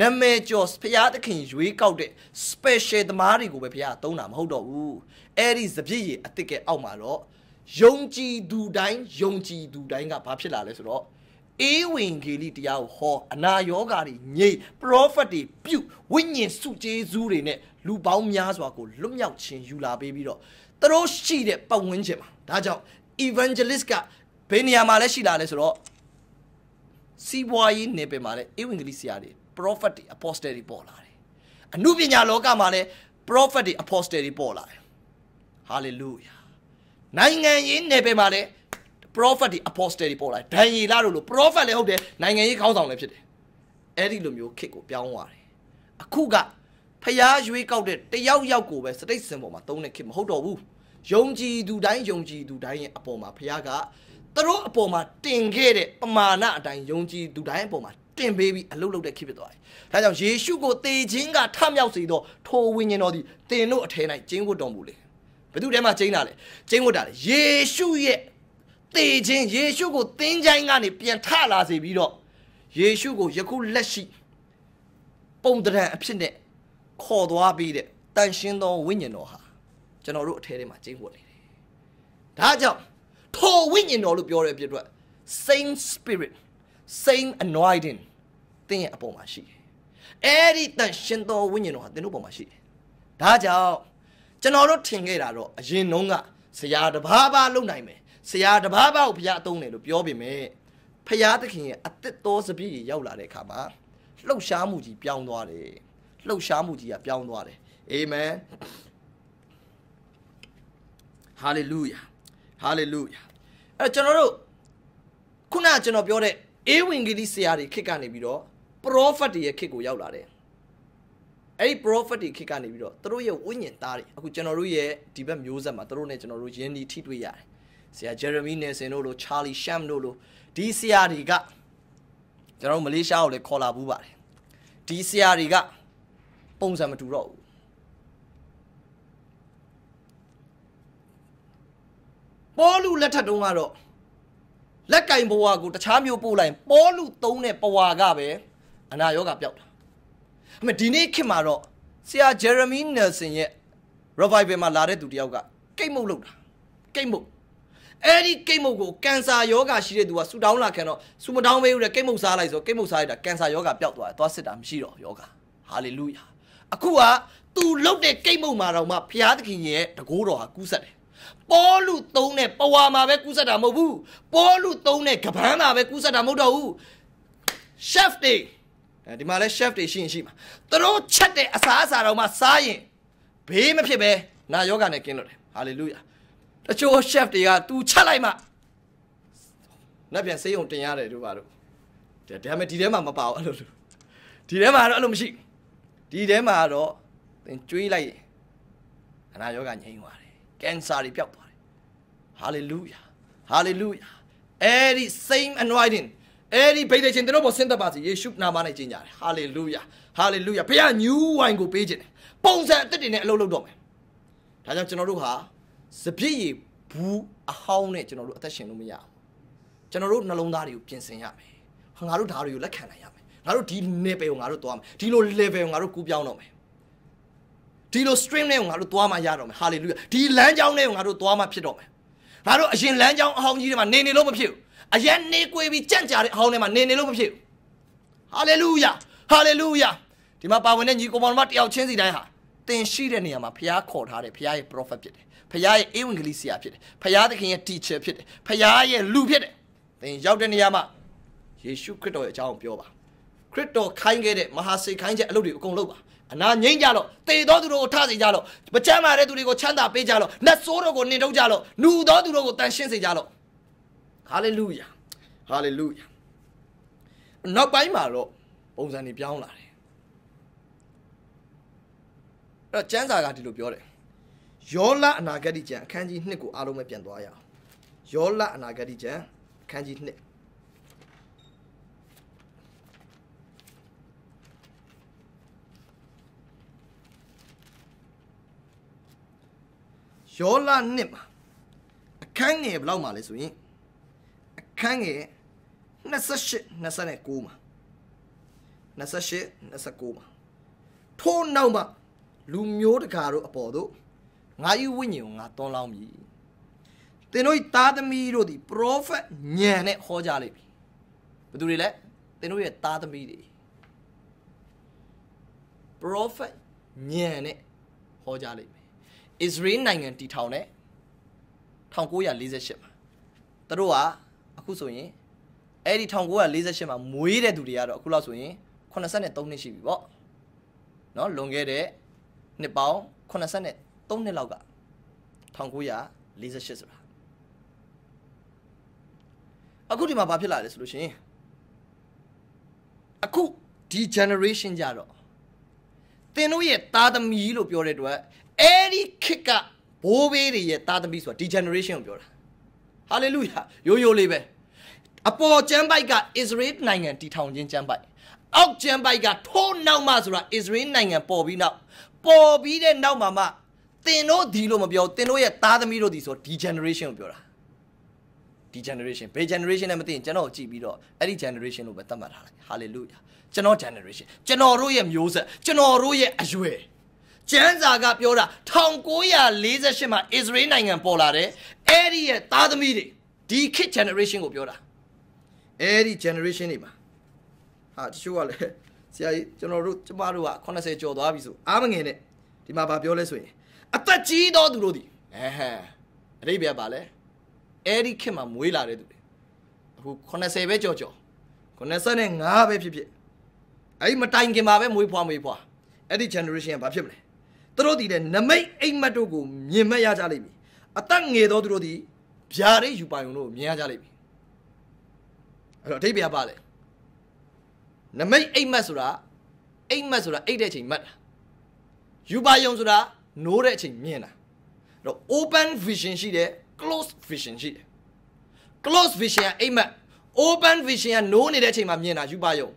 နမဲကျော်ဖျားသခင်ရွေးကောက်တဲ့ special သမားတွေကိုပဲဖျားသုံးတာမဟုတ်တော့ဘူးအဲ့ဒီဇပြည့်ရည်အစ်စ်ကအောက်မှာတော့ယုံကြည်သူတိုင်းယုံကြည်သူတိုင်းကဘာဖြစ်လာလဲဆိုတော့အေးဝင်ဂေလိတရားကိုဟောအနာယောဂါတွေညိပရောဖက်တွေပြုဝိညာဉ်စုကျေးဇူးတွေနဲ့လူပေါင်းများစွာကိုလွတ်မြောက်ခြင်းယူလာပေးပြီးတော့သူတို့ရှိတဲ့ပတ်ဝန်းကျင်မှာဒါကြောင့် evangelist ကဘယ်နေရာမှာလဲရှိလာလဲဆိုတော့စီးပွားရေးနယ်ပယ်မှာလဲအေးဝင်ဂေလိဆရာတွေ prophet တွေ apostle တွေပေါ်လာတယ်အမှုပညာလောကမှာလဲ prophet တွေ apostle တွေပေါ်လာတယ် hallelujah နိုင်ငံရေးနယ်ပယ်မှာလည်း prophet တွေ apostle တွေပေါ်လာဒံယေလတို့လို prophet လည်းဟုတ်တယ်နိုင်ငံရေးခေါင်းဆောင်လည်းဖြစ်တယ်အဲ့ဒီလိုမျိုးခေတ်ကိုပြောင်းသွားတယ်အခုကဖျားရွေးကောက်တဲ့တယောက်ယောက်ကိုပဲစတိတ်စင်ပေါ်မှာသုံးတဲ့ခေတ်မဟုတ်တော့ဘူးယုံကြည်သူတိုင်းယုံကြည်သူတိုင်းရဲ့အပေါ်မှာဖျားကသူတို့အပေါ်မှာတင်ခဲ့တဲ့ပမာဏအတိုင်းယုံကြည်သူတိုင်းအပေါ်မှာတင်ပေးပြီးအလုလုတဲ့ခေတ်ဖြစ်သွားတယ်။ဒါကြောင့်ယေရှုကိုသေခြင်းကထမြောက်စေသောထိုဝိညာဉ်တော်သည်တင်တို့အထဲ၌ကျင်းဝတ်တော်မူလေ။ဘယ်သူထဲမှာကျင်းတာလဲ။ကျင်းဝတ်တာလေ။ယေရှုရဲ့သေခြင်းယေရှုကိုသင်ချိုင်းကနေပြန်ထလာစေပြီးတော့ယေရှုကိုယခုလက်ရှိပုံတံအဖြစ်နဲ့ခေါ်သွားပြီးတဲ့တန်ရှင်းသောဝိညာဉ်တော်ဟာကျွန်တော်တို့အထဲထဲမှာကျင်းဝတ်နေတယ်။ဒါကြောင့်ထိုဝိညာဉ်တော်လို့ပြောတဲ့အဖြစ်အတွက် Saint Spirit Saint Anointing သင်ရဲ့အပေါ်မှာရှိတယ်။အဲ့ဒီတန်ရှင်းသောဝိညာဉ်တော်ဟာသင်တို့ပေါ်မှာရှိတယ်။ဒါကြောင့်ကျွန်တော်တို့ထင်ခဲ့တာတော့အရင်နှုန်းကဆရာတစ်ပါးပါလုံနိုင်မယ်ဆရာတပါးပေါ့ဘုရားအသုံးတယ်လို့ပြောပေမဲ့ဖရာသခင်ရဲ့အသက်တော်စပြည့်ရောက်လာတဲ့အခါမှာလှုပ်ရှားမှုကြီးပြောင်းသွားတယ်လှုပ်ရှားမှုကြီးကပြောင်းသွားတယ်အာမင်ဟာလေလုယာဟာလေလုယာအဲ့ကျွန်တော်တို့ခုနကျွန်တော်ပြောတဲ့အေးဝင်ဂလိဆရာတွေခေတ်ကနေပြီးတော့ပရောဖက်တွေရဲ့ခေတ်ကိုရောက်လာတယ်အဲ့ဒီ prophet တွေခေတ်ကနေပြီးတော့သူတို့ရဲ့ဝိညာဉ်သားတွေအခုကျွန်တော်တို့ရဲ့ဒီဘက်မျိုးဆက်မှာသူတို့နဲ့ကျွန်တော်တို့ယဉ်ဒီထိတွေ့ရတယ်ဆရာဂျယ်ရမီနင်ဆင်တို့လိုချာလီရှမ်တို့လိုဒီဆရာတွေကကျွန်တော်မလေးရှားကိုလည်းခေါ်လာဘူးပါတယ်ဒီဆရာတွေကပုံစံမတူတော့ဘူးပေါ်လူလက်ထက်တုန်းကတော့လက်ကင်ဘဝကိုတခြားမျိုးပို့လိုက်ပေါ်လူသုံးတဲ့ဘဝကပဲအနာရောဂါပျောက်တာအမေဒီနေ့ခင်မှာတော့ဆရာဂျယ်ရမီနယ်ဆန်ရဲ့ revival မှာလာတဲ့သူတယောက်ကကိတ်မုတ်လောက်တာကိတ်မုတ်အဲ့ဒီကိတ်မုတ်ကိုကင်ဆာယောဂါရှိတဲ့သူကဆူတောင်းလာခံတော့ဆူမတောင်းမေးဘူးတဲ့ကိတ်မုတ်စားလိုက်ဆိုကိတ်မုတ်စားလိုက်တာကင်ဆာယောဂါပျောက်သွားတယ်သွားစစ်တာမရှိတော့ယောဂါဟာလေလုယာအခုကသူလုတ်တဲ့ကိတ်မုတ်မှာတော့မှဘုရားသခင်ရဲ့တကိုးတော်ဟာကူးဆက်တယ်ပေါလုသုံးတဲ့ပဝါမှာပဲကူးဆက်တာမဟုတ်ဘူးပေါလုသုံးတဲ့ကပန်းမှာပဲကူးဆက်တာမဟုတ်တော့ဘူး chef တွေဒီမှာလဲ chef တွေရှိရင်ရှိမှာသူတို့ချက်တဲ့အစားအစာတော့မှစားရင်ဘေးမဖြစ်ပဲနာယောဂါနဲ့กินလို့တယ်ဟာလေလုယာတချို့ chef တွေက तू ချက်လိုက်မှနောက်ပြန်စေးုံတင်ရတယ်တို့ပါတို့ဒါပေမဲ့ဒီထဲမှာမပါဘူးအဲ့လိုလိုဒီထဲမှာတော့အဲ့လိုမရှိဒီထဲမှာတော့သင်ကြွေးလိုက်အနာရောဂါငြိမ်းသွားတယ်ကင်ဆာတွေပျောက်သွားတယ်ဟာလေလုယာဟာလေလုယာအဲ့ဒီ same anointing အဲ့ဒီဗိဒ္ဓရှင်တို့ပေါ်ဆင်းသက်ပါစေယေရှုနာမနဲ့ကြီးညာတယ်ဟာလေလုယာဟာလေလုယာဘုရား new wine ကိုပေးခြင်းပုံစံအသက်တွေနဲ့အလုပ်လုပ်တော့မယ်ဒါကြောင့်ကျွန်တော်တို့ဟာစပြည့်ရည်ဘူးအဟောင်းနဲ့ကျွန်တော်တို့အသက်ရှင်လို့မရဘူးကျွန်တော်တို့နှလုံးသားတွေကိုပြင်ဆင်ရမယ်ဟာငါတို့ဓာတ်တွေကိုလက်ခံနိုင်ရမယ်ငါတို့ဒီ level ကိုငါတို့သွားမယ်ဒီလို level ကိုငါတို့ကူးပြောင်းတော့မယ်ဒီလို stream နဲ့ကိုငါတို့သွားမှရတော့မယ် hallelujah ဒီလမ်းကြောင်းနဲ့ကိုငါတို့သွားမှဖြစ်တော့မယ်ငါတို့အရင်လမ်းကြောင်းအဟောင်းကြီးတွေမှာနေနေလို့မဖြစ်ဘူးအရင်နေကွေပြီးကြန့်ကြာတဲ့အဟောင်းထဲမှာနေနေလို့မဖြစ်ဘူး hallelujah hallelujah ဒီမှာပါဝင်တဲ့ညီကောင်မတော်မတယောက်ချင်းစီတိုင်းဟာတင်ရှိတဲ့နေရာမှာဖျားခေါ်ထားတယ်ဖျားရဲ့ prophet ဖြစ်တယ်ဖခင်ရဲ့အေးဝင်ကလေးဆရာဖြစ်တယ်ဖခင်သခင်ရဲ့ teacher ဖြစ်တယ်ဖခင်ရဲ့လူဖြစ်တယ်သင်ရောက်တဲ့နေရာမှာယေရှုခရစ်တော်ရဲ့အကြောင်းကိုပြောပါခရစ်တော်ခိုင်းခဲ့တဲ့မဟာစေခိုင်းချက်အလုပ်တွေအကုန်လုပ်ပါအနာငိမ့်ကြတော့တေသောသူတို့ကိုထစေကြတော့မချမ်းသာတဲ့သူတွေကိုချမ်းသာပေးကြတော့လက်ဆိုးတို့ကိုနှင်ထုတ်ကြတော့နူသောသူတို့ကိုတန်ရှင်းစေကြတော့ဟာလေလုယာဟာလေလုယာနောက်ပိုင်းမှာတော့ပုံစံတွေပြောင်းလာတယ်အဲ့တော့ကျမ်းစာကဒီလိုပြောတယ်ယောလအနာဂတိကျမ်းအခန်းကြီး1ကိုအားလုံးပဲပြန်သွားရအောင်ယောလအနာဂတိကျမ်းအခန်းကြီး1ယောလနှစ်မှာအခန်းငယ်ဘယ်လောက်မှာလဲဆိုရင်အခန်းငယ်28 29မှာ28 29မှာထို့နောက်မှာလူမျိုးတကာတို့အပေါ်တို့ငါ၏ဝိညာဉ်ကိုငါသွန်လောင်းမည်သင်တို့၏သားသမီးတို့သည် prophet ညံနဲ့ဟောကြလိမ့်မည်ဘသူတွေလဲသင်တို့ရဲ့သားသမီးတွေ prophet ညံနဲ့ဟောကြလိမ့်မယ်။ Israel နိုင်ငံတည်ထောင်တဲ့1948မှာသူတို့ကအခုဆိုရင်အဲ့ဒီ1948မှာမွေးတဲ့သူတွေကတော့အခုလောက်ဆိုရင်83နှစ်ရှိပြီပေါ့။နော်လွန်ခဲ့တဲ့နှစ်ပေါင်း83 3နှစ်လောက်က1948ဆိုတာအခုဒီမှာဘာဖြစ်လာလဲဆိုလို့ရှင်အခုဒီ generation ကြတော့သင်တို့ရဲ့သားသမီးလို့ပြောတဲ့အတွက်အဲ့ဒီခေတ်ကဘိုးဘေးတွေရဲ့သားသမီးဆိုတာဒီ generation ကို ပြောတာ hallelujah ရိုးရိုးလေးပဲအပေါ်ကျမ်းပိုက်က Israel နိုင်ငံတည်ထောင်ခြင်းကျမ်းပိုက်အောက်ကျမ်းပိုက်ကထိုးနောက်မှဆိုတာ Israel နိုင်ငံပေါ်ပြီးနောက်ပေါ်ပြီးတဲ့နောက်မှာမှတင်တို့ဒီလို့မပြောတင်တို့ရဲ့သားသမီးတို့ဒီဆိုဒီ generation ကိုပြောတာဒီ generation ဘယ် generation နဲ့မသိရင်ကျွန်တော်ကြည့်ပြီးတော့အဲ့ဒီ generation လို့ပဲသတ်မှတ်ထားတယ် hallelujah ကျွန်တော် generation ကျွန်တော်တို့ရဲ့မျိုးဆက်ကျွန်တော်တို့ရဲ့အရွယ်ကျမ်းစာကပြောတာ1948မှာအစ္စရေးနိုင်ငံပေါ်လာတယ်အဲ့ဒီရဲ့သားသမီးတွေဒီခေတ် generation ကိုပြောတာအဲ့ဒီ generation တွေမှာဟာတချို့ကလည်းဆရာကြီးကျွန်တော်တို့ကျမတို့က80ကျော်သွားပြီဆိုအားမငယ်နဲ့ဒီမှာဗာပြောလဲဆိုရင်အသက်ကြီးသောသူတို့သည်အဲဟဲအရိပ်ပြပါလဲအဲ့ဒီခင်မှာ မွေးလာတဲ့သူတွေအခု80ပဲကြော်ကြော်95ပဲဖြစ်ဖြစ်အဲ့ဒီမတိုင်ခင်မှာပဲမွေးဖွားမွေးဖွားအဲ့ဒီ generation ကဘာဖြစ်မလဲသူတို့ဒီတဲ့နမိတ်အိမ်မက်တို့ကိုမြင်မဲ့ရကြလိမ့်မည်အသက်ငယ်သောသူတို့ဒီဗျာဒိတ်ယူပါယုံတို့မြင်ရကြလိမ့်မည်အဲ့တော့အထိပ္ပယ်ပါလေနမိတ်အိမ်မက်ဆိုတာအိမ်မက်ဆိုတာအိတ်တဲ့အချိန်မက်တာယူပါယုံဆိုတာနိုးတဲ့အချိန်မြင်တာအဲ့တော့ open vision ရှိတယ် close vision ရှိတယ် close vision ကအိမ်မက် open vision ကနိုးနေတဲ့အချိန်မှာမြင်တာယူပါယုံ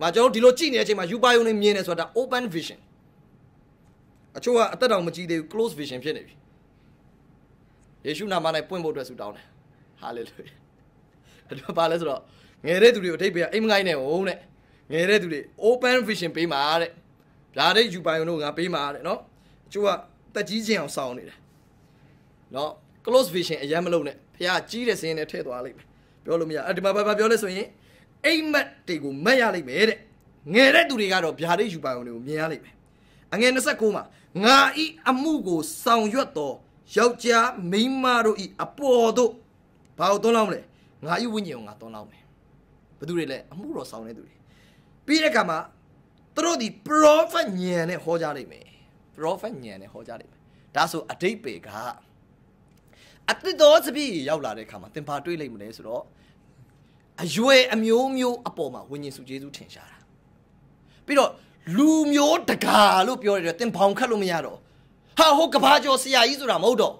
မာကျွန်တော်ဒီလိုကြည့်နေတဲ့အချိန်မှာယူပါယုံနဲ့မြင်နေဆိုတာ open vision အချို့ကအသက်တောင်မကြီးသေးဘူး close vision ဖြစ်နေပြီယေရှုနာမ၌ပွင့်ဖို့အတွက်ဆုတောင်းတယ် hallelujah အဲ့တော့ပါလဲဆိုတော့ငယ်တဲ့သူတွေကိုအထိပ်ပေးအိမ်မကိုင်းနဲ့ဟုတ်တဲ့ငယ်တဲ့သူတွေ open vision ပေးမှာတဲ့ဒါတဲ့ယူပါယုံတို့ကပေးမှာတဲ့နော်ကျိုးကတက်ကြီးခြင်းအောင်စောင်းနေတယ်เนาะ close vision အရင်မလုပ်နဲ့ဖះကြီးတဲ့စင်းနဲ့ထည့်သွားလိုက်မယ်ပြောလို့မရအဲ့ဒီမှာဘာပြောလဲဆိုရင်အိမ်မက်တွေကိုမက်ရလိုက်မယ်တဲ့ငယ်တဲ့သူတွေကတော့ဗျာဒိတ်ယူပါုံတွေကိုမြင်ရလိမ့်မယ်အငယ်29မှာငါဤအမှုကိုဆောင်ရွက်တော်ယောက်ျားမိန်းမတို့ဤအပေါ်တို့ဘာကိုသွန်းလောင်းမလဲငါဤဝိညာဉ်ကိုငါသွန်းလောင်းမယ်ဘသူတွေလဲအမှုတော်ဆောင်တဲ့သူတွေပြီးတဲ့အခါမှာသူတို့ဒီ prophet ညံနဲ့ဟောကြားလိမ့်မယ် prophet ညံနဲ့ဟောကြားတယ်ဒါဆိုအတိတ်ပေကအတိတ်တော်စပြည့်ရောက်လာတဲ့အခါမှာသင်ပါတွေ့လိမ့်မလဲဆိုတော့အရွယ်အမျိုးမျိုးအပေါ်မှာဝိညာဉ်စုကျေးဇူးထင်ရှားတာပြီးတော့လူမျိုးတကာလို့ပြောရတယ်သင်ဘောင်ခတ်လို့မရတော့ဟာဟိုကဘာကျော်ဆရာကြီးဆိုတာမဟုတ်တော့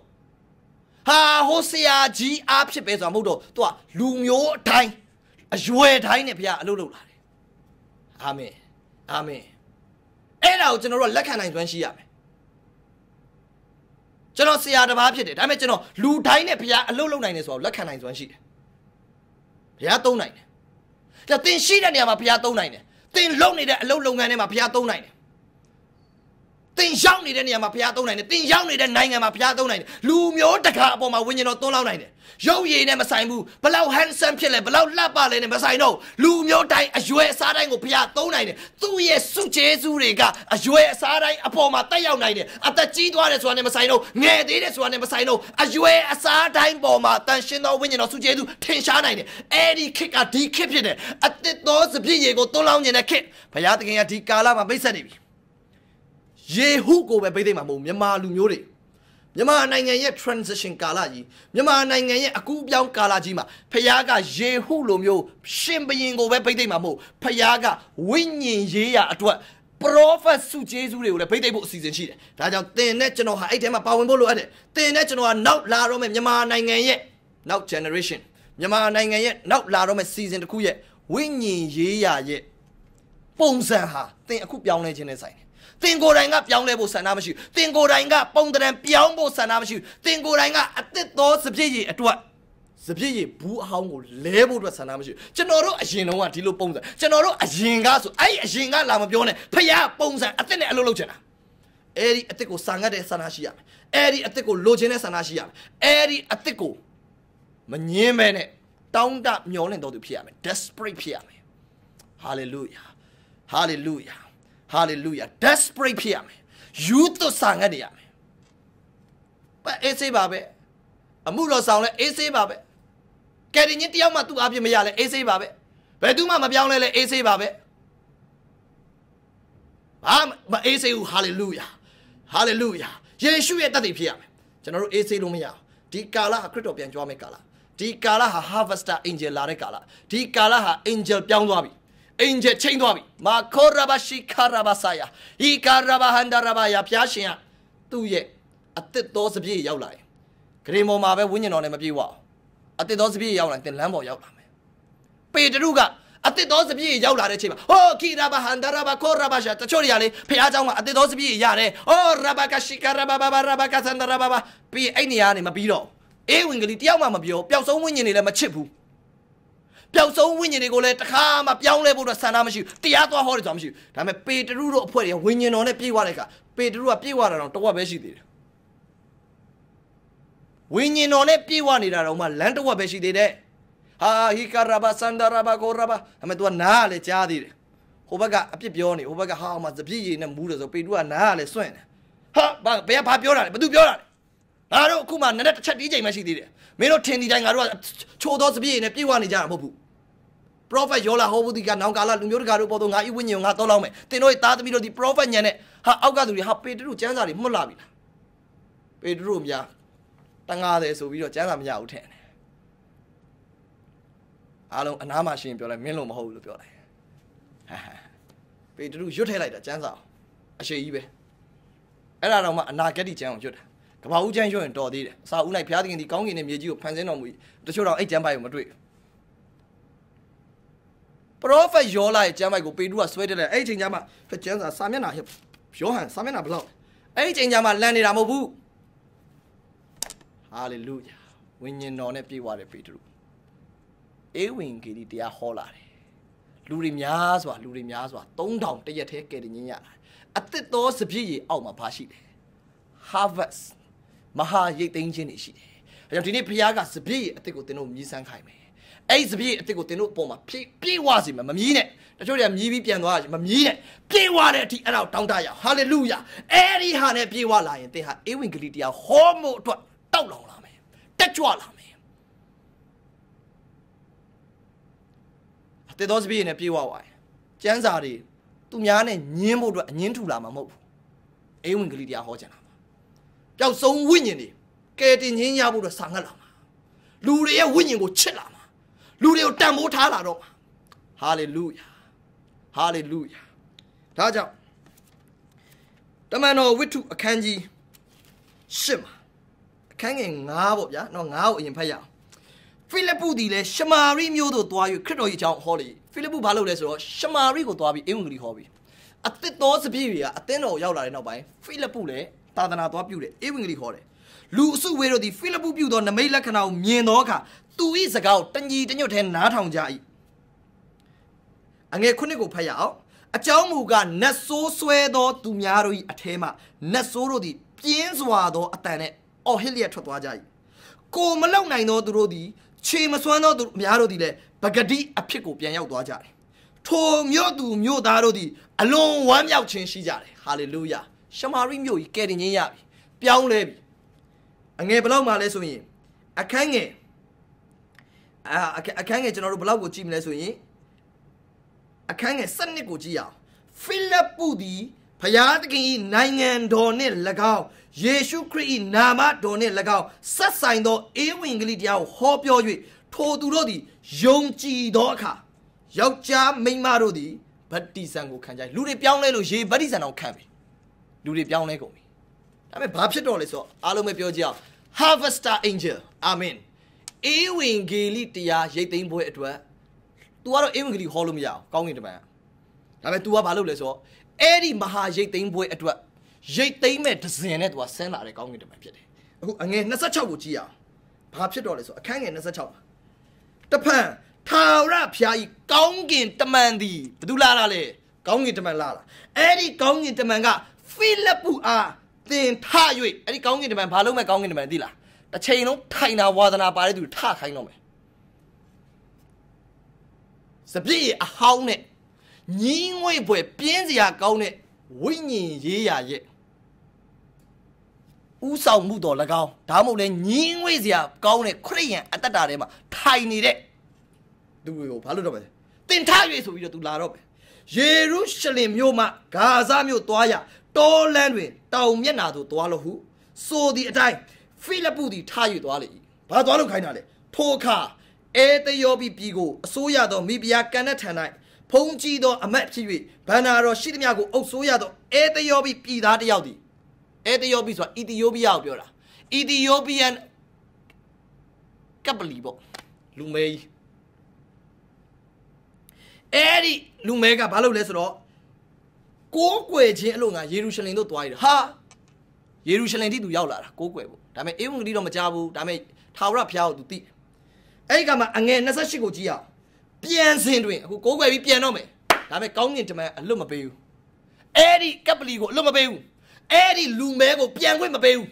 ဟာဟိုဆရာကြီးအားဖြစ်ပဲဆိုတာမဟုတ်တော့သူကလူမျိုးအတိုင်းအရွယ်တိုင်းနဲ့ဘုရားအလုပ်လုပ်လာတယ်အာမင်အာမင်အဲ့ဒါကိုကျွန်တော်တို့လက်ခံနိုင်စွမ်းရှိရမယ်ကျွန်တော်ဆရာတစ်ပါးဖြစ်တယ်ဒါပေမဲ့ကျွန်တော်လူတိုင်းနဲ့ဘုရားအလုပ်လုပ်နိုင်တယ်ဆိုတော့လက်ခံနိုင်စွမ်းရှိတယ်ဘုရားသုံးနိုင်တယ်ဒါသင်ရှိတဲ့နေရာမှာဘုရားသုံးနိုင်တယ်သင်လုပ်နေတဲ့အလုပ်လုပ်ငန်းထဲမှာဘုရားသုံးနိုင်တယ်တင်ရောက်နေတဲ့နေရာမှာဘုရားသုံးနိုင်တယ်တင်ရောက်နေတဲ့နိုင်ငံမှာဘုရားသုံးနိုင်တယ်လူမျိုးတကာအပေါ်မှာဝိညာဉ်တော်သွန်းလောင်းနိုင်တယ်ရုပ်ရည်နဲ့မဆိုင်ဘူးဘလောက် handsome ဖြစ်လဲဘလောက်လှပလဲနဲ့မဆိုင်တော့လူမျိုးတိုင်းအရွယ်အစားတိုင်းကိုဘုရားသုံးနိုင်တယ်သူ့ရဲ့စုကျေးဇူးတွေကအရွယ်အစားတိုင်းအပေါ်မှာတက်ရောက်နိုင်တယ်အသက်ကြီးသွားတယ်ဆိုတာနဲ့မဆိုင်တော့ငယ်သေးတယ်ဆိုတာနဲ့မဆိုင်တော့အရွယ်အစားတိုင်းပေါ်မှာတန်ရှင်သောဝိညာဉ်တော်စုကျေးဇူးထင်ရှားနိုင်တယ်အဲဒီခေတ်ကဒီခေတ်ဖြစ်တယ်အသက်သောစပြည့်ရည်ကိုသွန်းလောင်းနေတဲ့ခေတ်ဘုရားသခင်ကဒီကာလမှာမိတ်ဆက်နေပြီယေဟုကိုပဲပိတ်သိမ့်မှာမဟုတ်မြန်မာလူမျိုးတွေမြန်မာနိုင်ငံရဲ့ transition ကာလကြီးမြန်မာနိုင်ငံရဲ့အကူအပြောင်းကာလကြီးမှာဖခင်ကယေဟုလိုမျိုးရှင်ဘရင်ကိုပဲပိတ်သိမ့်မှာမဟုတ်ဖခင်ကဝိညာဉ်ရေးရာအတွက် prophet စုကျေးဇူးတွေကိုလည်းဖိတ်သိပ်ဖို့အစီအစဉ်ရှိတယ်။ဒါကြောင့်တင်နဲ့ကျွန်တော်ဟာအဲ့ထဲမှာပါဝင်ဖို့လိုအပ်တယ်။တင်နဲ့ကျွန်တော်ဟာနောက်လာတော့မယ့်မြန်မာနိုင်ငံရဲ့နောက် generation မြန်မာနိုင်ငံရဲ့နောက်လာတော့မယ့် season တစ်ခုရဲ့ဝိညာဉ်ရေးရာရဲ့ပုံစံဟာတင်အခုပြောင်းလဲခြင်းနဲ့ဆိုင်တယ်တင်ကိုယ်တိုင်ကပြောင်းလဲဖို့ဆန္ဒမရှိဘူးတင်ကိုယ်တိုင်ကပုံတံပြောင်းဖို့ဆန္ဒမရှိဘူးတင်ကိုယ်တိုင်ကအသစ်သောစပြည့်ရည်အတွက်စပြည့်ရဘူးအဟောင်းကိုလဲဖို့အတွက်ဆန္ဒမရှိဘူးကျွန်တော်တို့အရင်တော့ဒီလိုပုံစံကျွန်တော်တို့အရင်ကဆိုအဲ့အရင်ကလာမပြောနဲ့ဖះပုံစံအစ်စ်နဲ့အလုပ်လုပ်ချင်တာအဲ့ဒီအစ်စ်ကိုစာငတ်တဲ့ဆန္ဒရှိရမယ်အဲ့ဒီအစ်စ်ကိုလိုချင်တဲ့ဆန္ဒရှိရမယ်အဲ့ဒီအစ်စ်ကိုမငင်းမဲနဲ့တောင်းတမျောလင့်တော်သူဖြစ်ရမယ် desperate ဖြစ်ရမယ် hallelujah hallelujah hallelujah desperate ဖြစ်ရမယ်ယူသွဆာငတ်နေရမယ်ပဲအေးဆေးပါပဲအမှုတော်ဆောင်လဲအေးဆေးပါပဲကယ်တင်ချင်းတယောက်မှသူ့အပြစ်မရလဲအေးဆေးပါပဲဘယ်သူမှမပြောင်းလဲလဲအေးဆေးပါပဲဘာမအေးဆေးဘူး hallelujah hallelujah ယေရှုရဲ့တသက်ဖြစ်ရမယ်ကျွန်တော်တို့အေးဆေးလို့မရအောင်ဒီကာလဟာခရစ်တော်ပြန်ကြွားမယ့်ကာလဒီကာလဟာ harvester angel လာတဲ့ကာလဒီကာလဟာ angel ပြောင်းသွားပြီအင်ဂျယ်ချိန်သွားပြီမာခောရဘရှိခရဘဆာယာဤကရဘဟန္ဒရဘယာဖျားရှင်ကသူ့ရဲ့အသက်သောစပြည့်ရောက်လာတယ်ဂရေမော်မှာပဲဝိညာဉ်တော်နဲ့မပြေဝအောင်အသက်သောစပြည့်ရောက်လာတင်လမ်းပေါ်ရောက်လာမယ်ပေတရုကအသက်သောစပြည့်ရောက်လာတဲ့အချိန်မှာဟောခိရဘဟန္ဒရဘခောရဘရှာတချို့တွေကလေဖျားเจ้าကအသက်သောစပြည့်ရတယ်ဟောရဘကရှိကရဘဘဘရဘကသန္ဒရဘဘပြီးအဲ့နေရာကနေမပြီးတော့အေးဝင်ကလေးတယောက်မှမပြောပျောက်ဆုံးဝိညာဉ်တွေလည်းမချစ်ဘူးပျောက်ဆုံးဝိညာဉ်တွေကိုလည်းတခါမှပြောင်းလဲဖို့တော့ဆန္ဒမရှိဘူးတရားသွားဟောတယ်ဆိုတာမရှိဘူးဒါပေမဲ့ပေတရုတို့အဖွဲ့တွေကဝိညာဉ်တော်နဲ့ပြည့်ဝတဲ့အခါပေတရုကပြည့်ဝတာတော့တဝက်ပဲရှိသေးတယ်ဝိညာဉ်တော်နဲ့ပြည့်ဝနေတာတော့မှလမ်းတဝက်ပဲရှိသေးတယ်ဟာဟီကာရာဘာစန္ဒရာဘာကိုရာဘာအမေသူကနားလည်းကြားသေးတယ်ဟိုဘက်ကအပြစ်ပြောနေဟိုဘက်ကဟာမှသပြည့်ရည်နဲ့မူးတယ်ဆိုပေတရုကနားလည်းစွန့်တယ်ဟာဘာဘယ်ကဘာပြောတာလဲဘသူပြောတာလဲငါတို့အခုမှနည်းနည်းတစ်ချက်တီးချိန်မှရှိသေးတယ်မင်းတို့ထင်ဒီတိုင်းငါတို့ကချိုးသောစပြည့်ရည်နဲ့ပြည့်ဝနေကြတာမဟုတ်ဘူး prophet ယောလာဟောဘူးဒီကနောင်ကာလလူမျိုးတကာတို့ပေါ်တော့ငါဤဝိညာဉ်ကိုငါတောင်းလောက်မယ်သင်တို့ရဲ့သားသမီးတို့ဒီ prophet ညာနဲ့ဟာအောက်ကသူတွေဟာပေတရုကျမ်းစာတွေမှုတ်လာပြီလားပေတရုများတန်ငါတယ်ဆိုပြီးတော့ကျမ်းစာမရဘူးထင်တယ်အားလုံးအနားမှာရှင်ပြောလိုက်မင်းလို့မဟုတ်ဘူးလို့ပြောလိုက်ပေတရုရွတ်ထဲလိုက်တာကျမ်းစာအရှိကြီးပဲအဲ့ဒါတော့မှအနာဂတ်ကျမ်းကိုရွတ်တာကဘာဦးကျမ်းရွတ်ရင်တော်သေးတယ်အစာဦးလိုက်ဘုရားသခင်ဒီကောင်းကင်နဲ့မြေကြီးကိုဖန်ဆင်းတော်မူတချို့တော့အဲ့ကျမ်းပိုက်ကိုမတွေ့ဘူးပရောဖက်ယောလာရဲ့ကျမ်းပိုက်ကိုပေတရုကဆွဲတက်တယ်အဲ့ဒီချိန်ကျမှဖက်ကျမ်းစာစာမျက်နှာယောဟန်စာမျက်နှာဘလောက်အဲ့ဒီချိန်ကျမှလန်နေတာမဟုတ်ဘူးဟာလေလုယာဝိညာဉ်တော်နဲ့ပြည့်ဝတဲ့ပေတရုအေဝင်ဂေဒီတရားဟောလာတယ်လူတွေများစွာလူတွေများစွာ3000တရက်ထဲကယ်တင်ရလာအသစ်သောစပြည့်ရည်အောက်မှာဘာရှိလဲ harvest မဟာရိတ်သိမ်းခြင်းတွေရှိတယ်။အဲကြောင့်ဒီနေ့ဘုရားကစပြည့်အသစ်ကိုသင်တို့မြည်ဆန်းခိုင်းမယ်အဲ့ဒီစပြည့်အစ်စ်ကိုတင်တို့အပေါ်မှာပြေးပြေးဝစီမယ်မမြည်နဲ့တချို့တွေကမြည်ပြီးပြန်သွားတာမမြည်နဲ့ပြေးဝတဲ့အထိအဲ့ဒါကိုတောင်းတရအောင်ဟာလေလုယာအဲ့ဒီဟာနဲ့ပြေးဝလာရင်သင်ဟာအေးဝင်ဂလိတရားဟောမှုအတွက်တောက်လောင်လာမယ်တက်ကြွလာမယ်အတေသောစပြည့်နဲ့ပြေးဝသွားရင်ကျမ်းစာတွေသူများနဲ့ညင်းဖို့အတွက်အငင်းထူလာမှာမဟုတ်ဘူးအေးဝင်ဂလိတရားဟောချင်တာပါပျောက်ဆုံးဝိညာဉ်တွေကယ်တင်ခြင်းရဖို့အတွက်ဆာငတ်လာမှာလူတွေရဲ့ဝိညာဉ်ကိုချစ်လာလူတွေကိုတန်ဖိုးထားလာတော့ဟာလေလုယာဟာလေလုယာဒါကြောင့်တမန်တော်ဝိတ္ထုအခန်းကြီးရှစ်မှာအခန်းငယ်9ပေါ့ဗျာနော်9ကိုအရင်ဖတ်ရအောင်ဖိလိပ္ပုဒီလည်းရှမာရိမြို့သို့သွား၍ခရစ်တော်၏အကြောင်းဟောလေဖိလိပ္ပုဘာလုပ်လဲဆိုတော့ရှမာရိကိုသွားပြီးအင်္ဂလိပ်ဟောပြီးအသစ်တော်စပြည့်တွေကအသင်းတော်ရောက်လာတဲ့နောက်ပိုင်းဖိလိပ္ပုလည်းသာသနာသွားပြုတယ်အင်္ဂလိပ်ဟောတယ်လူအစုဝေးတို့သည်ဖိလိပ္ပုပြုသောနမိတ်လက္ခဏာကိုမြင်သောအခါသူဤစကားကိုတညီတညွတ်ထဲနားထောင်ကြ၏အငယ်ခုနှစ်ကိုဖတ်ရအောင်အကြောင်းမူကားနတ်ဆိုးဆွဲသော သူများတို့၏အထဲမှနတ်ဆိုးတို့သည် ပြင်းစွာသောအတန်နှင့်အော်ဟစ်လျက်ထွက်သွားကြ၏ကိုမလောက်နိုင်သောသူတို့သည်ခြေမစွမ်းသောသူအများတို့သည်လည်းပဂတိအဖြစ်ကိုပြန်ရောက်သွားကြတယ်ထိုမြို့သူမြို့သားတို့သည်အလွန်ဝမ်းမြောက်ခြင်းရှိကြတယ်ဟာလေလုယာရှမာရိမြို့ကြီးကယ်တင်ခြင်းရပြီပြောင်းလဲပြီအငယ်ဘလောက်မှလဲဆိုရင်အခန်းငယ်အခန်းငယ်ကျွန်တော်တို့ဘလောက်ကိုကြည့်မလဲဆိုရင်အခန်းငယ်7နှစ်ကိုကြည့်ရအောင်ဖိလပ်ပုသည်ဖယားသခင်၏နိုင်ငံတော်နှင့်၎င်းယေရှုခရစ်၏နာမတော်နှင့်၎င်းဆက်ဆိုင်သောအေးဝင်ကလေးတရားကိုဟောပြော၍ထိုသူတို့သည်ယုံကြည်သောအခါယောက်ျားမိန်းမတို့သည်ဗတ္တိဇံကိုခံကြလူတွေပြောင်းလဲလို့ရေဗတ္တိဇံတော့ခံပြီလူတွေပြောင်းလဲကုန်ပြီဒါပေမဲ့ဘာဖြစ်တော့လဲဆိုတော့အားလုံးပဲပြောကြအောင် Harvester Angel Amen အေးဝင်ဂေလိတရားရိတ်သိမ်းပွဲအတွက် तू ကတော့အေးဝင်ဂေလိဟောလို့မရအောင်ကောင်းကင်တမန်ဒါပေမဲ့ तू ကဘာလုပ်လဲဆိုတော့အဲ့ဒီမဟာရိတ်သိမ်းပွဲအတွက်ရိတ်သိမ်းမဲ့ဒဇင်နဲ့ तू ကဆင်းလာတဲ့ကောင်းကင်တမန်ဖြစ်တယ်အခုအငယ်26ကိုကြည့်ရအောင်ဘာဖြစ်တော့လဲဆိုအခန်းငယ်26မှာတဖန်ထာဝရဘုရားကြီးကောင်းကင်တမန်သည်ဘသူလာလာလဲကောင်းကင်တမန်လာလာအဲ့ဒီကောင်းကင်တမန်ကဖိလပ္ပုအားသင်ထ၍အဲ့ဒီကောင်းကင်တမန်ဘာလုပ်မဲ့ကောင်းကင်တမန်သိလားတစ်ချိန်လုံးထိုင်တာဝါသနာပါတဲ့သူထခိုင်းတော့မယ်စပြည့်အဟောင်းနဲ့ညင်းဝိတ်ပွဲပြင်းစရာကောင်းတဲ့ဝိညာဉ်ရေးရာရဲ့ဥဆောင်မှုတော်၎င်းဒါမှမဟုတ်လဲညင်းဝိတ်စရာကောင်းတဲ့ခရိယန်အတ္တတာထဲမှာထိုင်နေတဲ့သူကိုဘာလို့တော့မလဲတင်ထ၍ဆိုပြီးတော့သူလာတော့ပဲယေရုရှလင်မြို့မှဂါဇမြို့သွားရတောလန်းတွင်တောင်မျက်နာသို့သွားလို့ဟုဆိုသည့်အတိုင်းဖိလပ္ပုသည်ထား၍သွားလေ၏ဘာသွားလို့ခိုင်းတာလဲထိုအခါအဲတယောပိပြည်ကိုအစိုးရသောမိဖုရားကန်တဲ့ထံ၌ဖုံးကြည့်သောအမတ်ဖြစ်၍ဗန္နာတော်ရှိသမျှကိုအုပ်စိုးရသောအဲတယောပိပြည်သားတစ်ယောက်သည်အဲတယောပိဆိုတာအီသီယိုးပီးယားကိုပြောတာအီသီယိုးပီးယားကပလီပေါ့လူမဲကြီးအဲ့ဒီလူမဲကဘာလုပ်လဲဆိုတော့ကိုးကွယ်ခြင်းအလို့ငါယေရုရှလင်သို့သွားရတာဟာယေရုရှလင်တိသူရောက်လာတာကိုးကွယ်ဖို့ဒါပေမဲ့အေဝံဂေလိတော့မကြားဘူးဒါပေမဲ့ထာဝရဘုရားကိုသူသိအဲ့ဒီကမှာအငယ်28ကိုကြည့်ရအောင်ပြန်စင်တွင်အခုကိုးကွယ်ပြီးပြန်တော့မယ်ဒါပေမဲ့ကောင်းကင်တမန်အလွတ်မပေးဘူးအဲ့ဒီကပလီကိုအလွတ်မပေးဘူးအဲ့ဒီလူမဲကိုပြန်ခွင့်မပေးဘူး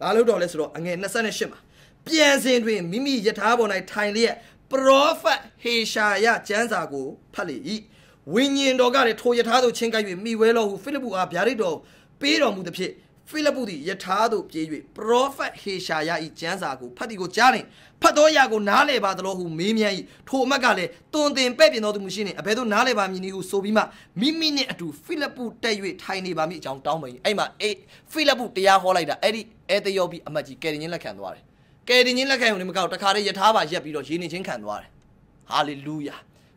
ဘာလို့တော့လဲဆိုတော့အငယ်28မှာပြန်စင်တွင်မိမိယထာပေါ်၌ထိုင်လျက်ပရောဖက်ဟေရှာယကျမ်းစာကိုဖတ်လေ၏ဝိညာဉ်တော်ကလည်းထိုယထာသို့ချင်းကပ်၍မိဝဲတော်ဟုဖိလိပ္ပုအားဗျာဒိတ်တော်ပေးတော်မူသဖြင့်ဖိလိပ္ပုသည်ယထာသို့ပြေး၍ပရောဖက်ဟေရှာယ၏ကျမ်းစာကိုဖတ်သည်ကိုကြားလျှင်ဖတ်သောအရာကိုနားလည်ပါသလိုဟုမေးမြန်း၏ထိုအမတ်ကလည်းတွင်တင်ပဲ့ပြင်တော်သူမရှိနှင့်အဘယ်သို့နားလည်ပါမည်နည်းဟုဆိုပြီးမှမိမိနှင့်အတူဖိလိပ္ပုတက်၍ထိုင်နေပါမည်အကြောင်းတောင်းပန်၏အဲ့မှာအေးဖိလိပ္ပုတရားဟောလိုက်တာအဲ့ဒီအဲသယောပိအမတ်ကြီးကယ်တင်ခြင်းလက်ခံသွားတယ်ကယ်တင်ခြင်းလက်ခံရုံနဲ့မကောက်တခါတည်းယထာပါရက်ပြီးတော့ရေနေခြင်းခံသွားတယ်ဟာလေလုယာ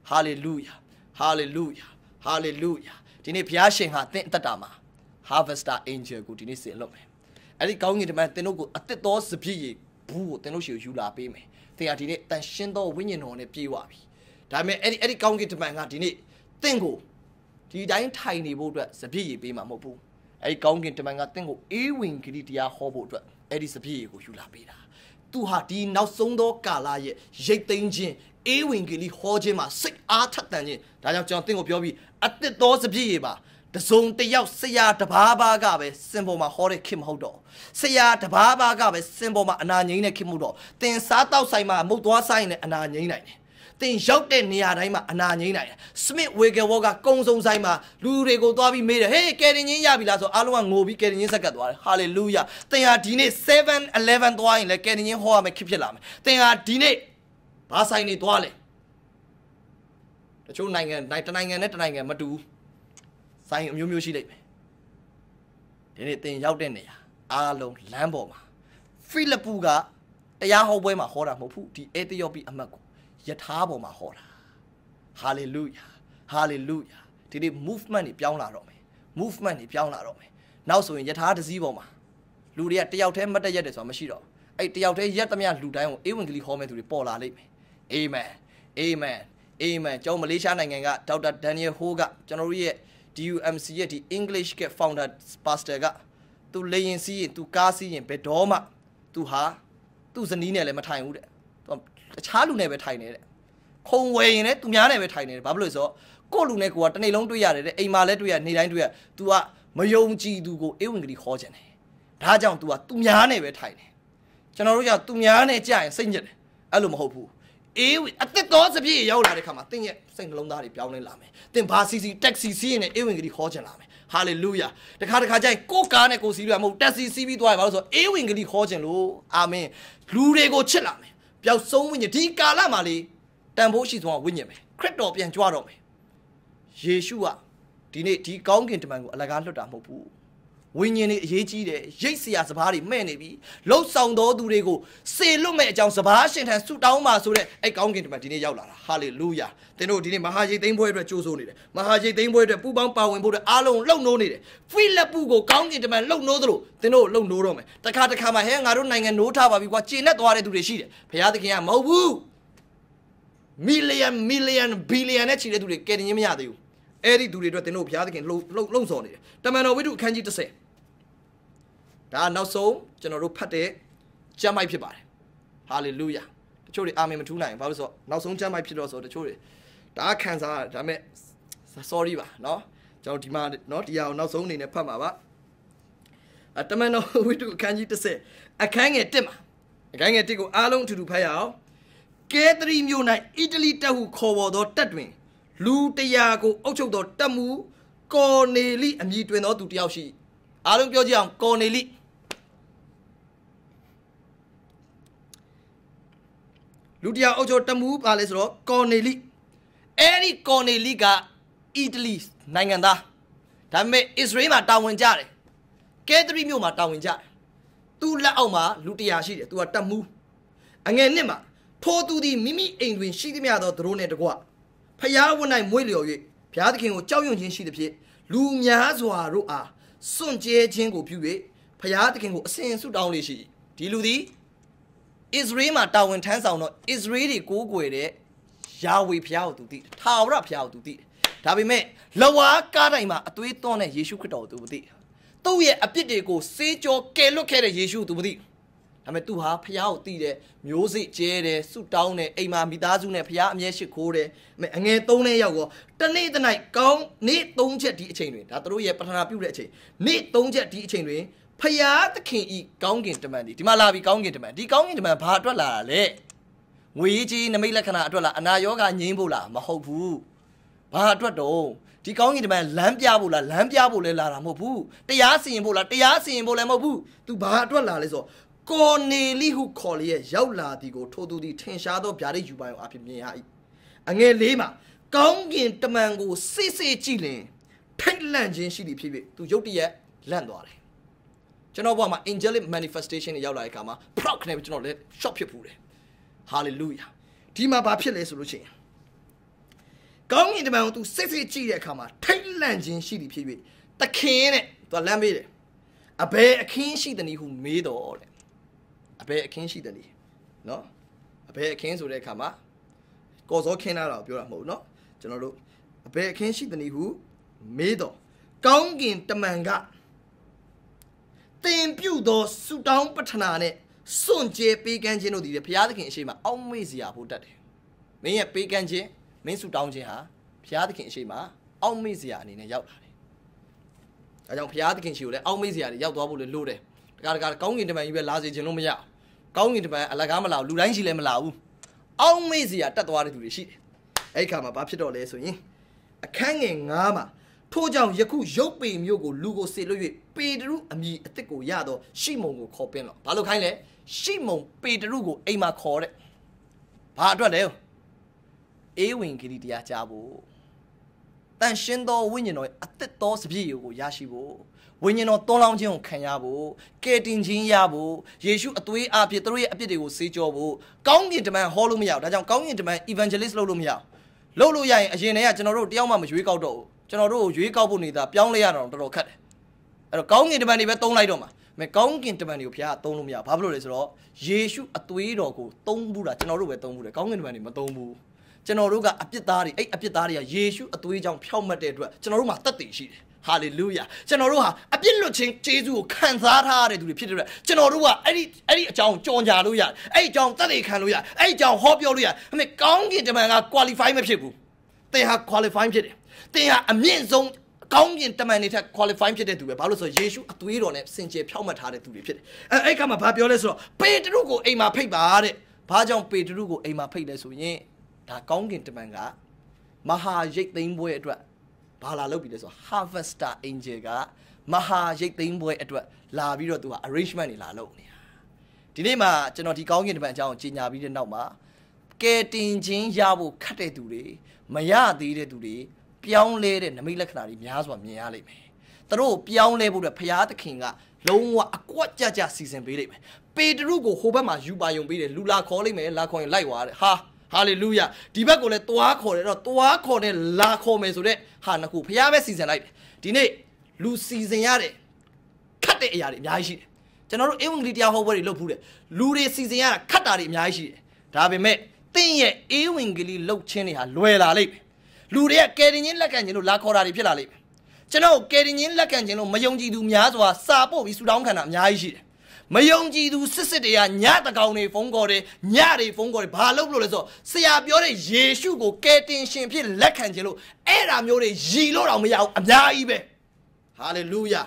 ဟာလေလုယာဟာလေလုယာဟာလေလုယာဒီနေ့ဘုရားရှင်ဟာသင်အသက်တာမှာ harvester angel ကိုဒီနေ့စေလွတ်မယ်အဲ့ဒီကောင်းကင်တမန်သင်တို့ကိုအသက်သောစပြည့်ရည်ဘူးကိုသင်တို့ရှေ့ယူလာပေးမယ်သင်ဟာဒီနေ့တန်ရှင်းသောဝိညာဉ်တော်နဲ့ပြည့်ဝပြီဒါပေမဲ့အဲ့ဒီအဲ့ဒီကောင်းကင်တမန်ကဒီနေ့သင်ကိုဒီတိုင်းထိုင်နေဖို့အတွက်စပြည့်ရည်ပေးမှာမဟုတ်ဘူးအဲ့ဒီကောင်းကင်တမန်ကသင်ကိုအေးဝင်ဂရိတရားဟောဖို့အတွက်အဲ့ဒီစပြည့်ရည်ကိုယူလာပေးတာသူဟာဒီနောက်ဆုံးသောကာလရဲ့ရိတ်သိမ်းခြင်းအေးဝင်ဂလိဟောခြင်းမှာစိတ်အားထက်သန်ခြင်းဒါကြောင့်ကျွန်တော်သင်ကိုပြောပြီးအတ္တသောစပြည့်ရည်ပါတစုံတယောက်ဆရာတဘာဘာကပဲစင်ပေါ်မှာဟောတဲ့ခင်မဟုတ်တော့ဆရာတဘာဘာကပဲစင်ပေါ်မှာအနာငိမ့်တဲ့ခင်မဟုတ်တော့တင်စားတောက်ဆိုင်မှာမုတ်သွားဆိုင်နဲ့အနာငိမ့်နိုင်တယ်တင်ရောက်တဲ့နေရာတိုင်းမှာအနာငိမ့်နိုင်တယ်စမစ်ဝေဂေဝေါကကုံစုံဆိုင်မှာလူတွေကိုသွားပြီးမေးတယ်ဟေးကယ်တင်ချင်းရပြီလားဆိုအားလုံးကငိုပြီးကယ်တင်ချင်းဆက်ကပ်သွားတယ်ဟာလေလုယာတင်ဟာဒီနေ့711သွားရင်လည်းကယ်တင်ချင်းဟောရမယ်ခင်ဖြစ်လာမယ်တင်ဟာဒီနေ့ဘာဆိုင်နေသွားလဲတချို့နိုင်ငံနိုင်တနိုင်ငံနဲ့တနိုင်ငံမတူဘူးဆိုင်အမျိုးမျိုးရှိလိမ့်မယ်ဒီနေ့တင်ရောက်တဲ့နေရာအားလုံးလမ်းပေါ်မှာဖိလပူကတရားဟောပွဲမှာဟောတာမဟုတ်ဘူးဒီအေသီယိုပီအမတ်ကိုယထာပေါ်မှာဟောတာဟာလေလုယာဟာလေလုယာဒီနေ့ movement တွေပြောင်းလာတော့မယ် movement တွေပြောင်းလာတော့မယ်နောက်ဆိုရင်ယထာတစည်းပေါ်မှာလူတွေကတယောက်တည်းမတ်တက်ရက်တယ်ဆိုတာမရှိတော့အဲ့တယောက်တည်းရက်သမျှလူတိုင်းကိုအေဝံဂေလိဟောမယ်သူတွေပေါ်လာလိမ့်မယ်အာမင်အာမင်အာမင်ကျောင်းမလေးရှားနိုင်ငံကဒေါက်တာဒန်နီယယ်ဟိုးကကျွန်တော်တို့ရဲ့ DUMC ရဲ့ဒီ English က founder pastor ကသူလေရင်စီးရင်သူကားစီးရင်ဘယ်တော့မှသူဟာသူ့ဇနီးနဲ့လည်းမထိုင်ဘူးတဲ့သူတခြားလူနဲ့ပဲထိုင်နေတဲ့ခုံဝယ်ရင်လည်းသူများနဲ့ပဲထိုင်နေတယ်ဘာဖြစ်လို့လဲဆိုတော့ကို့လူနဲ့ကိုကတစ်နေ့လုံးတွေ့ရတယ်တဲ့အိမ်မှာလည်းတွေ့ရနေတိုင်းတွေ့ရ तू ကမယုံကြည်သူကိုအေးဝင်ကလေးခေါ်ကြတယ်ဒါကြောင့် तू ကသူများနဲ့ပဲထိုင်တယ်ကျွန်တော်တို့ကသူများနဲ့ကြရင်စိတ်ညစ်တယ်အဲ့လိုမဟုတ်ဘူးအေးအသက်တော်စပြည့်ရောက်လာတဲ့ခါမှာတင်းရဲ့စိတ်နှလုံးသားတွေပြောင်းလဲလာမယ်တင်းဘာစီစီတက္ကစီစီးရင်လည်းအေးဝင်ကလေးခေါ်ချင်လာမယ်ဟာလေလုယာတခါတခါကျရင်ကိုကားနဲ့ကိုစီးလို့မဟုတ်တက်စီစီးပြီးသွားရပါလို့ဆိုအေးဝင်ကလေးခေါ်ချင်လို့အာမင်လူတွေကိုချစ်လာမယ်ပျောက်ဆုံးဝိညာဉ်ဒီကာလမှာလေတန်ဖိုးရှိဆုံးကဝိညာဉ်ပဲခရစ်တော်ပြန်ကြွတော့မယ်ယေရှုကဒီနေ့ဒီကောင်းကင်တမန်ကိုအလကားလွတ်တာမဟုတ်ဘူးဝိညာဉ်တွေအရေးကြီးတယ်ရိတ်စရာစဘာတွေမဲ့နေပြီလှုပ်ဆောင်တော်သူတွေကိုစေလွတ်မဲ့အကြောင်းစဘာရှင်ထံဆုတောင်းပါဆိုတဲ့အဲ့ကောင်းကင်တမန်ဒီနေ့ရောက်လာတာဟာလေလုယာသင်တို့ဒီနေ့မဟာရိတ်သိမ်းပွဲအတွက်ကြိုးဆိုနေတယ်မဟာရိတ်သိမ်းပွဲအတွက်ပူပေါင်းပါဝင်ဖို့အတွက်အားလုံးလှုပ်နိုးနေတယ်ဖိလက်ပုကိုကောင်းကင်တမန်လှုပ်နိုးသလိုသင်တို့လှုပ်နိုးတော့မယ်တခါတခါမှဟဲငါတို့နိုင်ငံနိုးထားပါပြီကွာကျေနပ်သွားတဲ့သူတွေရှိတယ်ဘုရားသခင်ကမဟုတ်ဘူးမီလီယံမီလီယံဘီလီယံနဲ့ချီတဲ့သူတွေကယ်တင်ခြင်းမရသေးဘူးအဲ့ဒီသူတွေအတွက်သင်တို့ဘုရားသခင်လှုပ်လှုပ်ဆော်နေတယ်တမန်တော်ဝိတုအခန်းကြီး30ဒါနောက်ဆုံးကျွန်တော်တို့ဖတ်တဲ့ကျမ်းမိုက်ဖြစ်ပါတယ်ဟာလေလုယာတချို့တွေအာမင်မထူးနိုင်ဘူးဘာလို့ဆိုတော့နောက်ဆုံးကျမ်းမိုက်ဖြစ်တော့ဆိုတချို့တွေဒါခံစားရဒါပေမဲ့ sorry ပါเนาะကျွန်တော်ဒီမှာเนาะတရားကိုနောက်ဆုံးအနေနဲ့ဖတ်မှာပါအတမန်တော်ဝိတုအခန်းကြီး30အခန်းငယ်1မှာအခန်းငယ်1ကိုအားလုံးအတူတူဖတ်ရအောင်ကဲသရီမြို့၌အီတလီတပ်ဟု ခေါ်ပေါ်သောတပ်တွင် လူတရာကိုအုပ်ချုပ်သောတပ်မှုကော်နေလိအမည်တွင်သောသူတစ်ယောက်ရှိအားလုံးပြောကြည့်အောင်ကော်နေလိလူတရာအုပ်ချုပ်တမူပါလဲဆိုတော့ကော်နေလိအဲ့ဒီကော်နေလိကအီတလီနိုင်ငံသားဒါပေမဲ့အစ္စရေးမှာတာဝန်ကျတယ်ကဲသရီမြို့မှာတာဝန်ကျတယ်သူ့လက်အောက်မှာလူတရာရှိတယ်သူကတမူအငယ်နှစ်မှာထိုးသူသည်မိမိအိမ်တွင် ရှိသမျှသောသူတို့နှင့်တကွဖျားဝန်၌မွေ့လျော်၍ဘုရားသခင်ကိုကြောက်ရွံ့ခြင်းရှိသဖြင့်လူများစွာတို့အားစွန့်ကြဲခြင်းကိုပြု၍ဖျားသခင်ကိုအစဉ်ဆုတောင်းလေရှိဒီလူသည်ဣသရေလမှာတာဝန်ထမ်းဆောင်တော့ဣသရေလတွေကိုးကွယ်တဲ့ယာဝေဖျားကိုသူသိတယ်ထာဝရဖျားကိုသူသိတယ်ဒါပေမဲ့လဝါကားတိုင်းမှာအသွေးသွန်းတဲ့ယေရှုခရစ်တော်ကိုသူမသိသူ့ရဲ့အပြစ်တွေကိုစေးကြောကယ်လွတ်ခဲ့တဲ့ယေရှုကိုသူမသိဘူးဒါပေမဲ့သူဟာဖះကိုတည်တယ်မျိုးစိကျဲတယ်ဆုတောင်းတယ်အိမ်မှာမိသားစုနဲ့ဖះအမြဲရှိခိုးတယ်အငယ်သုံးတဲ့ရောက်တော့တနေ့တနိုင်ကောင်းနေ့သုံးချက်ဒီအချိန်တွင်ဒါတို့ရဲ့ပထနာပြုတဲ့အချိန်နေ့သုံးချက်ဒီအချိန်တွင်ဖះသခင်ဤကောင်းကင်တမန်ဒီဒီမှာလာပြီးကောင်းကင်တမန်ဒီကောင်းကင်တမန်ဘာအတွက်လာတာလဲငွေကြီးနမိတ်လက္ခဏာအတွက်လားအနာရောဂါငြိမ်းဖို့လားမဟုတ်ဘူးဘာအတွက်တော့ဒီကောင်းကင်တမန်လမ်းပြဖို့လားလမ်းပြဖို့လဲလာတာမဟုတ်ဘူးတရားစီရင်ဖို့လားတရားစီရင်ဖို့လဲမဟုတ်ဘူး तू ဘာအတွက်လာလဲဆိုတော့ကော်နေလိဟုခေါ်လျက်ရောက်လာသည်ကိုထိုသူသည်ထင်ရှားသောဗျာဒိတ်ယူပါရောအဖြစ်မြင်ရ၏အငယ်လေးမှာကောင်းကင်တမန်ကိုစေးစေးကြည့်လင်ထိုက်လန့်ခြင်းရှိသည်ဖြစ်ဖြစ်သူရုတ်တရက်လန့်သွားတယ်ကျွန်တော်ဘဝမှာ angelic manifestation တွေရောက်လာတဲ့အခါမှာ proud နဲ့ကျွန်တော်လည်း shock ဖြစ်ပူတယ် hallelujah ဒီမှာဘာဖြစ်လဲဆိုလို့ရှိရင်ကောင်းကင်တမန်ကိုသူစိတ်စိတ်ကြည့်တဲ့အခါမှာထိတ်လန့်ခြင်းရှိသည်ဖြစ်၍သခင်နဲ့သူလမ်းမေးတယ်အဘယ်အခင်းရှိသနည်းဟုမေးတော်တဲ့အဘယ်အခင်းရှိတယ်လေနော်အဘယ်အခင်းဆိုတဲ့အခါမှာကော်စောခင်းတာတော့ပြောတာမဟုတ်နော်ကျွန်တော်တို့အဘယ်အခင်းရှိတယ်နည်းဟုမေးတော့ကောင်းကင်တမန်ကတင်ပြုတ်သောဆုတောင်းပတနာနဲ့စွန့်ကြဲပေးကမ်းခြင်းတို့ဒီဘုရားသခင်အရှိမအောက်မေ့စရာဖို့တတ်တယ်။မင်းရဲ့ပေးကမ်းခြင်းမင်းဆုတောင်းခြင်းဟာဘုရားသခင်အရှိမအောက်မေ့စရာအနေနဲ့ရောက်လာတယ်။ဒါကြောင့်ဘုရားသခင်ရှိကိုလည်းအောက်မေ့စရာတွေရောက်သွားဖို့လည်းလိုတယ်။တခါတခါကောင်းကင်တမန်ကြီးပဲလာစေခြင်းလို့မရဘူးကောင်းကင်တပံအလကားမလာဘူးလူတိုင်းရှိလဲမလာဘူးအောင်းမေ့စရာတက်သွားတဲ့လူတွေရှိတယ်အဲ့ခါမှာဘာဖြစ်တော့လဲဆိုရင်အခန်းငယ်9မှာထို့ကြောင့်ယခုရုပ်ပေမျိုးကိုလူကိုစေလွတ်၍ပေတရုအမည်အစ်စ်ကိုရတော့ရှီမုံကိုခေါ်ပင်းတော့ဘာလို့ခိုင်းလဲရှီမုံပေတရုကိုအိမ်မှာခေါ်တဲ့ဘာအတွက်လဲအေးဝင်ဂရီတရားကြားဖို့တန်ရှင်းသောဝိညာဉ်တော်အသစ်သောစပြည့်ကိုရရှိဖို့ဝိညာဉ်တော်တောင်းလောင်းခြင်းကိုခံရဖို့ကယ်တင်ခြင်းရဖို့ယေရှုအသွေးအဖြစ်သူတို့ရဲ့အပြစ်တွေကိုဆေးကြောဖို့ကောင်းကင်တမန်ဟောလို့မရဘူးဒါကြောင့်ကောင်းကင်တမန် evangelist လုပ်လို့မရဘူးလုပ်လို့ရရင်အရင်တည်းကကျွန်တော်တို့တယောက်မှမရွေးကောက်တော့ဘူးကျွန်တော်တို့ကိုရွေးကောက်ဖို့နေတာပြောင်းလဲရတော့တော်တော်ခက်တယ်အဲ့တော့ကောင်းကင်တမန်တွေပဲတုံးလိုက်တော့မှာမဲကောင်းကင်တမန်တွေကိုဘုရားအသုံးလို့မရဘာဖြစ်လို့လဲဆိုတော့ယေရှုအသွေးတော်ကိုသုံးဘူးတာကျွန်တော်တို့ပဲသုံးဘူးတယ်ကောင်းကင်တမန်တွေမသုံးဘူးကျွန်တော်တို့ကအပြစ်သားတွေအဲ့အပြစ်သားတွေကယေရှုအသွေးကြောင့်ဖြောက်မှတ်တဲ့အတွက်ကျွန်တော်တို့မှာတတ်သိရှိတယ်ဟာလေလုယာကျွန်တော်တို့ဟာအပြစ်လွတ်ခြင်းကျေးဇူးကိုခံစားထားရတဲ့သူတွေဖြစ်တဲ့အတွက်ကျွန်တော်တို့ကအဲ့ဒီအဲ့ဒီအကြောင်းကြော်ညာလို့ရအဲ့ဒီအကြောင်းသက်သေခံလို့ရအဲ့ဒီအကြောင်းဟောပြောလို့ရအမေကောင်းကင်တမန်က qualify မဖြစ်ဘူးသင်ဟာ qualify ဖြစ်တယ်သင်ဟာအမြင့်ဆုံးကောင်းကင်တမန်တွေထက် qualify ဖြစ်တဲ့သူပဲဘာလို့ဆိုတော့ယေရှုအသွေးတော်နဲ့စင်ကြယ်ဖြောက်မှတ်ထားတဲ့သူတွေဖြစ်တယ်အဲအဲ့ခါမှာဘာပြောလဲဆိုတော့ပေတရုကိုအိမ်မှာဖိတ်ပါတဲ့ဘာကြောင့်ပေတရုကိုအိမ်မှာဖိတ်လဲဆိုရင်ဒါကောင်းကင်တမန်ကမဟာရိတ်သိမ်းပွဲအတွက်ဘာလာလုပ်ပြီလဲဆိုတော့ Harvester Angel ကမဟာရိတ်သိမ်းပွဲအတွက် လာပြီးတော့သူက arrangement တွေလာလုပ်နေတာဒီနေ့မှာကျွန်တော်ဒီကောင်းကင်တပန်အကြောင်းကိုကြီးညာပြီးတဲ့နောက်မှာကဲတင်ချင်းရဖို့ခတ်တဲ့သူတွေမရသေးတဲ့သူတွေပြောင်းလဲတဲ့နမိတ်လက္ခဏာတွေများစွာမြင်ရလိမ့်မယ်သူတို့ပြောင်းလဲဖို့အတွက်ဘုရားသခင်ကလုံးဝအကွက်ကြကြစီစဉ်ပေးလိုက်မယ်ပေတရုကိုဟိုဘက်မှာယူပါယုံပေးတယ်လူလာခေါ်လိုက်မယ်လာခေါ်ရင်လိုက်သွားတယ်ဟာဟာလေလုယဒီဘက်ကိုလည်းသွားခေါ်တယ်တော့သွားခေါ်နဲ့လာခေါ်မယ်ဆိုတဲ့ဟာနှစ်ခုဖရားပဲစီစဉ်လိုက်တယ်ဒီနေ့လူစီစဉ်ရတယ်ခတ်တဲ့အရာတွေအများကြီးရှိတယ်ကျွန်တော်တို့အင်္ဂလိပ်တရားဟောပွဲတွေလုပ်ဖူးတယ်လူတွေစီစဉ်ရတာခတ်တာတွေအများကြီးရှိတယ်ဒါပေမဲ့တင့်ရဲ့အင်္ဂလိပ်လှုပ်ခြင်းတွေဟာလွယ်လာလိမ့်မယ်လူတွေကကယ်တင်ခြင်းလက်ခံခြင်းလို့လာခေါ်တာတွေဖြစ်လာလိမ့်မယ်ကျွန်တော်ကယ်တင်ခြင်းလက်ခံခြင်းလို့မယုံကြည်သူများစွာစာပို့ပြီးဆူတောင်းခံတာအများကြီးရှိတယ်မယုံကြည်သူစစ်စစ်တွေကညတကောင်တွေဖုန်းခေါ်တယ်ညတွေဖုန်းခေါ်တယ်ဘာလုပ်လို့လဲဆိုတော့ဆရာပြောတဲ့ယေရှုကိုကယ်တင်ရှင်ဖြစ်လက်ခံခြင်းလို့အဲ့ဒါမျိုးတွေရည်လို့တော့မရဘူးအများကြီးပဲဟာလေလုယာ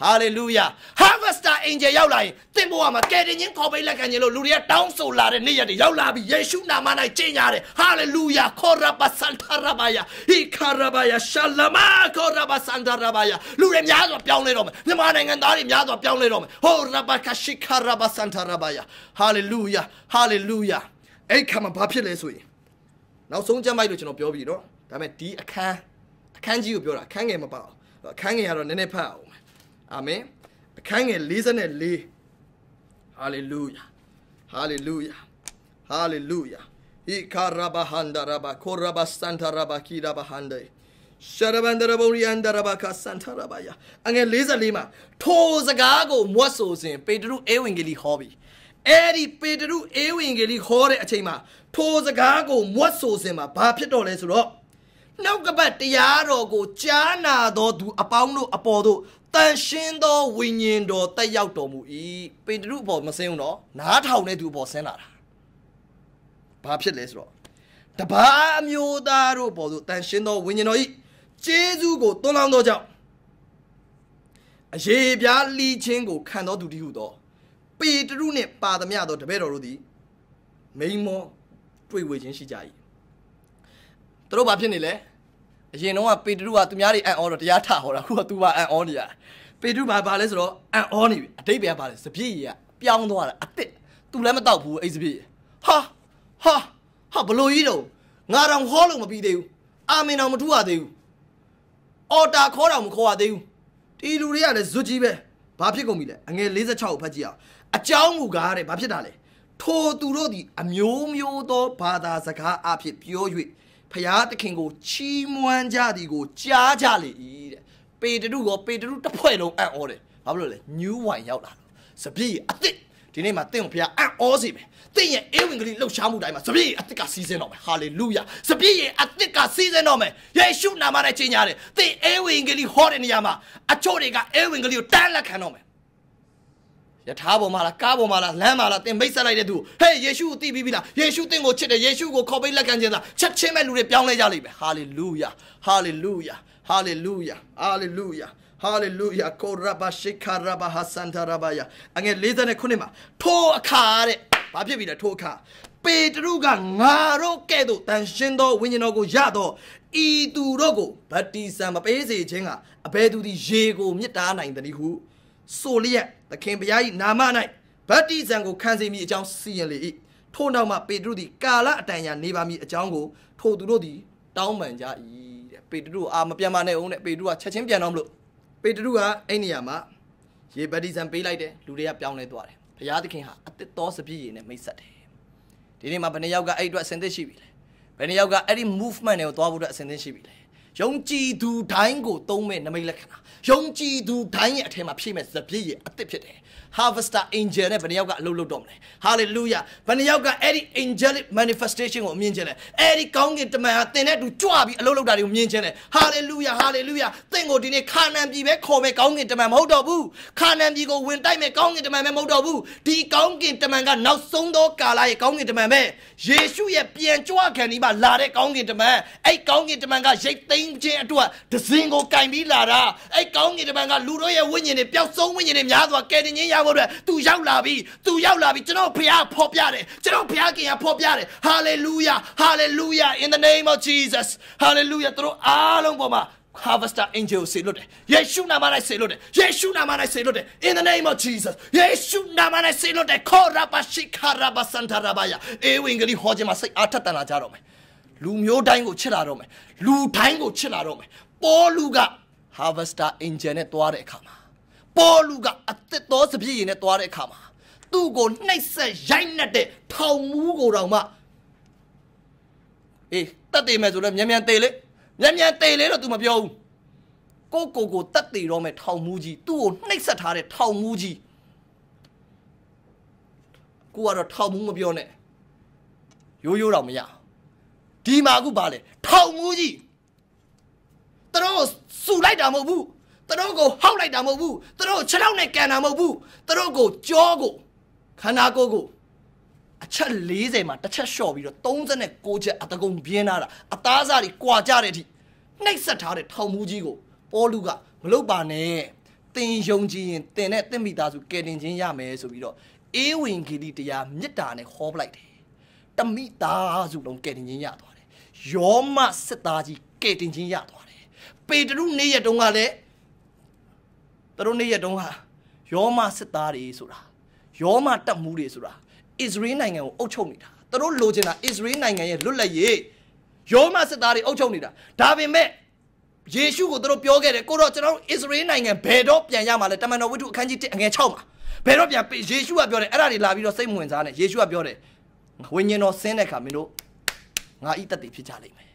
ဟာလေလုယာ harvester angel ရောက်လာရင်သင်ဘဝမှာကယ်တင်ခြင်းခေါ်ပိတ်လက်ခံခြင်းလို့လူတွေကတောင်းဆိုလာတဲ့နေ့ရက်တွေရောက်လာပြီယေရှုနာမ၌ကျင့်ရတယ် hallelujah ခေါ်ရပါစန္ဒရဘာယာဟီခါရဘာယာရှာလမာခေါ်ရပါစန္ဒရဘာယာလူတွေများစွာပြောင်းလဲတော့မယ်မြန်မာနိုင်ငံသားတွေများစွာပြောင်းလဲတော့မယ်ဟောရဘာကရှိခါရဘာစန္ဒရဘာယာ hallelujah hallelujah အဲ့ခါမှာဘာဖြစ်လဲဆိုရင်နောက်ဆုံးကြမ်းပိုက်လို့ကျွန်တော်ပြောပြီနော်ဒါပေမဲ့ဒီအခန်းအခန်းကြီးကိုပြောတာအခန်းငယ်မပါအောင်အခန်းငယ်ကတော့နည်းနည်းဖတ်အောင်အာမင်အခန်းငယ်44ဟာလေလုယာဟာလေလုယာဟာလေလုယာဤကာရဘဟန္ဒရဘခိုရဘစန္တရဘခိရဘဟန္ဒေရှရဘန္ဒရဘုရိယန္ဒရဘခစန္တရဘယအငယ်44မှာထိုစကားကိုမွတ်ဆိုစဉ်ပေတရုဧဝံဂေလိဟောပြီအဲ့ဒီပေတရုဧဝံဂေလိဟောတဲ့အချိန်မှာ ထိုစကားကိုမွတ်ဆိုစဉ်မှာဘာဖြစ်တော့လဲဆိုတော့နှုတ်ကပတ်တရားတော်ကိုကြားနာတော်သူအပေါင်းတို့အပေါ်တို့တန်ရှင်းသောဝိညာဉ်တော်တက်ရောက်တော်မူ၏ပေတရုအပေါ်မဆင်းဘူးနော်နားထောင်တဲ့သူအပေါ်ဆင်းလာတာဘာဖြစ်လဲဆိုတော့တပါအမျိုးသားတို့ပေါ်သို့တန်ရှင်းသောဝိညာဉ်တော်၏ကျေးဇူးကိုသွန်လောင်းသောကြောင့်အရေပြားလီချင်းကိုခံတော်သူတည်းဟုသောပေတရုနှင့်ပါသမျှသောတပည့်တော်တို့သည်မိန်မောတွေ့ဝေခြင်းရှိကြ၏သူတို့ဘာဖြစ်နေလဲအရင်တော့ကပေတရုကသူများတွေအံ့ဩတော့တရားထဟောတာအခုကသူကအံ့ဩနေရပေတရုဘာဘာလဲဆိုတော့အံ့ဩနေပြီအတိတ်ပဲဘာလဲစပြည့်ရပြောင်းသွားတာအစ်စ်သူလည်းမတောက်ဘူးအဲ့စပြည့်ဟာဟာဟာဘလို့ကြီးတော့ငါတော်ဟောလို့မပြီးသေးဘူးအာမင်တော်မထူရသေးဘူးအော်တာခေါ်တော်မခေါ်ရသေးဘူးတီလူတွေကလည်းဇွတ်ကြီးပဲဘာဖြစ်ကုန်ပြီလဲအငယ်56ကိုဖတ်ကြည့်အောင်အเจ้าမူကားတဲ့ဘာဖြစ်တာလဲထိုသူတို့သည်အမျိုးမျိုးသောဘာသာစကားအဖြစ်ပြော၍ဖျားသခင်ကိုချီးမွမ်းကြသည်ကိုကြားကြလေ၏တဲ့ပေတရုကပေတရုတစ်ဖွဲ့လုံးအံ့ဩတယ်ဘာဖြစ်လို့လဲ new wine ရောက်လာလို့စပြည့်အစ်စ်ဒီနေ့မှာတင့်ကိုဖျားအံ့ဩစေမယ်တင့်ရဲ့အေးဝင်ကလေးလှုပ်ရှားမှုတိုင်းမှာစပြည့်အစ်စ်ကစီးဆင်းတော့မယ်ဟာလေလုယာစပြည့်ရဲ့အစ်စ်ကစီးဆင်းတော့မယ်ယေရှုနာမနဲ့ချိန်ညာတယ်တင့်အေးဝင်ကလေးဟောတဲ့နေရာမှာအချို့တွေကအေးဝင်ကလေးကိုတန်းလက်ခံတော့မယ်ယထာပေါ်မှာလားကားပေါ်မှာလားလမ်းမှာလားသင်မိတ်ဆက်လိုက်တဲ့သူဟေးယေရှုကိုသိပြီးပြီလားယေရှုသင်ကိုချစ်တယ်ယေရှုကိုခေါ်ပိတ်လက်ခံခြင်းသာချက်ချင်းမဲ့လူတွေပြောင်းလဲကြလိမ့်မယ်ဟာလေလုယာဟာလေလုယာဟာလေလုယာဟာလေလုယာ hallelujah ကိုရဘရှိခရဘဟာစန်တရဘယာအငယ်59မှာထိုအခါတဲ့ဘာဖြစ်ပြီလဲထိုအခါပေတရုကငါတို့ကဲ့သို့တန်ရှင်သောဝိညာဉ်တော်ကိုရသောဤသူတို့ကိုဗတ္တိဇံမပေးစေခြင်းကအဘယ်သူသည်ရေကိုမြစ်တားနိုင်သနည်းဟုဆိုလျက်သခင်ဘုရား၏နာမ၌ဗတ္တိဇံကိုခံစေမိအကြောင်းစီရင်လေ၏ထို့နောက်မှပေတရုသည်ကာလအတန်ကြာနေပါမည်အကြောင်းကိုထိုသူတို့သည်တောင်းပန်ကြ၏တဲ့ပေတရုအာမပြန်မနဲ့အောင်တဲ့ပေတရုကချက်ချင်းပြန်တော့မလို့ပေတရုကအဲ့နေရာမှာရေဗတ္တိဇံပေးလိုက်တယ်လူတွေကပြောင်းလဲသွားတယ်ဘုရားသခင်ဟာအသက်တော်စပြည့်ရည်နဲ့မိတ်ဆက်တယ်ဒီနေ့မှာဘယ်နှစ်ယောက်ကအဲ့အတွက်အစင်သစ်ရှိပြီလဲဘယ်နှစ်ယောက်ကအဲ့ဒီ movement တွေကိုသွားဖို့အတွက်အစင်သစ်ရှိပြီလဲယုံကြည်သူတိုင်းကိုသုံးမဲ့နမိတ်လက္ခဏာယုံကြည်သူတိုင်းရဲ့အထက်မှာဖြည့်မဲ့ဇပြည့်ရဲ့အသစ်ဖြစ်တယ် harvester angel နဲ့ဘယ်နှယောက်ကအလုပ်လုပ်တော့မလဲ hallelujah ဘယ်နှယောက်ကအဲ့ဒီ angelic manifestation ကိုမြင်ခြင်းလဲအဲ့ဒီကောင်းကင်တမန်ဟာသင်နဲ့အတူကြွပြီးအလုပ်လုပ်တာတွေကိုမြင်ခြင်းလဲ hallelujah hallelujah သင်ကိုဒီနေ့ခါနန်ပြည်ပဲခေါ်မယ်ကောင်းကင်တမန်မဟုတ်တော့ဘူးခါနန်ပြည်ကိုဝင်တိုက်မယ်ကောင်းကင်တမန်ပဲမဟုတ်တော့ဘူးဒီကောင်းကင်တမန်ကနောက်ဆုံးသောကာလရဲ့ကောင်းကင်တမန်ပဲယေရှုရဲ့ပြန်ကြွခံဒီမှာလာတဲ့ကောင်းကင်တမန်အဲ့ကောင်းကင်တမန်ကရိတ်သိမ်းခြင်းအတွက်ဒဇင်ကိုကင်ပြီးလာတာအဲ့ကောင်းကင်တမန်ကလူတို့ရဲ့ဝိညာဉ်တွေပျောက်ဆုံးဝိညာဉ်တွေများစွာကယ်တင်ခြင်းရဖို့အတွက် तू ရောက်လာပြီ तू ရောက်လာပြီကျွန်တော်ဘုရားဖော်ပြတယ်ကျွန်တော်ဘုရားခင်ကဖော်ပြတယ် hallelujah hallelujah in the name of jesus hallelujah တို့အားလုံးပေါ်မှာ harvester angel စေလွတ်တယ်ယေရှုနာမ၌စေလွတ်တယ်ယေရှုနာမ၌စေလွတ်တယ် in the name of jesus ယေရှုနာမ၌စေလွတ်တယ်ခေါ်ရပါရှိခါရပါစန္ဒရပါယအေဝံဂေလိဟောခြင်းမှာစိတ်အားထက်သန်လာကြတော့မယ်လူမျိုးတိုင်းကိုချစ်လာတော့မယ်လူတိုင်းကိုချစ်လာတော့မယ်ပေါလုက harvester angel နဲ့တွားတဲ့အခါမှာပေါလုကအသက်တော်စပြည့်ရင်နဲ့သွားတဲ့အခါမှာသူ့ကိုနှိပ်စက်ရိုက်နှက်တဲ့ထောင်မူးကိုတောင်မှအေးတတ်တယ်မယ်ဆိုတော့မြန်မြန်တေလေမြန်မြန်တေလေတော့ तू မပြောဘူးကိုကိုကိုတတ်တည်တော့မယ်ထောင်မူးကြီးသူ့ကိုနှိပ်စက်ထားတဲ့ထောင်မူးကြီးကိုကတော့ထောင်မူးမပြောနဲ့ရိုးရိုးတော့မရဒီမှာအခုပါလေထောင်မူးကြီးတတော်ဆူလိုက်တာမဟုတ်ဘူးသူတို့ကိုဟောက်လိုက်တာမဟုတ်ဘူးသူတို့ခြေထောက်နဲ့ကန်တာမဟုတ်ဘူးသူတို့ကိုကြောကိုခန္ဓာကိုယ်ကိုအချက်40မှာတစ်ချက်လျှော့ပြီးတော့36ချက်အတကုံပြင်းလာတာအသားစားတွေကွာကြတဲ့အထိနှိပ်စက်ထားတဲ့ထောင်မူးကြီးကိုပေါလုကမလုပ်ပါနဲ့တင်ယုံကြည်ရင်တင်နဲ့တင့်မိသားစုကယ်တင်ခြင်းရမယ်ဆိုပြီးတော့အေးဝင်ဂီတိတရားမေတ္တာနဲ့ဟောပလိုက်တယ်တမိသားစုလုံးကယ်တင်ခြင်းရသွားတယ်ယောမစစ်သားကြီးကယ်တင်ခြင်းရသွားတယ်ပေတရုနေ့ရက်တုန်းကလည်းသူတို့နေ့ရက်တုန်းဟာယောမစစ်သားတွေဆိုတာယောမတပ်မှုတွေဆိုတာအစ္စရေးနိုင်ငံကိုအုပ်ချုပ်နေတာသူတို့လိုချင်တာအစ္စရေးနိုင်ငံရဲ့လွတ်လပ်ရေးယောမစစ်သားတွေအုပ်ချုပ်နေတာဒါပေမဲ့ယေရှုကိုသူတို့ပြောခဲ့တယ်ကိုတော့ကျွန်တော်အစ္စရေးနိုင်ငံဘယ်တော့ပြန်ရမှာလဲတမန်တော်ဝိတုအခန်းကြီး1အငယ်6မှာဘယ်တော့ပြန်ယေရှုကပြောတယ်အဲ့ဒါတွေလာပြီးတော့စိတ်မဝင်စားနဲ့ယေရှုကပြောတယ်ဝိညာဉ်တော်ဆင်းတဲ့အခါမင်းတို့ငါဤတက်တည်ဖြစ်ကြလိမ့်မယ်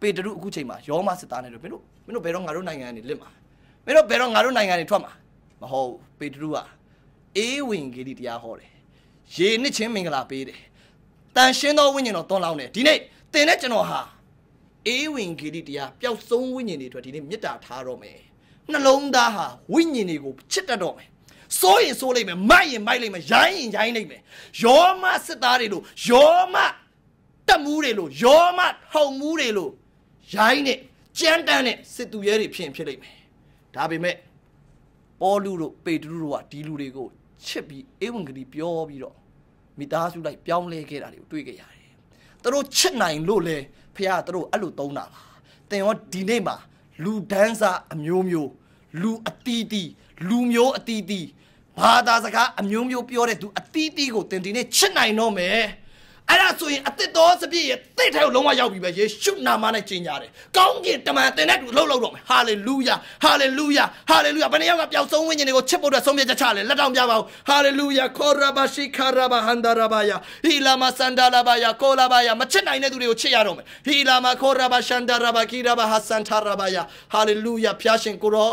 ပေတရုအခုချိန်မှာယောမစစ်သားနဲ့တော့မင်းတို့မင်းတို့ဘယ်တော့ငါတို့နိုင်ငံကနေလစ်မှာမင်းတို့ဘယ်တော့ငါတို့နိုင်ငံတွေထွက်မှာမဟုတ်ပေတရုကအေးဝင်ဂေဒီတရားဟောတယ်ရေနှစ်ချင်းမင်္ဂလာပေးတယ်တန်ရှင်းသောဝိညာဉ်တော်သွန်လောင်းတယ်ဒီနေ့သင်နဲ့ကျွန်တော်ဟာအေးဝင်ဂေဒီတရားပျောက်ဆုံးဝိညာဉ်တွေအတွက်ဒီနေ့မေတ္တာထားတော့မယ်နှလုံးသားဟာဝိညာဉ်တွေကိုချစ်တတ်တော့မယ်စိုးရင်စိုးလိုက်မယ်မိုက်ရင်မိုက်လိုက်မယ်ရိုင်းရင်ရိုင်းလိုက်မယ်ယောမစစ်သားတွေလို့ယောမတက်မှုတွေလို့ယောမထုံမှုတွေလို့ရိုင်းနဲ့ကြမ်းတမ်းတဲ့စစ်သူရဲတွေဖြစ်ရင်ဖြစ်လိုက်မယ်ဒါပေမဲ့ပေါလုတို့ပေတရုတို့ကဒီလူတွေကိုချစ်ပြီးအေဝံဂေလိပြောပြီးတော့မိသားစုလိုက်ပြောင်းလဲခဲ့တာတွေကိုတွေ့ခဲ့ရတယ်။သူတို့ချစ်နိုင်လို့လေဖခင်ကသူတို့အဲ့လိုသုံးတာပါ။သင်ရောဒီနေ့မှာ လူဒန်းစာအမျိုးမျိုးလူအတီးတီးလူမျိုးအတီးတီးဘာသာစကားအမျိုးမျိုးပြောတဲ့သူအတီးတီးကိုသင်ဒီနေ့ချစ်နိုင်တော့မယ်။အဲ့ဒါဆိုရင်အစ်တော်စပြည့်ရဲ့တိတ်ထဲကိုလုံးဝရောက်ပြီပဲယေရှုနာမနဲ့ကြီးညာတယ်။ကောင်းကင်တမန်တင်တဲ့သူအလုပ်လုပ်တော့မယ်။ဟာလေလုယာ။ဟာလေလုယာ။ဟာလေလုယာ။ဘယ်နှယောက်ကပျောက်ဆုံးဝိညာဉ်တွေကိုချစ်ဖို့အတွက်ဆုံးဖြတ်ချက်ချလဲလက်တောင်ပြပါဦး။ဟာလေလုယာ။ခောရာဘာရှိခါရာဘာဟန်ဒါရာဘာယာ။ဟီလာမဆန်ဒါလာဘာယာ။ကိုလာဘာယာ။မချစ်နိုင်တဲ့သူတွေကိုချစ်ရတော့မယ်။ဟီလာမခောရာဘာရှန်ဒါရာဘာကီရာဘာဟာဆန်ထာရာဘာယာ။ဟာလေလုယာ။ဖျားရှင်ကိုရော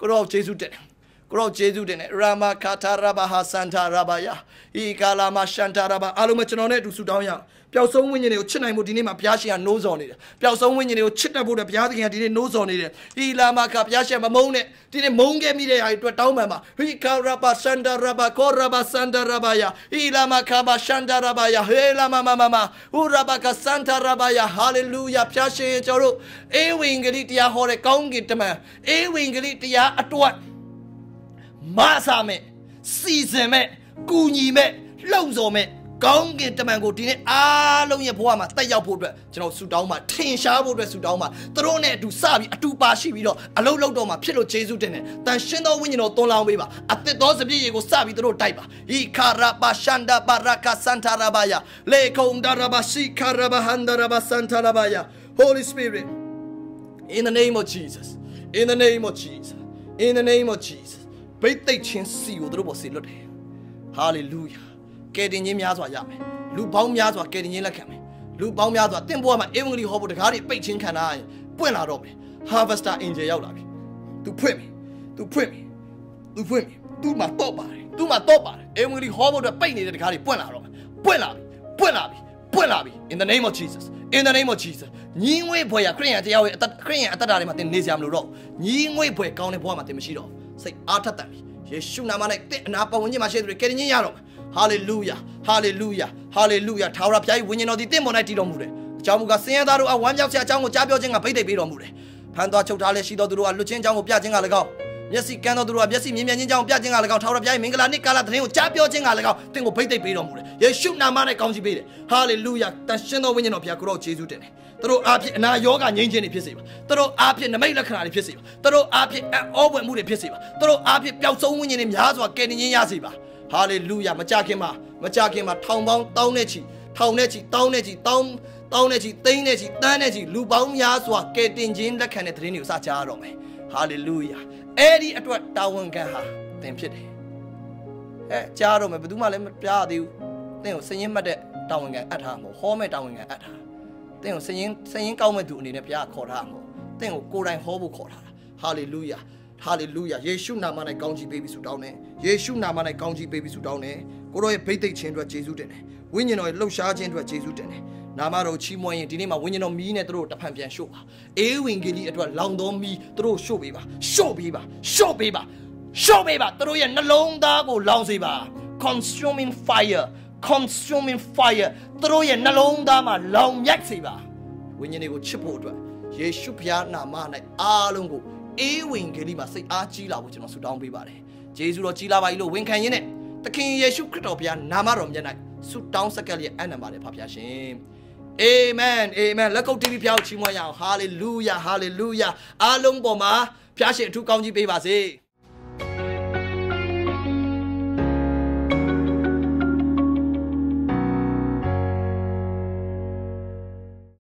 ကိုရောယေရှုတက်တယ်။ကိုရောကျေးဇူးတင်တယ်ရာမခါထာရဘဟာစန္တာရဘယာဤကာလာမရှန္တာရဘအားလုံးပဲကျွန်တော်နဲ့အတူဆုတောင်းရအောင်ပျောက်ဆုံးဝိညာဉ်တွေကိုချစ်နိုင်မှုဒီနေ့မှာဘုရားရှင်ကနိုးစော်နေတယ်ပျောက်ဆုံးဝိညာဉ်တွေကိုချစ်တတ်ဖို့တဲ့ဘုရားသခင်ကဒီနေ့နိုးစော်နေတယ်ဤလာမခါဘုရားရှင်မမုန်းနဲ့ဒီနေ့မုန်းခဲ့မိတဲ့အားအတွက်တောင်းပန်ပါဟီကာရဘစန္တာရဘကောရဘစန္တာရဘယာဤလာမခါဘရှန္တာရဘယာဟေလာမမမမဟူရဘကစန္တာရဘယာဟာလေလုယာဘုရားရှင်ကျွန်တော်တို့အေးဝင်ကလေးတရားဟောတဲ့ကောင်းကင်တမန်အေးဝင်ကလေးတရားအတွက်မဆာမဲ့စီစဉ်မဲ့ကူညီမဲ့လှုပ်ဆော်မဲ့ကောင်းကင်တမန်ကိုဒီနေ့အားလုံးရဲ့ဘဝမှာတက်ရောက်ဖို့အတွက်ကျွန်တော်ဆူတောင်းပါထင်ရှားဖို့အတွက်ဆူတောင်းပါသူတို့နဲ့အတူစပြီးအတူပါရှိပြီးတော့အလုံးလုံးတော့မှာဖြစ်လို့ယေရှုတင်တယ်တန်ရှင်းသောဝိညာဉ်တော်သွန်လောင်းပေးပါအသက်သောစပြည့်ရေကိုစပြီးသူတို့တိုက်ပါဟီခါရာပါရှန္ဒပါရကစန်တာရာဘာယာလေကုံဒါရာဘာစီခါရာဘာဟန်ဒါရာဘာစန်တာရာဘာယာ Holy Spirit in the name of Jesus in the name of Jesus in the name of Jesus ဘိတ်သိက်ချင်းစီကိုတို့ပေါ်စေလွတ်တယ်ဟာလေလုယာကယ်တင်ခြင်းများစွာရမယ်လူပေါင်းများစွာကယ်တင်ခြင်းလက်ခံမယ်လူပေါင်းများစွာတင့်ဘွားမှာအေဝံဂေလိဟောဖို့တကားတွေပိတ်ချင်းခံထားရင်ပွင့်လာတော့မယ် harvester angel ရောက်လာပြီ तू ဖွင့်ပြီ तू ဖွင့်ပြီ तू ဖွင့်ပြီ तू မှာတော့ပါတယ် तू မှာတော့ပါတယ်အေဝံဂေလိဟောဖို့အတွက်ပိတ်နေတဲ့တကားတွေပွင့်လာတော့မယ်ပွင့်လာပြီပွင့်လာပြီပွင့်လာပြီ in the name of jesus in the name of jesus ညီငွေဘွယ်ရခရိယန်တရားရဲ့ခရိယန်အသက်တာတွေမှာသင်နေစရာမလိုတော့ညီငွေဘွယ်ကောင်းတဲ့ဘွယ်မှာသင်မရှိတော့ဘူးစိတ်အားထက်သန်ပြီယေရှုနာမ၌တင့်အနာပဝန်းကျင်မှာရှိသူတွေကယ်တင်ခြင်းရတော့မယ်ဟာလေလုယာဟာလေလုယာဟာလေလုယာထာဝရဘုရား၏ဝိညာဉ်တော်သည်တင့်ပေါ်၌တည်တော်မူတယ်အကြောင်းမူကားဆင်းရဲသားတို့အဝမ်းမြောက်စရာအကြောင်းကိုကြားပြောခြင်းကဗိသိက်ပေးတော်မူတယ်ဖန်သွားချုပ်ထားလျက်ရှိသောသူတို့ကလွတ်ခြင်းအကြောင်းကိုပြခြင်းက၎င်းမျက်စိကန်းသောသူတို့ကမျက်စိမြင်မြင်ခြင်းကြောင့်ပြခြင်းက၎င်းထာဝရဘုရား၏မင်္ဂလာနှင့်ကာလသတင်းကိုကြားပြောခြင်းက၎င်းသင်ကိုဗိသိက်ပေးတော်မူတယ်ယေရှုနာမ၌ကောင်းချီးပေးတယ်ဟာလေလုယာတန်ရှင်းသောဝိညာဉ်တော်ဘုရားကိုတော့ယေရှုတင်တယ်သူတို့အားဖြင့်အနာရောဂါငြိမ်းခြင်းတွေဖြစ်စေပါသူတို့အားဖြင့်နမိတ်လက္ခဏာတွေဖြစ်စေပါသူတို့အားဖြင့်အောပွင့်မှုတွေဖြစ်စေပါသူတို့အားဖြင့်ပျောက်ဆုံးဝိညာဉ်တွေများစွာကယ်တင်ခြင်းရစေပါဟာလေလုယာမကြခင်မှာမကြခင်မှာထောင်ပေါင်းတောင်းနဲ့ချီထောင်နဲ့ချီတောင်းနဲ့ချီတောင်းတောင်းနဲ့ချီသိန်းနဲ့ချီတန်းနဲ့ချီလူပေါင်းများစွာကယ်တင်ခြင်းလက်ခံတဲ့သတင်းတွေကိုစကြားရတော့မယ်ဟာလေလုယာအဲ့ဒီအတွက်တာဝန်ခံဟာသင်ဖြစ်တယ်အဲကြားတော့မယ်ဘယ်သူမှလည်းမပြရသေးဘူးသင်ကိုစည်ရင်မှတ်တဲ့တာဝန်ခံအပ်ထားမှာဟောမဲ့တာဝန်ခံအပ်ထားင့်ကိုစရင်စရင်ကောက်မဲ့သူအနေနဲ့ဘုရားခေါ်ထားမှာ။တင့်ကိုကိုယ်တိုင်ဟောဖို့ခေါ်ထားတာ။ဟာလေလုယာ။ဟာလေလုယာ။ယေရှုနာမ၌ကောင်းချီးပေးပြီးဆုတောင်းတယ်။ယေရှုနာမ၌ကောင်းချီးပေးပြီးဆုတောင်းတယ်။ကိုတော်ရဲ့ဗိသိက်ခြင်းအတွက်ယေရှုတင်တယ်။ဝိညာဉ်တော်ရဲ့လှုပ်ရှားခြင်းအတွက်ယေရှုတင်တယ်။နာမတော်ချီးမွမ်းရင်ဒီနေ့မှာဝိညာဉ်တော်မီးနဲ့တို့တဖန်ပြန်ရှို့ပါအေးဝင်ဂေလိအတွက်လောင်တော်မီးတို့ရှို့ပေးပါရှို့ပေးပါရှို့ပေးပါရှို့ပေးပါတို့ရဲ့နှလုံးသားကိုလောင်စေပါ consuming fire consuming fire သူတို့ရဲ့နှလုံးသားမှာလောင်မြိုက်စေပါဝိညာဉ်တွေကိုချစ်ဖို့အတွက်ယေရှုဖျားနာမ၌အားလုံးကိုအေးဝင်ကလေးမှာစိတ်အားကြီးလာဖို့ကျွန်တော်ဆုတောင်းပေးပါတယ်ဂျေဇုတော်ကြီးလာပါပြီလို့ဝန်ခံရင်းနဲ့သခင်ယေရှုခရစ်တော်ဘုရားနာမတော်မြတ်၌ဆုတောင်းဆက်ကပ်လျက်အံ့နံပါတယ်ဖခင်ရှင်အာမင်အာမင်လက်ကုပ်တီးပြီးဖျောက်ချီးမွမ်းရအောင်ဟာလေလုယာဟာလေလုယာအားလုံးပေါ်မှာဖျားရှင်အထူးကောင်းကြီးပေးပါစေ